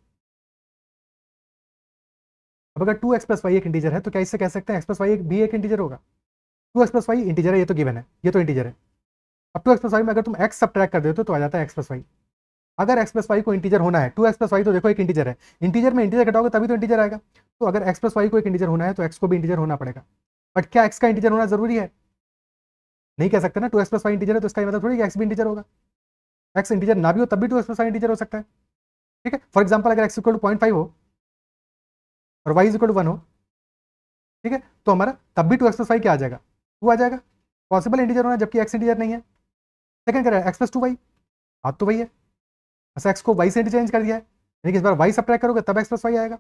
अब अगर टू एक्स प्लस वाई एक इंटीजर है तो क्या इससे कह सकते हैं एक्स प्लस वाई एक भी एक इंटीजर होगा two x plus y integer है ये तो गिवन है ये तो इंटीजर है अब टू एक्स प्लस वाई में अगर तुम एक्स सब ट्रैक कर देते हो तो आ जाता है एक्स प्लस वाई अगर एक्स प्लस वाई को इंटीजर होना है टू एक्स प्लस वाई तो देखो एक इंटीजर है इंटीजर में इंटीजर घटाओगे तभी तो इंटीजर आएगा तो अगर एक्स प्लस वाई को एक इंटीजर होना है तो एक्स को भी इंटीजर होना पड़ेगा बट क्या एक्स का इंटीजर होना जरूरी है नहीं कह सकते ना two x plus y integer है तो इसका मतलब थोड़ी एक्स भी इंटीजर होगा एक्स इंटीजर ना भी हो तब भी two x plus y integer हो सकता है ठीक है फॉर एग्जाम्पल अगर x equal to point five हो और वाई इक्वल टू वन हो ठीक है तो हमारा तब भी टू एक्स प्लस वाई क्या आ जाएगा टू आ जाएगा पॉसिबल इंटीजर होना जबकि एक्स इंटीजर नहीं है सेकंड कह रहा है एक्स प्लस टू वाई हाथ तो वही है बस एक्स को वाई से इंटरचेंज कर दिया है यानी कि इस बार वाई सब्ट्रैक्ट करोगे तब एक्स प्लस वाई आएगा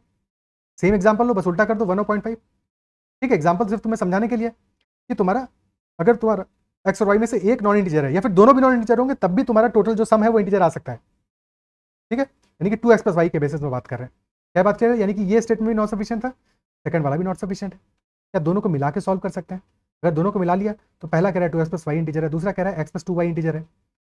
सेम एग्जाम्पल लो बस उल्टा कर दो वन पॉइंट फाइव ठीक है एग्जाम्पल सिर्फ तुम्हें समझाने के लिए कि तुम्हारा अगर तुम्हारा एक्स और वाई में से एक नॉन इंटीजर है या फिर दोनों भी नॉन इंटीजर होंगे तब भी तुम्हारा टोटल जो सम है वो इंटीजर आ सकता है ठीक है यानी कि टू एक्स प्लस वाई के बेसिस में बात कर रहे हैं क्या बात कर रहे हैं यानी कि ये स्टेटमेंट भी नॉट सफिशियंट था सेकंड वाला भी नॉट सफिशियंट है क्या दोनों को मिला के सॉल्व कर सकते हैं अगर दोनों को मिला लिया तो पहला कह रहा है two x plus y integer है दूसरा कह रहा है x plus two y integer है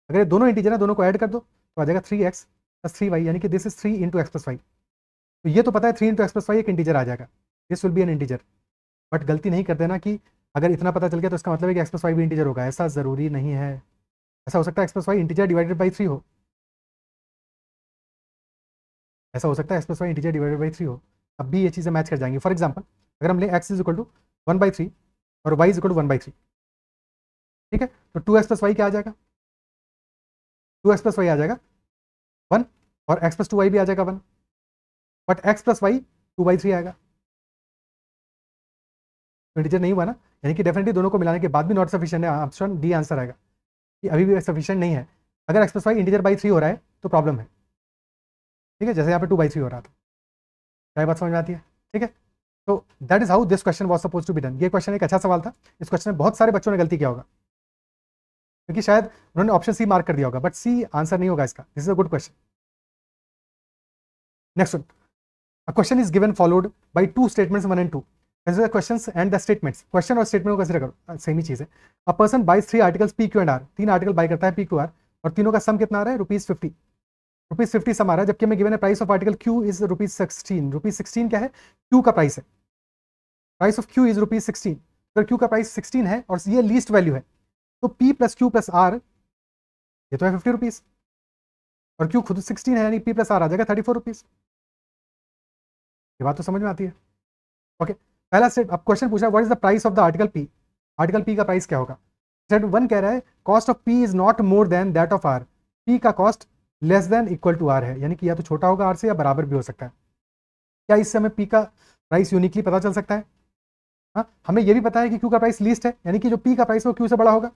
अगर ये दोनों इंटीजर है दोनों को ऐड कर दो तो आ जाएगा three x plus three y यानी कि this is three into x plus y तो ये तो पता है three into x plus y एक इंटीजर आ जाएगा this will be an integer but गलती नहीं कर देना कि अगर इतना पता चल गया तो इसका मतलब है कि एक्सप्रेस वाई भी इंटीजर होगा ऐसा ज़रूरी नहीं है ऐसा हो सकता है x plus y integer divided by three हो ऐसा हो सकता है x plus y integer divided by three हो अब भी ये चीज़ें मैच कर जाएंगी फॉर एग्जाम्पल अगर हम लें x is equal to one by three और y is equal to one by three ठीक है तो टू एक्स प्लस वाई क्या आ जाएगा टू एक्स प्लस वाई आ जाएगा वन और एक्स प्लस टू वाई भी आ जाएगा one but x plus y two by three आएगा इंटीजर नहीं हुआ ना यानी कि डेफिनेटली दोनों को मिलाने के बाद भी नॉट सफिशियंट है ऑप्शन डी आंसर आएगा कि अभी भी सफिशियंट नहीं है अगर express y integer by three हो रहा है तो प्रॉब्लम है ठीक है जैसे यहाँ पे टू बाई थ्री हो रहा था क्या बात समझ में आती है ठीक है तो that is how this question was suppose to be done ये क्वेश्चन एक अच्छा सवाल था इस क्वेश्चन में बहुत सारे बच्चों ने गलती किया होगा क्योंकि शायद उन्होंने ऑप्शन सी मार्क कर दिया होगा बट सी आंसर नहीं होगा इसका this is a good question next one a question is given followed by two statements one and two the questions and the statements question और स्टेटमेंट को consider करो same हाँ, ही चीज है a person buys three articles P Q and R तीन article buy करता है पी क्यू आर और तीनों का सम कितना आ रहा है rupees fifty rupees fifty sum आ रहा है जबकि मैं गिवन है price of article Q is rupees sixteen rupees sixteen क्या है क्यू का प्राइस है price of Q is rupees sixteen अगर क्यू का प्राइस सिक्सटीन है और ये लीस्ट वैल्यू है तो P plus Q plus R ये तो है फिफ्टी रुपीज और क्यू खुद सिक्सटीन है यानी पी प्लस आर आ जाएगा थर्टी फोर रुपीज ये बात तो समझ में आती है ओके okay. पहला सेट अब क्वेश्चन पूछा what is the price of the article P article P का प्राइस क्या होगा सेट वन कह रहा है cost of P is not more than that of R P का cost less than equal to R है यानी कि या तो छोटा होगा आर से या बराबर भी हो सकता है क्या इससे हमें पी का प्राइस यूनिकली पता चल सकता है हाँ हमें यह भी पता है कि क्यू का प्राइस लीस्ट है यानी कि जो पी का प्राइस है वो क्यू से बड़ा होगा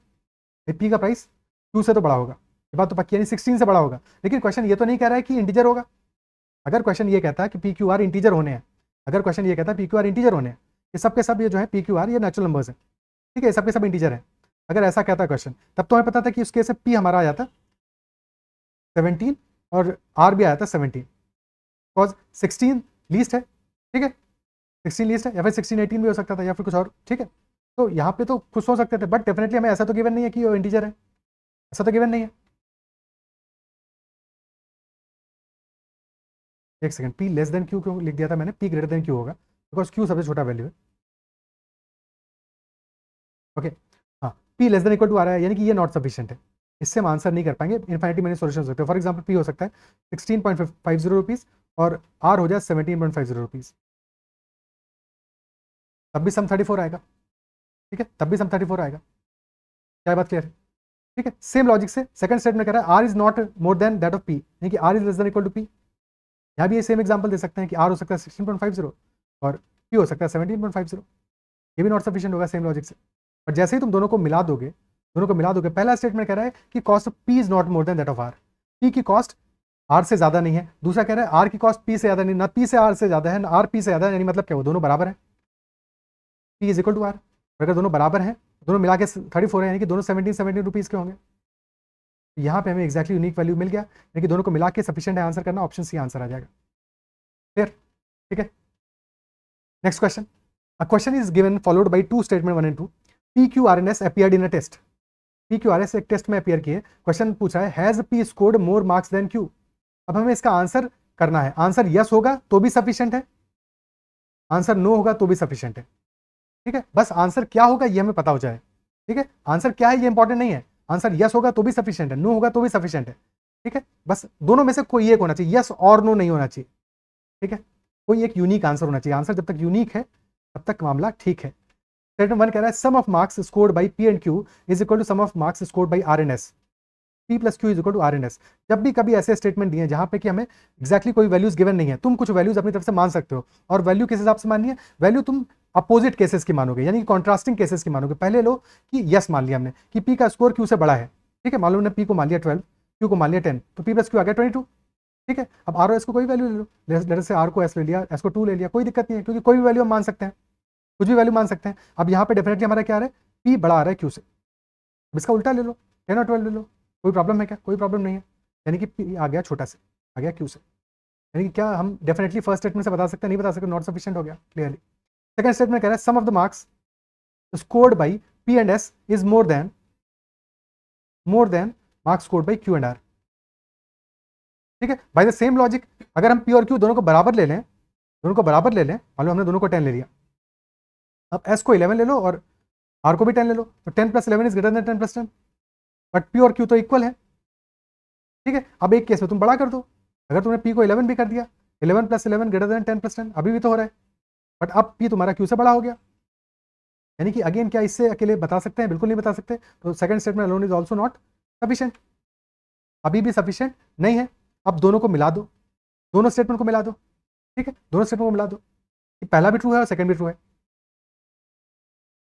पी का प्राइस क्यू से तो बड़ा होगा ये बात तो पक्की यानी सिक्सटीन से बड़ा होगा लेकिन क्वेश्चन ये तो नहीं कह रहा है कि इंटीजर होगा अगर क्वेश्चन ये कहता है कि पी क्यू आर इंटीजर होने हैं अगर क्वेश्चन ये कहता है पी क्यू आर इंटीजर होने हैं ये सब के सब ये जो है पी क्यू आर ये नेचुरल नंबर्स हैं ठीक है ये सब के सब इंटीजर हैं अगर ऐसा कहता क्वेश्चन तब तो हमें पता था कि उसके से पी हमारा आ जाता सेवनटीन और आर भी आया था सेवनटीन बिकॉज सिक्सटीन लीस्ट है ठीक है सिक्सटीन लीस्ट है या फिर सिक्सटीन एटीन भी हो सकता था या फिर कुछ और ठीक है तो यहाँ पे तो खुश हो सकते थे बट डेफिनेटली हमें ऐसा तो गिवन नहीं है कि वो इंटीजर है ऐसा तो गिवन नहीं है एक second P less than Q क्यों लिख दिया था मैंने पी ग्रेटर देन क्यू होगा बिकॉज क्यू सबसे छोटा वैल्यू है ओके हाँ P less than equal to आ रहा है यानी कि ये नॉट सफिशियंट है इससे हम आंसर नहीं कर पाएंगे इनफाइनिटी मैंने सोल्यूशन हो सकते हैं फॉर एग्जाम्पल पी हो सकता है sixteen point five zero rupees और आर हो जाए seventeen point five zero rupees तब भी सम थर्टी फोर आएगा ठीक है तब भी सम थर्टी फोर आएगा क्या बात क्लियर है ठीक है सेम लॉजिक से सेकंड स्टेट में कह रहा है R is not more than that of P यानी कि R is less than equal to P यहाँ भी ये सेम एग्जाम्पल दे सकते हैं कि आर हो सकता है सिक्सटीन पॉइंट फाइव जीरो और पी हो सकता है सेवनटीन पॉइंट फाइव जीरो ये भी नॉट सफिशियंट होगा सेम लॉजिक से और जैसे ही तुम दोनों को मिला दोगे दोनों को मिला दोगे पहला स्टेटमेंट कह रहा है कि cost of P is not more than that of R P की कॉस्ट आर से ज्यादा नहीं है दूसरा कह रहा है आर की कॉस्ट पी से ज्यादा नहीं ना पी से आर से ज्यादा है ना आर पी से ज्यादा यानी मतलब क्या वो दोनों बराबर है P is equal to R अगर दोनों बराबर हैं दोनों मिला के थर्टी फोर है यानी कि दोनों सेवनटीन सेवनटीन रुपीज़ के होंगे यहाँ पे हमें एक्जैक्टली यूनिक वैल्यू मिल गया यानी कि दोनों को मिला के सफिशेंट है आंसर करना ऑप्शन सी आंसर आ जाएगा क्लियर ठीक है next question question is Next question. A question is given followed by two statement one and two. PQRNS test P Q R S एक टेस्ट में अपियर किए question पूछा है has P scored more marks than Q अब हमें इसका answer करना है आंसर यस होगा तो भी सफिशियंट है आंसर नो होगा तो भी सफिशियंट है ठीक है बस आंसर क्या होगा ये हमें पता हो जाए ठीक है आंसर क्या है ये इंपॉर्टेंट नहीं है आंसर यस होगा तो भी सफिशियंट है नो होगा तो भी सफिशियंट है ठीक है बस दोनों में से कोई एक होना चाहिए यस और नो नहीं होना चाहिए ठीक है कोई एक यूनिक आंसर होना चाहिए आंसर जब तक यूनिक है तब तक मामला ठीक है स्टेटमेंट वन कह रहा है sum of marks scored by P and Q is equal to sum of marks scored by R and S P plus Q is equal to R and S जब भी कभी ऐसे स्टेटमेंट दिए जहां पे कि हमें एक्जैक्टली exactly कोई वैल्यूज गिवन नहीं है तुम कुछ वैल्यूज अपनी तरफ से मान सकते हो और वैल्यू किस हिसाब से माननी है वैल्यू तुम अपोजिट केसेस की मानोगे यानी कि कॉन्ट्रास्टिंग केसेस की मानोगे पहले लो कि यस मान लिया हमने कि पी का स्कोर क्यू से बड़ा है ठीक है मान लो हमने पी को मान लिया ट्वेल्व क्यू को मान लिया टेन तो पी प्लस क्यू आ गया ट्वेंटी टू ठीक है अब आर ओ एस को कोई वैल्यू ले लो लेटर से आर को एस ले लिया एस को टू ले लिया कोई दिक्कत नहीं है क्योंकि कोई भी वैल्यू हम मान सकते हैं कुछ भी वैल्यू मान सकते हैं अब यहाँ पे डेफिनेटली हमारा क्या आ रहा है पी बड़ा आ रहा है क्यू से अब इसका उल्टा ले लो टेन और ट्वेल्व ले लो कोई प्रॉब्लम है क्या कोई प्रॉब्लम नहीं है यानी कि पी आ गया छोटा से आ गया क्यू से यानी कि क्या हम डेफिनेटली फर्स्ट स्टेटमेंट से बता सकते हैं नहीं बता सकते नॉट सफिशियंट हो गया क्लियरली सेकंड स्टेटमेंट कह रहा है sum of the marks scored by P and S is more than more than marks scored by Q and R ठीक है बाई द सेम लॉजिक अगर हम पी और क्यू दोनों को बराबर ले लें दोनों को बराबर ले लें मान लो हमने दोनों को टेन ले लिया अब एस को इलेवन ले लो और आर को भी टेन ले लो तो ten plus eleven is greater than ten plus ten but P और क्यू तो इक्वल है ठीक है अब एक केस में तुम बड़ा कर दो अगर तुमने पी को इलेवन भी कर दिया eleven plus eleven greater than ten plus ten अभी भी तो हो रहा है बट अब पी तुम्हारा क्यू से बड़ा हो गया यानी कि अगेन क्या इससे अकेले बता सकते हैं बिल्कुल नहीं बता सकते तो second statement alone is also not sufficient अभी भी सफिशेंट नहीं है अब दोनों को मिला दो दोनों स्टेटमेंट को मिला दो ठीक है दोनों स्टेटमेंट को मिला दो कि पहला भी ट्रू है और सेकंड भी ट्रू है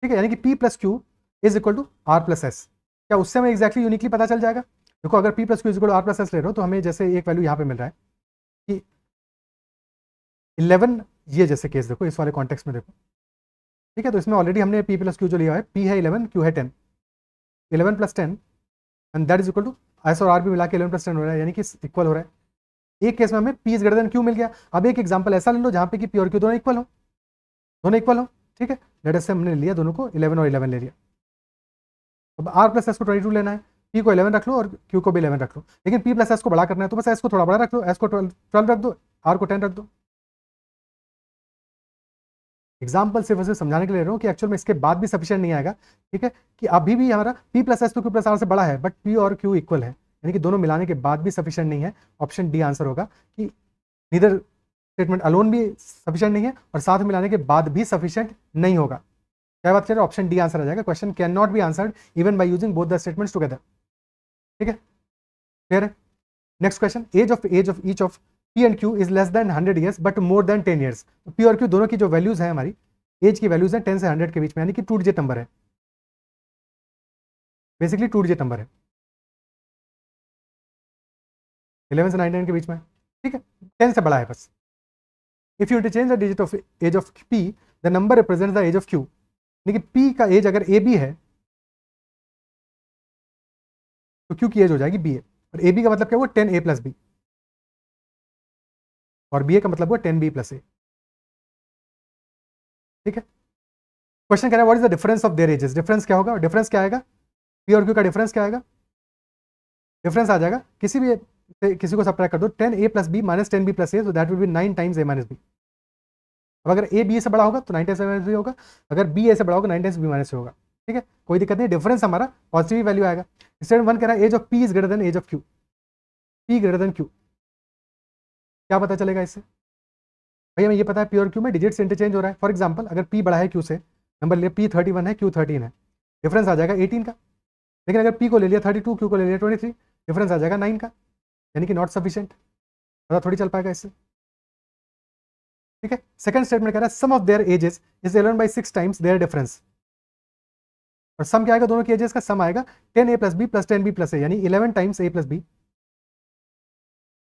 ठीक है यानी कि P plus Q is equal to R plus S क्या उससे हमें एक्जैक्टली यूनिकली पता चल जाएगा देखो अगर P plus Q is equal to R plus S ले रहे हो तो हमें जैसे एक वैल्यू यहाँ पे मिल रहा है कि इलेवन ये जैसे केस देखो इस वाले कॉन्टेक्स में देखो ठीक है तो इसमें ऑलरेडी हमने पी प्लस क्यू जो लिया है पी है इलेवन क्यू है ten eleven plus ten and that is equal to S और आर भी मिला के इलेवन प्लस टेन हो रहा है यानी कि इक्वल हो रहा है एक केस में हमें P is greater than Q मिल गया अब एक एग्जाम्पल ऐसा ले लो जहाँ पे कि पी और क्यू दोनों इक्वल हो दोनों इक्वल हो ठीक है एस से हमने लिया दोनों को इलेवन और इलेवन ले लिया अब आर प्लस एस को ट्वेंटी टू लेना है पी को इलेवन रख लो और क्यू को भी इलेवन रख लो लेकिन पी प्लस एस को बड़ा करना है तो बस एस को थोड़ा बड़ा रख लो एस को ट्वेल्व ट्वेल्व रख दो आर को टेन रख दो एग्जाम्पल सिर्फ उसे समझाने के लिए रहा हूँ कि एक्चुअल में इसके बाद भी सफिशियंट नहीं आएगा ठीक है कि अभी भी हमारा पी प्लस एस तो क्यू प्लस आर से बड़ा है बट पी और क्यू इक्वल है यानी कि दोनों मिलाने के बाद भी सफिशियंट नहीं है ऑप्शन डी आंसर होगा कि निधर स्टेटमेंट अलोन भी सफिशियंट नहीं है और साथ मिलाने के बाद भी सफिशियंट नहीं होगा क्या बात करें ऑप्शन डी आंसर आ जाएगा question can not be answered even by using both the statements together ठीक है क्लियर है next question age of age of each of P and Q is less than hundred years but more than ten years P और Q दोनों की जो values है हमारी as की वैल्यूज है टेन से हंड्रेड के बीच में यानी कि टू डिजिट नंबर है बेसिकली टू डिजिट नंबर है इलेवन से नाइन के बीच में ठीक है टेन से बड़ा है बस if you change the digit of age of P the number represent the age of Q यानी कि पी का एज अगर ए बी है तो क्यू की एज हो जाएगी बी ए और ए बी का मतलब क्या हुआ टेन ए प्लस बी और बी ए का मतलब हुआ टेन बी प्लस ए ठीक है क्वेश्चन कह रहा है what is the difference of their ages difference क्या होगा डिफरेंस क्या आएगा पी और क्यू का डिफरेंस क्या आएगा डिफरेंस आ जाएगा किसी भी किसी को सब्ट्रैक्ट कर दो ten a plus b minus ten b plus a so that will be nine times a minus b अब अगर ए बी से बड़ा होगा तो nine times a minus b होगा अगर बी ए से बड़ा होगा नाइन टाइम्स बी माइनस होगा ठीक है कोई दिक्कत नहीं डिफरेंस हमारा पॉजिटिव वैल्यू आएगा स्टेट वन कह रहा है age of P is greater than age of Q P greater than Q क्या पता चलेगा इससे भैया हमें ये पता है प्योर क्यू में डिजिट्स इंटरचेंज हो रहा है फॉर एग्जाम्पल अगर पी बढ़ा है क्यू से नंबर लिया पी थर्टी वन है क्यू थर्टीन है डिफरेंस आ जाएगा एटीन का लेकिन अगर पी को ले लिया थर्टी टू को ले लिया ट्वेंटी डिफरेंस आ जाएगा नाइन का यानी कि नॉट सफिशियंट पता थोड़ी चल पाएगा इससे ठीक है सेकंड स्टेटमेंट कह रहा है sum of their ages is eleven by six times their difference और सम क्या आएगा दोनों की एजेस का सम आएगा ten a plus b plus ten b plus a यानी eleven times a plus b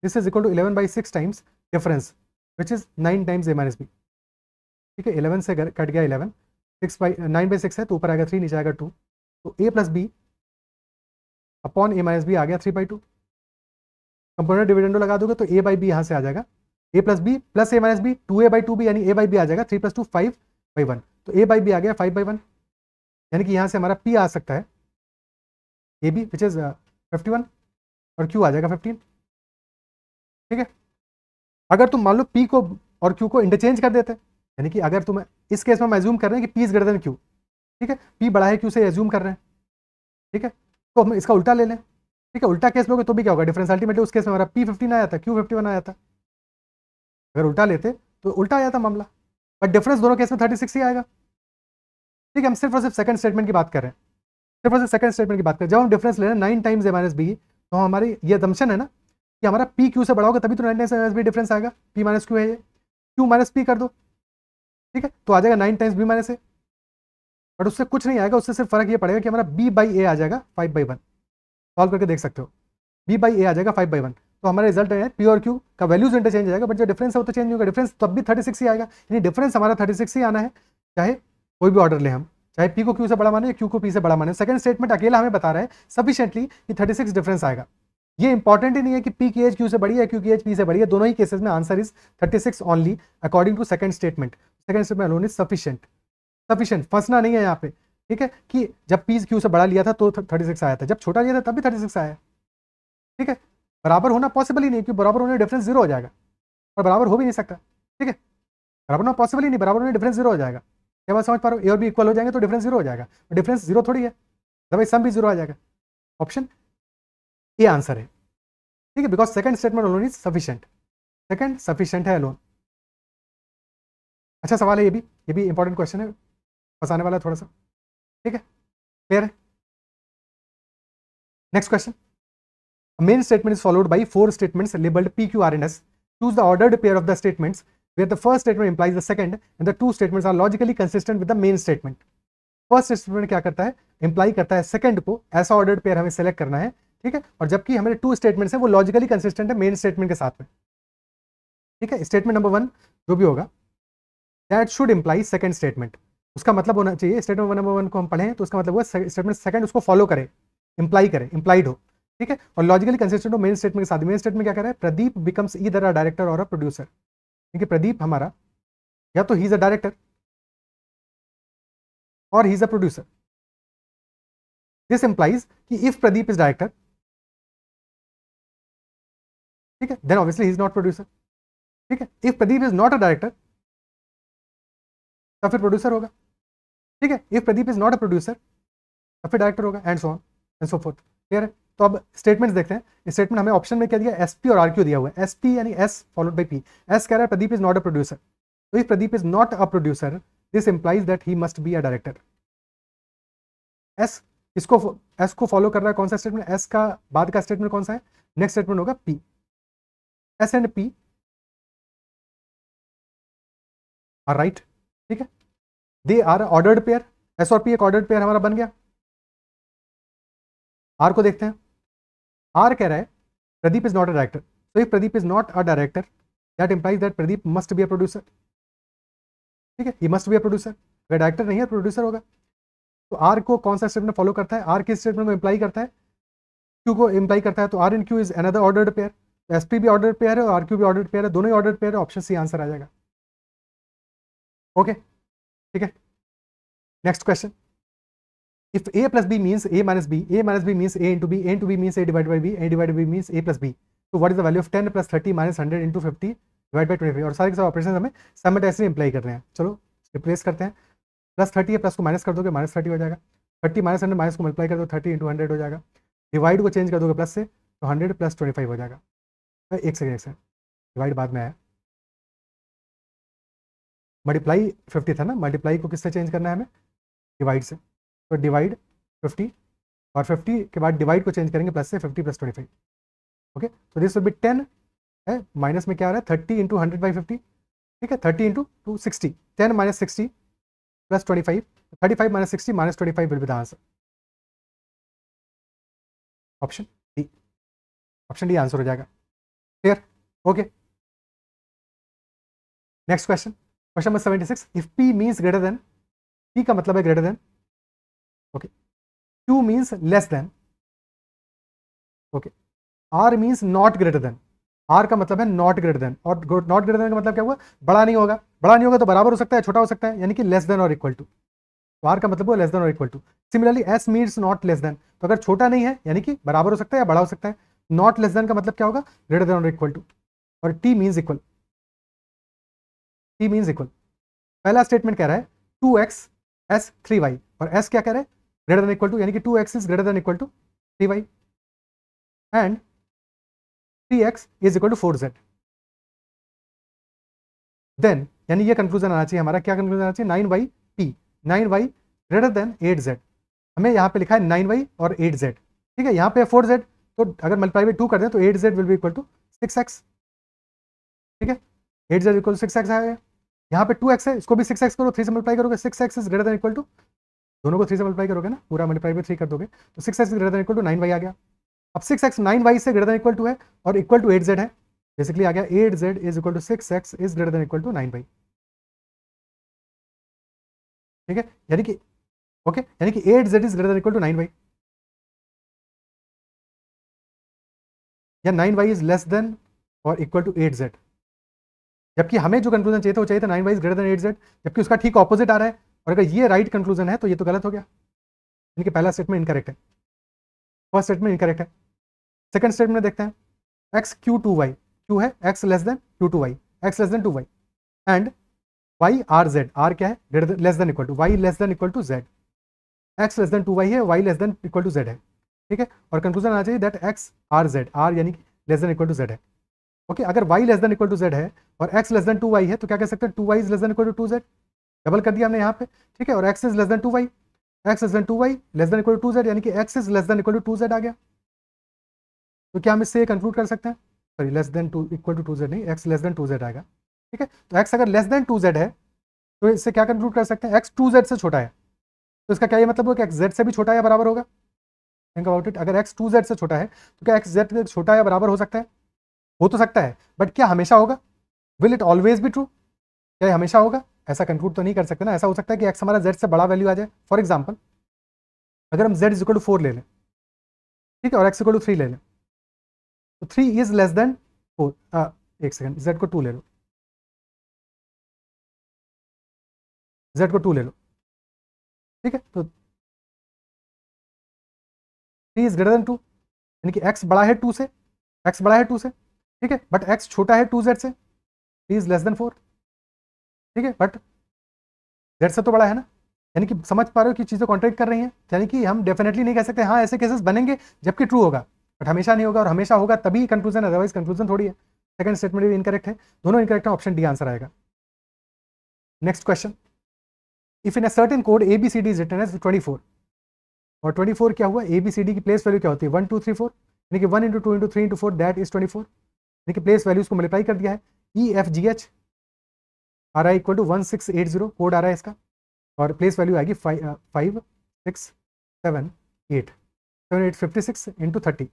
this is equal to eleven by six times difference which is nine times a minus b ठीक है eleven से cut गया eleven six by nine by six है तो ऊपर आएगा three नीचे आएगा टू तो a plus b upon a minus b आ गया three by two componendo dividendo लगा दोगे तो ए बाई बी यहाँ से आ जाएगा a plus b plus a minus b two a by two b यानी ए बाई बी आ जाएगा three plus two five by one तो ए बाई बी आ गया फाइव बाई वन यानी कि यहाँ से हमारा पी आ सकता है a b which is fifty one और क्यू आ जाएगा फिफ्टीन ठीक है अगर तुम मान लो पी को और क्यू को इंटरचेंज कर देते यानी कि अगर तुम इस केस में हम एज्यूम कर रहे हैं कि P is greater than Q ठीक है पी बड़ा है क्यू से एज्यूम कर रहे हैं ठीक है तो हम इसका उल्टा ले लें ठीक है उल्टा केस लोगे तो भी क्या होगा डिफरेंस अल्टीमेटली उस केस में हमारा पी फिफ्टीन आया था क्यू फिफ्टी वन आ जाता अगर उल्टा लेते तो उल्टा आ जाता मामला बट डिफरेंस दोनों केस में थर्टी सिक्स ही आएगा ठीक है हम सिर्फ और सिर्फ सेकंड स्टेटमेंट की बात कर रहे हैं सिर्फ और सिर्फ सेकंड स्टेटमेंट की बात करें जब हम डिफरेंस ले रहे हैं nine times a minus b तो हमारी ये दमशन है ना कि हमारा पी क्यू से बड़ा होगा तभी तो नाइन टाइम्स बी डिफरेंस आएगा पी माइनस क्यू है ये क्यू माइनस पी कर दो ठीक है तो आ जाएगा nine times b minus a but उससे कुछ नहीं आएगा उससे सिर्फ फर्क ये पड़ेगा कि हमारा बी बाई ए आ जाएगा फाइव बाई वन सॉल्व करके देख सकते हो बी बाई ए आ जाएगा फाइव बाई वन तो हमारा रिजल्ट है पी और क्यू का वैल्यूज इंटरचेंज हो जाएगा बट जो डिफरेंस है वो तो चेंज होगा डिफरेंस तब तो भी थर्टी सिक्स ही आएगा यानी डिफरेंस हमारा थर्टी सिक्स ही आना है चाहे कोई भी ऑर्डर ले हम चाहे पी को क्यू से बड़ा माने क्यू को पी से बड़ा माने सेकंड स्टेटमेंट अकेला हमें बता रहा है सफिशियंटली कि 36 डिफरेंस आएगा ये इंपॉर्टेंट ही नहीं है कि पी की एज क्यू से बढ़ी है क्यू की एज पी से बढ़ी है दोनों ही केसेस में answer is 36 only according to second statement second statement alone is sufficient sufficient फंसना नहीं है यहाँ पे ठीक है कि जब पी क्यू से बड़ा लिया था तो 36 आया था जब छोटा लिया था तब भी सिक्स आया ठीक है बराबर होना पॉसिबल ही नहीं क्योंकि बराबर होने डिफरेंस जीरो हो जाएगा और बराबर हो भी नहीं सकता ठीक है बराबर होना पॉसिबल ही नहीं बराबर होने डिफरेंस जीरो हो जाएगा क्या बात समझ पा रहा हूँ ए और बी इक्वल हो जाएंगे तो डिफरेंस जीरो हो जाएगा डिफरेंस जीरो थोड़ी है भाई सम भी जीरो आ जाएगा ऑप्शन ये आंसर है ठीक है because second statement alone is sufficient second sufficient है अलोन अच्छा सवाल है ये भी ये भी इंपॉर्टेंट क्वेश्चन है फंसाने वाला थोड़ा सा ठीक है क्लियर है next question main statement is followed by four statements labelled P Q R and S choose the ordered pair of the statements where the first statement implies the second and the two statements are logically consistent with the main statement first statement क्या करता है imply करता है second को ऐसा ordered pair हमें select करना है ठीक है और जबकि हमारे टू स्टेटमेंट्स हैं वो लॉजिकली कंसिस्टेंट है मेन स्टेटमेंट के साथ में ठीक है स्टेटमेंट नंबर वन जो भी होगा that should imply second statement उसका मतलब होना चाहिए स्टेटमेंट नंबर वन को हम पढ़ें तो उसका मतलब वो स्टेटमेंट सेकंड उसको फॉलो करें इंप्लाई करें इंप्लाइड हो ठीक है और लॉजिकली कंसिस्टेंट हो मेन स्टेटमेंट के साथ मेन स्टेटमेंट क्या कर रहा है प्रदीप बिकम्स ई अ डायरेक्टर और अ प्रोड्यूसर ठीक है प्रदीप हमारा या तो ही इज अ डायरेक्टर और he is a producer this implies कि इफ प्रदीप इज डायरेक्टर ठीक है then obviously is not producer ठीक है if Pradeep is not a director तो फिर प्रोड्यूसर होगा ठीक है if Pradeep is not a producer तो फिर डायरेक्टर होगा and so on and so forth clear है तो अब स्टेटमेंट्स देखते हैं स्टेटमेंट हमें ऑप्शन में क्या दिया एस और आर दिया हुआ है एस यानी S followed by P S कह रहा है Pradeep is not a producer तो if Pradeep is not a producer this implies that he must be a director S इसको एस को फॉलो कर रहा है कौन सा स्टेटमेंट एस का बाद का स्टेटमेंट कौन सा है नेक्स्ट स्टेटमेंट होगा P S and P R right ठीक है they are ordered pair S और पी एक ऑर्डर्ड पेयर हमारा बन गया आर को देखते हैं आर कह रहा है Pradeep is not a director so if Pradeep is not a director that implies that Pradeep must be a producer ठीक है he must be a producer अगर डायरेक्टर नहीं है प्रोड्यूसर तो होगा तो आर को कौन सा स्टेटमेंट फॉलो करता है आर किस स्टेटमेंट में इंप्लाई करता है क्यू को इंप्लाई करता है तो R and Q is another ordered pair S P भी ऑर्डर पेयर है और आर क्यू भी ऑर्डर पेयर है दोनों ही ऑर्डर पेयर है ऑप्शन सी आंसर आ जाएगा ओके ठीक है next question if A plus B means A minus B A minus B means A into B A into B means A divide by B A divide B b A plus B तो what is the value of ten plus thirty minus hundred into fifty divide by twenty और सारे के सारे operation हमें ऐसे imply कर रहे हैं चलो रिप्लेस करते हैं प्लस थर्टी है प्लस को माइनस कर दोगे माइनस थर्टी हो जाएगा थर्टी माइनस हंड्रेड माइनस को मल्टीप्लाई कर दो थर्टी इंटू हंड्रेड हो जाएगा डिवाइड को चेंज कर दोगे प्लस से तो हंड्रेड प्लस ट्वेंटी फाइव हो जाएगा एक सेकेंड एक सेकेंड डिवाइड बाद में आया मल्टीप्लाई फिफ्टी था ना मल्टीप्लाई को किससे चेंज करना है हमें डिवाइड से तो डिवाइड फिफ्टी और फिफ्टी के बाद डिवाइड को चेंज करेंगे प्लस से fifty plus twenty five okay तो दिस विल बी टेन है माइनस में क्या आ रहा है thirty into hundred by fifty ठीक है thirty into two sixty ten minus sixty plus twenty five thirty five minus sixty minus twenty five will be the answer option D option D answer हो जाएगा clear okay next question question number 76 if p means greater than p का मतलब है greater than okay q means less than okay r means not greater than r का मतलब है not greater than और not greater than का मतलब क्या हुआ बड़ा नहीं होगा बड़ा नहीं होगा तो बराबर हो सकता है छोटा हो सकता है यानी कि लेस देन और इक्वल टू तो आर का मतलब हुआ लेस देन और equal to similarly S means not less than तो अगर छोटा नहीं है यानी कि बराबर हो सकता है या बड़ा हो सकता है नॉट लेस देन का मतलब क्या होगा ग्रेटर देन और इक्वल टू और T means equal T means equal पहला स्टेटमेंट कह रहा है two X S three Y और एस क्या कह रहा है ग्रेटर देन इक्वल टू यानी कि two X is greater than equal to three Y and three X is equal to four Z then यानी ये कंक्लूजन आना चाहिए हमारा क्या कंक्लूजन आना चाहिए nine Y P nine Y greater than eight Z हमें यहाँ पे लिखा है नाइन वाई और एट जेड ठीक है यहाँ पे फोर जेड तो अगर मल्टीप्लाई बाई टू कर दें तो एट जेड विल भी इक्वल टू सिक्स एक्स ठीक है eight Z equal to six X आएगा यहाँ पे टू एक्स है इसको भी सिक्स एक्स करो थ्री से मल्टीप्लाई करोगे six X is greater than equal to दोनों को थ्री से मल्टीप्लाई करोगे ना पूरा मल्टीप्लाई बाई थ्री कर दोगे तो six X greater than equal to nine Y आ गया अब सिक्स एक्स नाइन वाई से ग्रेटर दैन इक्वल टू है और इक्वल टू एट जेड है बेसिकली आ गया eight Z is equal to six X is greater than equal to nine Y ठीक है यानी कि ओके यानी कि eight Z is greater equal to nine Y या nine Y is less than और इक्वल टू एट जेड जबकि हमें जो कंक्लूजन चाहिए था वो चाहिए था nine Y is greater than eight Z जबकि उसका ठीक ऑपोजिट आ रहा है और अगर ये राइट right कंक्लूजन है तो ये तो गलत हो गया इनके पहला स्टेटमेंट इनकरेक्ट है फर्स्ट स्टेटमेंट इनकरेक्ट है सेकंड स्टेटमेंट देखते हैं X Q two Y Q है X less than Q two Y X less than two Y and Y R Z R क्या है less than equal to Y less than equal to Z X less than two Y है Y less than equal to Z है ठीक है और conclusion आना चाहिए that x are Z R यानी कि less than equal to Z है ओके अगर Y less than equal to Z है और X less than two Y है तो क्या कह सकते हैं two Y is less than equal to two Z double कर दिया हमने यहाँ पे ठीक है और X is less than two Y X less than two Y less than equal to two Z यानी कि x is less than equal to two Z आ गया तो क्या हम इससे कंक्लूड कर सकते हैं sorry less than two equal to two Z नहीं X less than two Z आएगा ठीक है तो एक्स अगर लेस देन टू जेड है तो इससे क्या कंक्लूड कर सकते हैं एक्स टू जेड से छोटा है तो इसका क्या ये मतलब हो कि एक्स जेड से भी छोटा या बराबर होगा थिंक अबाउट इट अगर एक्स टू जेड से छोटा है तो क्या एक्स जेड छोटा या बराबर हो सकता है हो तो सकता है बट क्या हमेशा होगा will it always be true क्या हमेशा होगा ऐसा कंक्लूड तो नहीं कर सकते ना ऐसा हो सकता है कि एक्स हमारा जेड से बड़ा वैल्यू आ जाए फॉर एग्जाम्पल अगर हम जेड इजिकल टू फोर ले लें ठीक है और एक्स इक्वल टू थ्री ले लें तो three is less than four एक सेकेंड जेड को टू ले लो जेड को टू ले लो ठीक है तो T is greater than two यानी कि एक्स बड़ा है टू से एक्स बड़ा है टू से ठीक है बट एक्स छोटा है टू जेड से T is less than four ठीक है बट जेड से तो बड़ा है ना यानी कि समझ पा रहे हो कि चीज़ें कॉन्ट्रेक्ट कर रही हैं यानी कि हम डेफिनेटली नहीं कह सकते हाँ ऐसे केसेस बनेंगे जबकि ट्रू होगा बट हमेशा नहीं होगा और हमेशा होगा तभी कंक्लूजन अदरवाइज कंक्लूजन थोड़ी है सेकंड स्टेटमेंट भी इनकरेक्ट है दोनों इनकरेक्ट है ऑप्शन डी आंसर आएगा next question if in a certain code A B C D is written as twenty four और 24 क्या हुआ ए बी सी डी की प्लेस वैल्यू क्या होती है वन टू थ्री फोर यानी कि one into two into three into four that is four यानी कि प्लेस वैल्यूज को मल्टीप्लाई कर दिया है E F G H R I equal to one six eight zero code आ रहा है इसका और प्लेस वैल्यू आएगी five six seven eight seven eight fifty six into thirty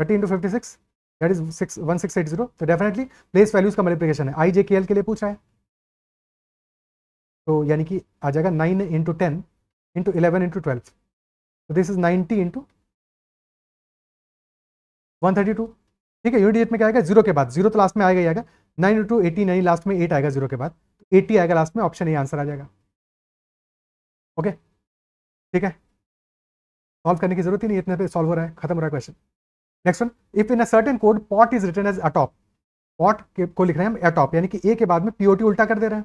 thirty into fifty six that is six one six eight zero तो definitely place values का multiplication है I जे के एल के लिए पूछा है तो यानी कि आ जाएगा nine into ten into eleven into twelve तो दिस इज 90 इंटू 132 ठीक है यूनिट एट में क्या आएगा जीरो के बाद जीरो तो लास्ट में आएगा आएगा nine into eighty nine last में एट आएगा जीरो के बाद एटी आएगा लास्ट में ऑप्शन ए आंसर आ जाएगा ओके ठीक है सॉल्व करने की जरूरत ही नहीं इतने पे सॉल्व हो रहा है खत्म हो रहा है question next one if in a certain code pot is written as atop pot को लिख रहे हैं हम एटॉप यानी कि ए के बाद में पीओटी उल्टा कर दे रहे हैं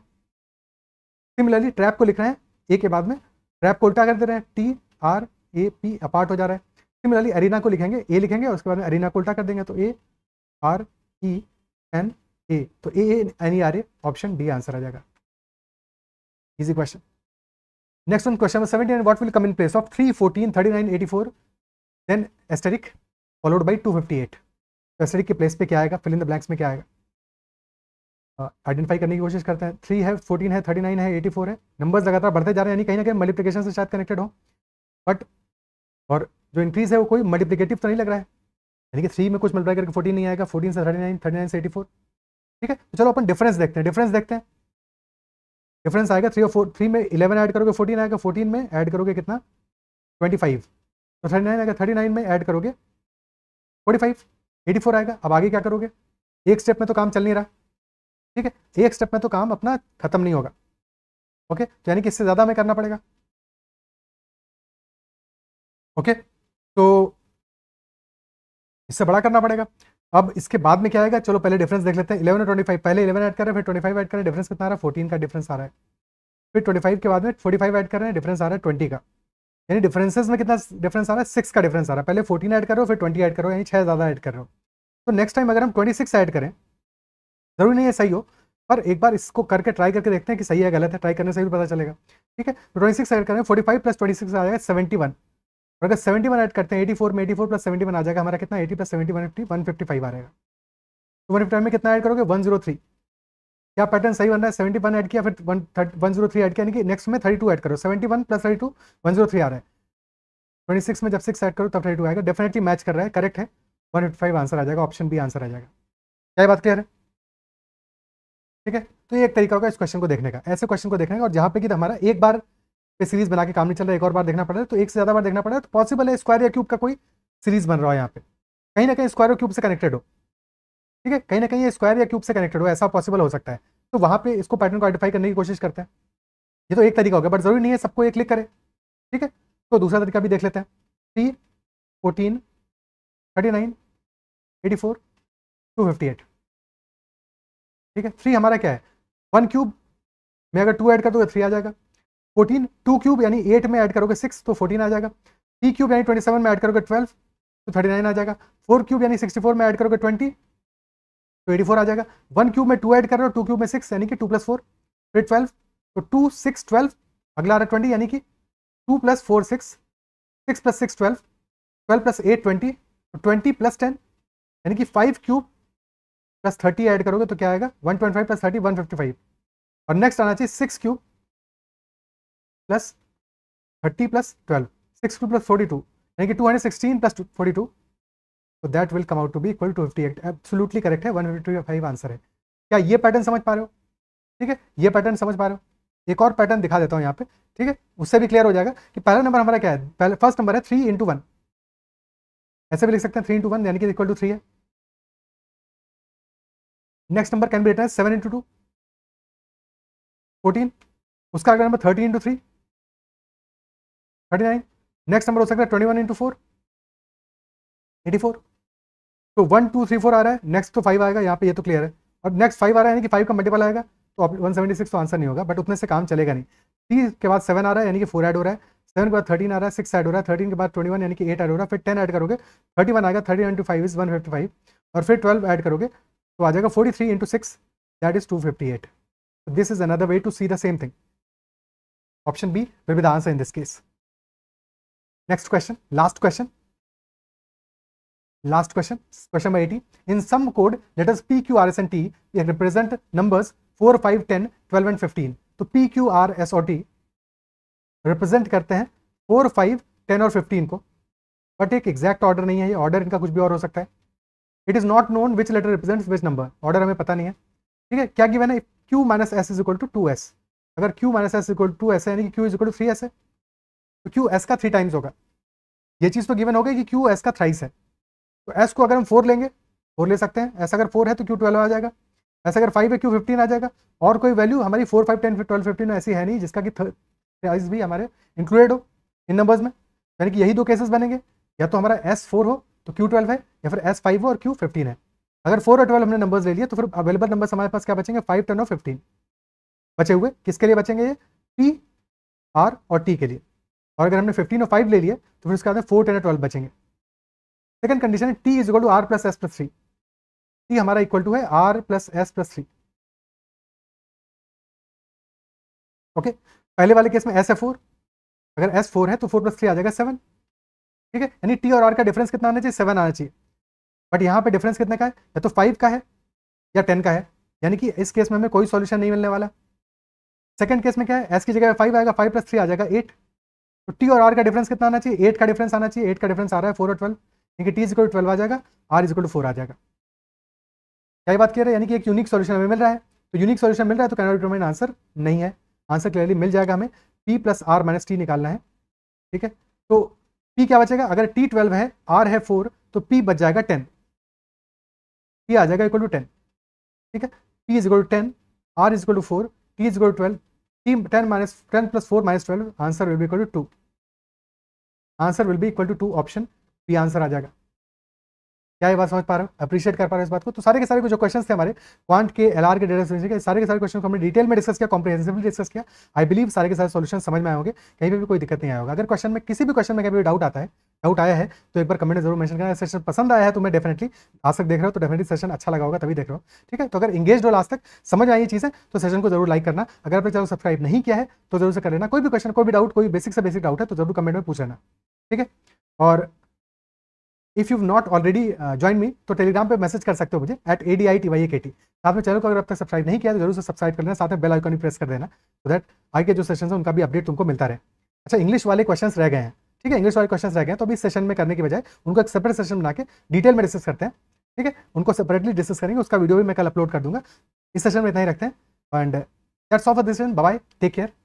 सिमिलरली ट्रैप को लिख रहे हैं ए के बाद में ट्रैप को उल्टा कर दे रहे हैं T R A P apart हो जा रहा है सिमिलरली अरीना को लिखेंगे ए लिखेंगे और उसके बाद में एरिना को उल्टा कर देंगे तो A R E N A तो A N E R A option D answer आ जाएगा easy question next one question number seventy what will come in place of three fourteen thirty nine eighty four then asterisk followed by two fifty eight तो asterisk के place पे क्या आएगा fill in the blanks में क्या आएगा identify uh, करने की कोशिश करते हैं थ्री है फोर्टीन है थर्टी नाइन है एटी फोर है नंबर्स लगातार बढ़ते जा रहे हैं यानी कहीं ना कहीं मल्टीप्लिकेशन से शायद कनेक्टेड हो बट और जो इंक्रीज है वो कोई मल्टीप्लीकेटिव तो नहीं लग रहा है यानी कि थ्री में कुछ मल्टीप्लाई करके फोर्टीन नहीं आएगा फोर्टीन से थर्टी नाइन थर्टी नाइन से एटी फोर ठीक है तो चलो अपन डिफरेंस देखते हैं डिफरेंस देखते हैं डिफरेंस आएगा थ्री और फोर थ्री में इलेवन ऐड करोगे फोर्टीन आएगा फोर्टीन में ऐड करोगे कितना ट्वेंटी फाइव तो थर्टी नाइन आएगा थर्टी नाइन में ऐड करोगे फोर्टी फाइव एटी फोर आएगा अब आगे क्या करोगे एक स्टेप में तो काम चल नहीं रहा ठीक है एक स्टेप में तो काम अपना खत्म नहीं होगा ओके तो यानी कि इससे ज़्यादा हमें करना पड़ेगा ओके तो इससे बड़ा करना पड़ेगा अब इसके बाद में क्या आएगा चलो पहले डिफरेंस देख लेते हैं इलेवन और ट्वेंटी फाइव पहले इलेवन ऐड करें फिर ट्वेंटी फाइव ऐड करें डिफरेंस कितना आ रहा है फोर्टीन का डिफरेंस आ रहा है फिर ट्वेंटी फाइव के बाद में फोर्टी फाइव ऐड कर रहे हैं डिफरेंस आ रहा है ट्वेंटी का यानी डिफरेंसेस में कितना डिफरेंस आ रहा है सिक्स का डिफरेंस आ रहा है पहले फोर्टीन ऐड करो फिर ट्वेंटी ऐड करो यानी छः ज़्यादा ऐड कर रहे हो तो नेक्स्ट टाइम अगर हम ट्वेंटी सिक्स ऐड करें ज़रूरी नहीं है सही हो पर एक बार इसको करके ट्राई करके देखते हैं कि सही है गलत है ट्राई करने से भी पता चलेगा ठीक है ट्वेंटी सिक्स एड करें forty five plus twenty six आ जाएगा सेवेंटी वन और अगर सेवेंटी वन ऐड करते हैं एटी फोर में eighty four plus seventy one आ जाएगा हमारा कितना eighty plus seventy one fifty one fifty five आ रहेगा तो वन फिफ्टी में कितना ऐड करोगे वन जीरो थ्री क्या पैटर्न सही बन रहा है सेवेंटी वन ऐड किया फिर one one zero three add किया यानी कि नेक्स्ट में थर्टी टू ऐड करो seventy one plus thirty two one zero three आ रहा है ट्वेंटी सिक्स में जब सिक्स ऐड करो तब थर्टी टू आएगा डेफिनेटली मैच कर रहा है करेक्ट है वन फिफ्टी फाइव आंसर आ जाएगा ऑप्शन बी आंसर आ जाएगा क्या बात क्लियर है ठीक है तो ये एक तरीका होगा इस क्वेश्चन को देखने का ऐसे क्वेश्चन को देखने का और जहाँ पे कि हमारा एक बार पे सीरीज बना के काम नहीं चल रहा एक और बार देखना पड़ रहा है तो एक से ज़्यादा बार देखना पड़ रहा है तो पॉसिबल है स्क्वायर या क्यूब का कोई सीरीज बन रहा है यहाँ पे कहीं ना कहीं स्क्वायर और क्यूब से कनेक्टेड हो ठीक है कहीं ना कहीं ये स्क्वायर या क्यूब से कनेक्टेड हो ऐसा पॉसिबल हो सकता है तो वहाँ पे इसको पैटर्न को आइडेंटिफाई करने की कोशिश करते हैं ये तो एक तरीका हो गया बट जरूरी नहीं है सबको एक क्लिक करें ठीक है तो दूसरा तरीका भी देख लेते हैं three fourteen thirty nine eighty four two fifty eight ठीक है थ्री हमारा क्या है वन क्यूब मैं अगर टू ऐड कर तो थ्री आ जाएगा फोर्टीन टू क्यूब यानी एट में ऐड करोगे सिक्स तो फोर्टीन आ जाएगा थ्री क्यूब यानी ट्वेंटी सेवन में ऐड करोगे ट्वेल्व तो थर्टी नाइन आ जाएगा फोर क्यूब यानी सिक्सटी फोर में ऐड करोगे ट्वेंटी ट्वेंटी फोर आ जाएगा वन क्यूब में टू ऐड कर रहे हो टू क्यूब में सिक्स यानी कि टू प्लस फोर फिर ट्वेल्व तो टू सिक्स ट्वेल्व अगला आ रहा है ट्वेंटी यानी कि two plus four six six plus six twelve twelve plus eight twenty तो ट्वेंटी प्लस टेन यानी कि five cube plus thirty add करोगे तो क्या आएगा one twenty five plus thirty one fifty five और नेक्स्ट आना चाहिए six cube plus thirty plus twelve six two plus forty two यानी कि two hundred sixteen plus forty two तो that will come out to be equal to fifty eight absolutely correct है one fifty five answer है क्या ये pattern समझ पा रहे हो ठीक है ये पैटर्न समझ पा रहे हो एक और पैटर्न दिखा देता हूँ यहाँ पे ठीक है उससे भी क्लियर हो जाएगा कि पहला नंबर हमारा क्या है पहला फर्स्ट नंबर है थ्री इंटू वन ऐसे भी लिख सकते हैं थ्री इंटू वन यानी कि इक्वल टू थ्री है next number can be written seven into two fourteen उसका अगला number thirteen into three thirty nine next number हो सकता है twenty one into four eighty four तो वन टू थ्री फोर आ रहा है नेक्स्ट तो फाइव आएगा यहाँ पे ये तो क्लियर है और नेक्स्ट फाइव आ रहा है यानी कि फाइव का मल्टीपल आएगा तो वन सेवेंटी सिक्स तो आंसर नहीं होगा बट उतने से काम चलेगा नहीं थ्री के बाद सेवन आ रहा है यानी कि फोर ऐड हो रहा है सेवन के बाद थर्टीन आ रहा है सिक्स ऐड हो रहा है थर्टीन के बाद ट्वेंटी वन यानी कि एट ऐड हो रहा है फिर टेन ऐड करोगे थर्टी वन आएगा thirty into five is one fifty five और फिर ट्वेल्व ऐड करोगे तो आ जाएगा forty three into six that is two fifty eight this is another way to see the same thing option B will be the answer in this case next question last question last question question number eighty in some code let us P Q R S N T represent numbers four five ten twelve and fifteen तो P Q R S or T represent करते हैं four five ten और fifteen को but एक exact order नहीं है ये order इनका कुछ भी और हो सकता है it is not known which letter represent which number order हमें पता नहीं है ठीक है क्या कि मैंने Q minus S is equal to two S अगर Q minus S equal to S है यानी कि Q is equal to three S है तो क्यू एस का थ्री टाइम्स होगा ये चीज़ तो गिवन हो गई कि क्यू एस का थ्राइस है तो एस को अगर हम फोर लेंगे फोर ले सकते हैं ऐसा अगर फोर है तो क्यू ट्वेल्व आ जाएगा ऐसा अगर फाइव है क्यू फिफ्टीन आ जाएगा और कोई वैल्यू हमारी four five ten twelve fifteen ऐसी है नहीं जिसका कि थ्राइस भी हमारे इंक्लूडेड हो इन नंबर्स में यानी कि यही दो केसेस बनेंगे या तो हमारा एस फोर हो तो क्यू ट्वेल्व है या फिर एस फाइव हो और क्यू फिफ्टीन है अगर फोर और ट्वेल्व हमने नंबर्स ले लिए तो फिर अवेलेबल नंबर्स हमारे पास क्या बचेंगे फाइव टेन और फिफ्टीन बचे हुए किसके लिए बचेंगे ये पी आर और टी के लिए और अगर हमने फिफ्टीन और फाइव ले लिया तो फिर उसके बाद फोर टेन और ट्वेल्व बचेंगे सेकंड कंडीशन है T is equal to R plus S plus three T हमारा इक्वल टू है R plus S plus three okay पहले वाले केस में एस है फोर अगर एस फोर है तो फोर प्लस थ्री आ जाएगा सेवन ठीक है यानी टी और आर का डिफरेंस कितना आना चाहिए सेवन आना चाहिए बट यहाँ पे डिफरेंस कितने का है या तो फाइव का है या टेन का है यानी कि इस केस में हमें कोई सॉल्यूशन नहीं मिलने वाला सेकंड केस में क्या है एस की जगह फाइव आएगा फाइव प्लस थ्री आ जाएगा एट तो टी और आर का डिफरेंस कितना आना चाहिए एट का डिफरेंस आना चाहिए एट का डिफरेंस आ रहा है फोर और ट्वेल्व यानी कि टी इजिकल ट्वेल्व आ जाएगा आर इजिकल फोर आ जाएगा क्या बात कह रहे हैं यानी कि एक यूनिक सोल्यूशन हमें मिल रहा है तो यूनिक सोल्यूशन मिल रहा है तो कैनोट डिटरमाइन आंसर नहीं है आंसर क्लियरली मिल जाएगा हमें P plus R minus T निकालना है ठीक है तो पी क्या बचेगा अगर टी ट्वेल्व है आर है फोर तो पी बच जाएगा टेन पी आ जाएगा इक्वल टू टेन ठीक है P is equal to ten R is equal to four T is equal to twelve T ten minus ten plus four minus twelve answer will be equal to two answer will be equal to two option B answer आ जाएगा क्या ये बात समझ पा रहे हो appreciate कर पा रहे हो इस बात को तो सारे के सारे जो क्वेश्चन थे हमारे क्वांट के एल के डेटा सॉल्यूशन के सारे के सारे क्वेश्चन को हमने डिटेल में डिस्कस किया कॉम्प्रिहेंसिवली डिस्कस किया आई बिलीव सारे के सारे सॉल्यूशन समझ में आए होंगे कहीं पर भी कोई दिक्कत नहीं आएगा होगा अगर क्वेश्चन में किसी भी क्वेश्चन में कभी डाउट आता है डाउट आया है तो एक बार कमेंट जरूर मेंशन करना सेशन पसंद आया है तो मैं डेफिनेटली आज तक देख रहा हूँ तो डेफिनेटली सेशन अच्छा लगा होगा तभी देख रहा हूँ ठीक है तो अगर इंगेज हो लास्ट तक समझ आई चीज़ें तो सेशन को जरूर लाइक करना अगर आपने चैनल सब्सक्राइब नहीं किया है तो जरूर से कर लेना कोई भी क्वेश्चन कोई भी डाउट कोई बेसिक से बेसिक डाउट है तो जरूर कमेंट में पूछ लेना ठीक है और if you not already join me तो टेलीग्राम पे मैसेज कर सकते हो मुझे at A D I T Y A K T साथ में चैनल को अगर अब तक सब्सक्राइब नहीं किया तो जरूर से सब्सक्राइब कर लेना साथ में बेल आइकन भी प्रेस कर देना सो दैट के जो सेशन है उनका भी अपडेट तुमको मिलता रहे अच्छा इंग्लिश वाले क्वेश्चन रह गए हैं ठीक है इंग्लिश वाले क्वेश्चन रह गए हैं तो अभी इस सेशन में करने की बजाय उनको एक सेपरेट सेशन बना के डिटेल में डिस्कस करते हैं ठीक है उनको सेपरेटली डिस्कस करेंगे उसका वीडियो भी मैं कल अपलोड कर दूंगा इस सेशन में इतना ही रखते हैं and that's of this bye take care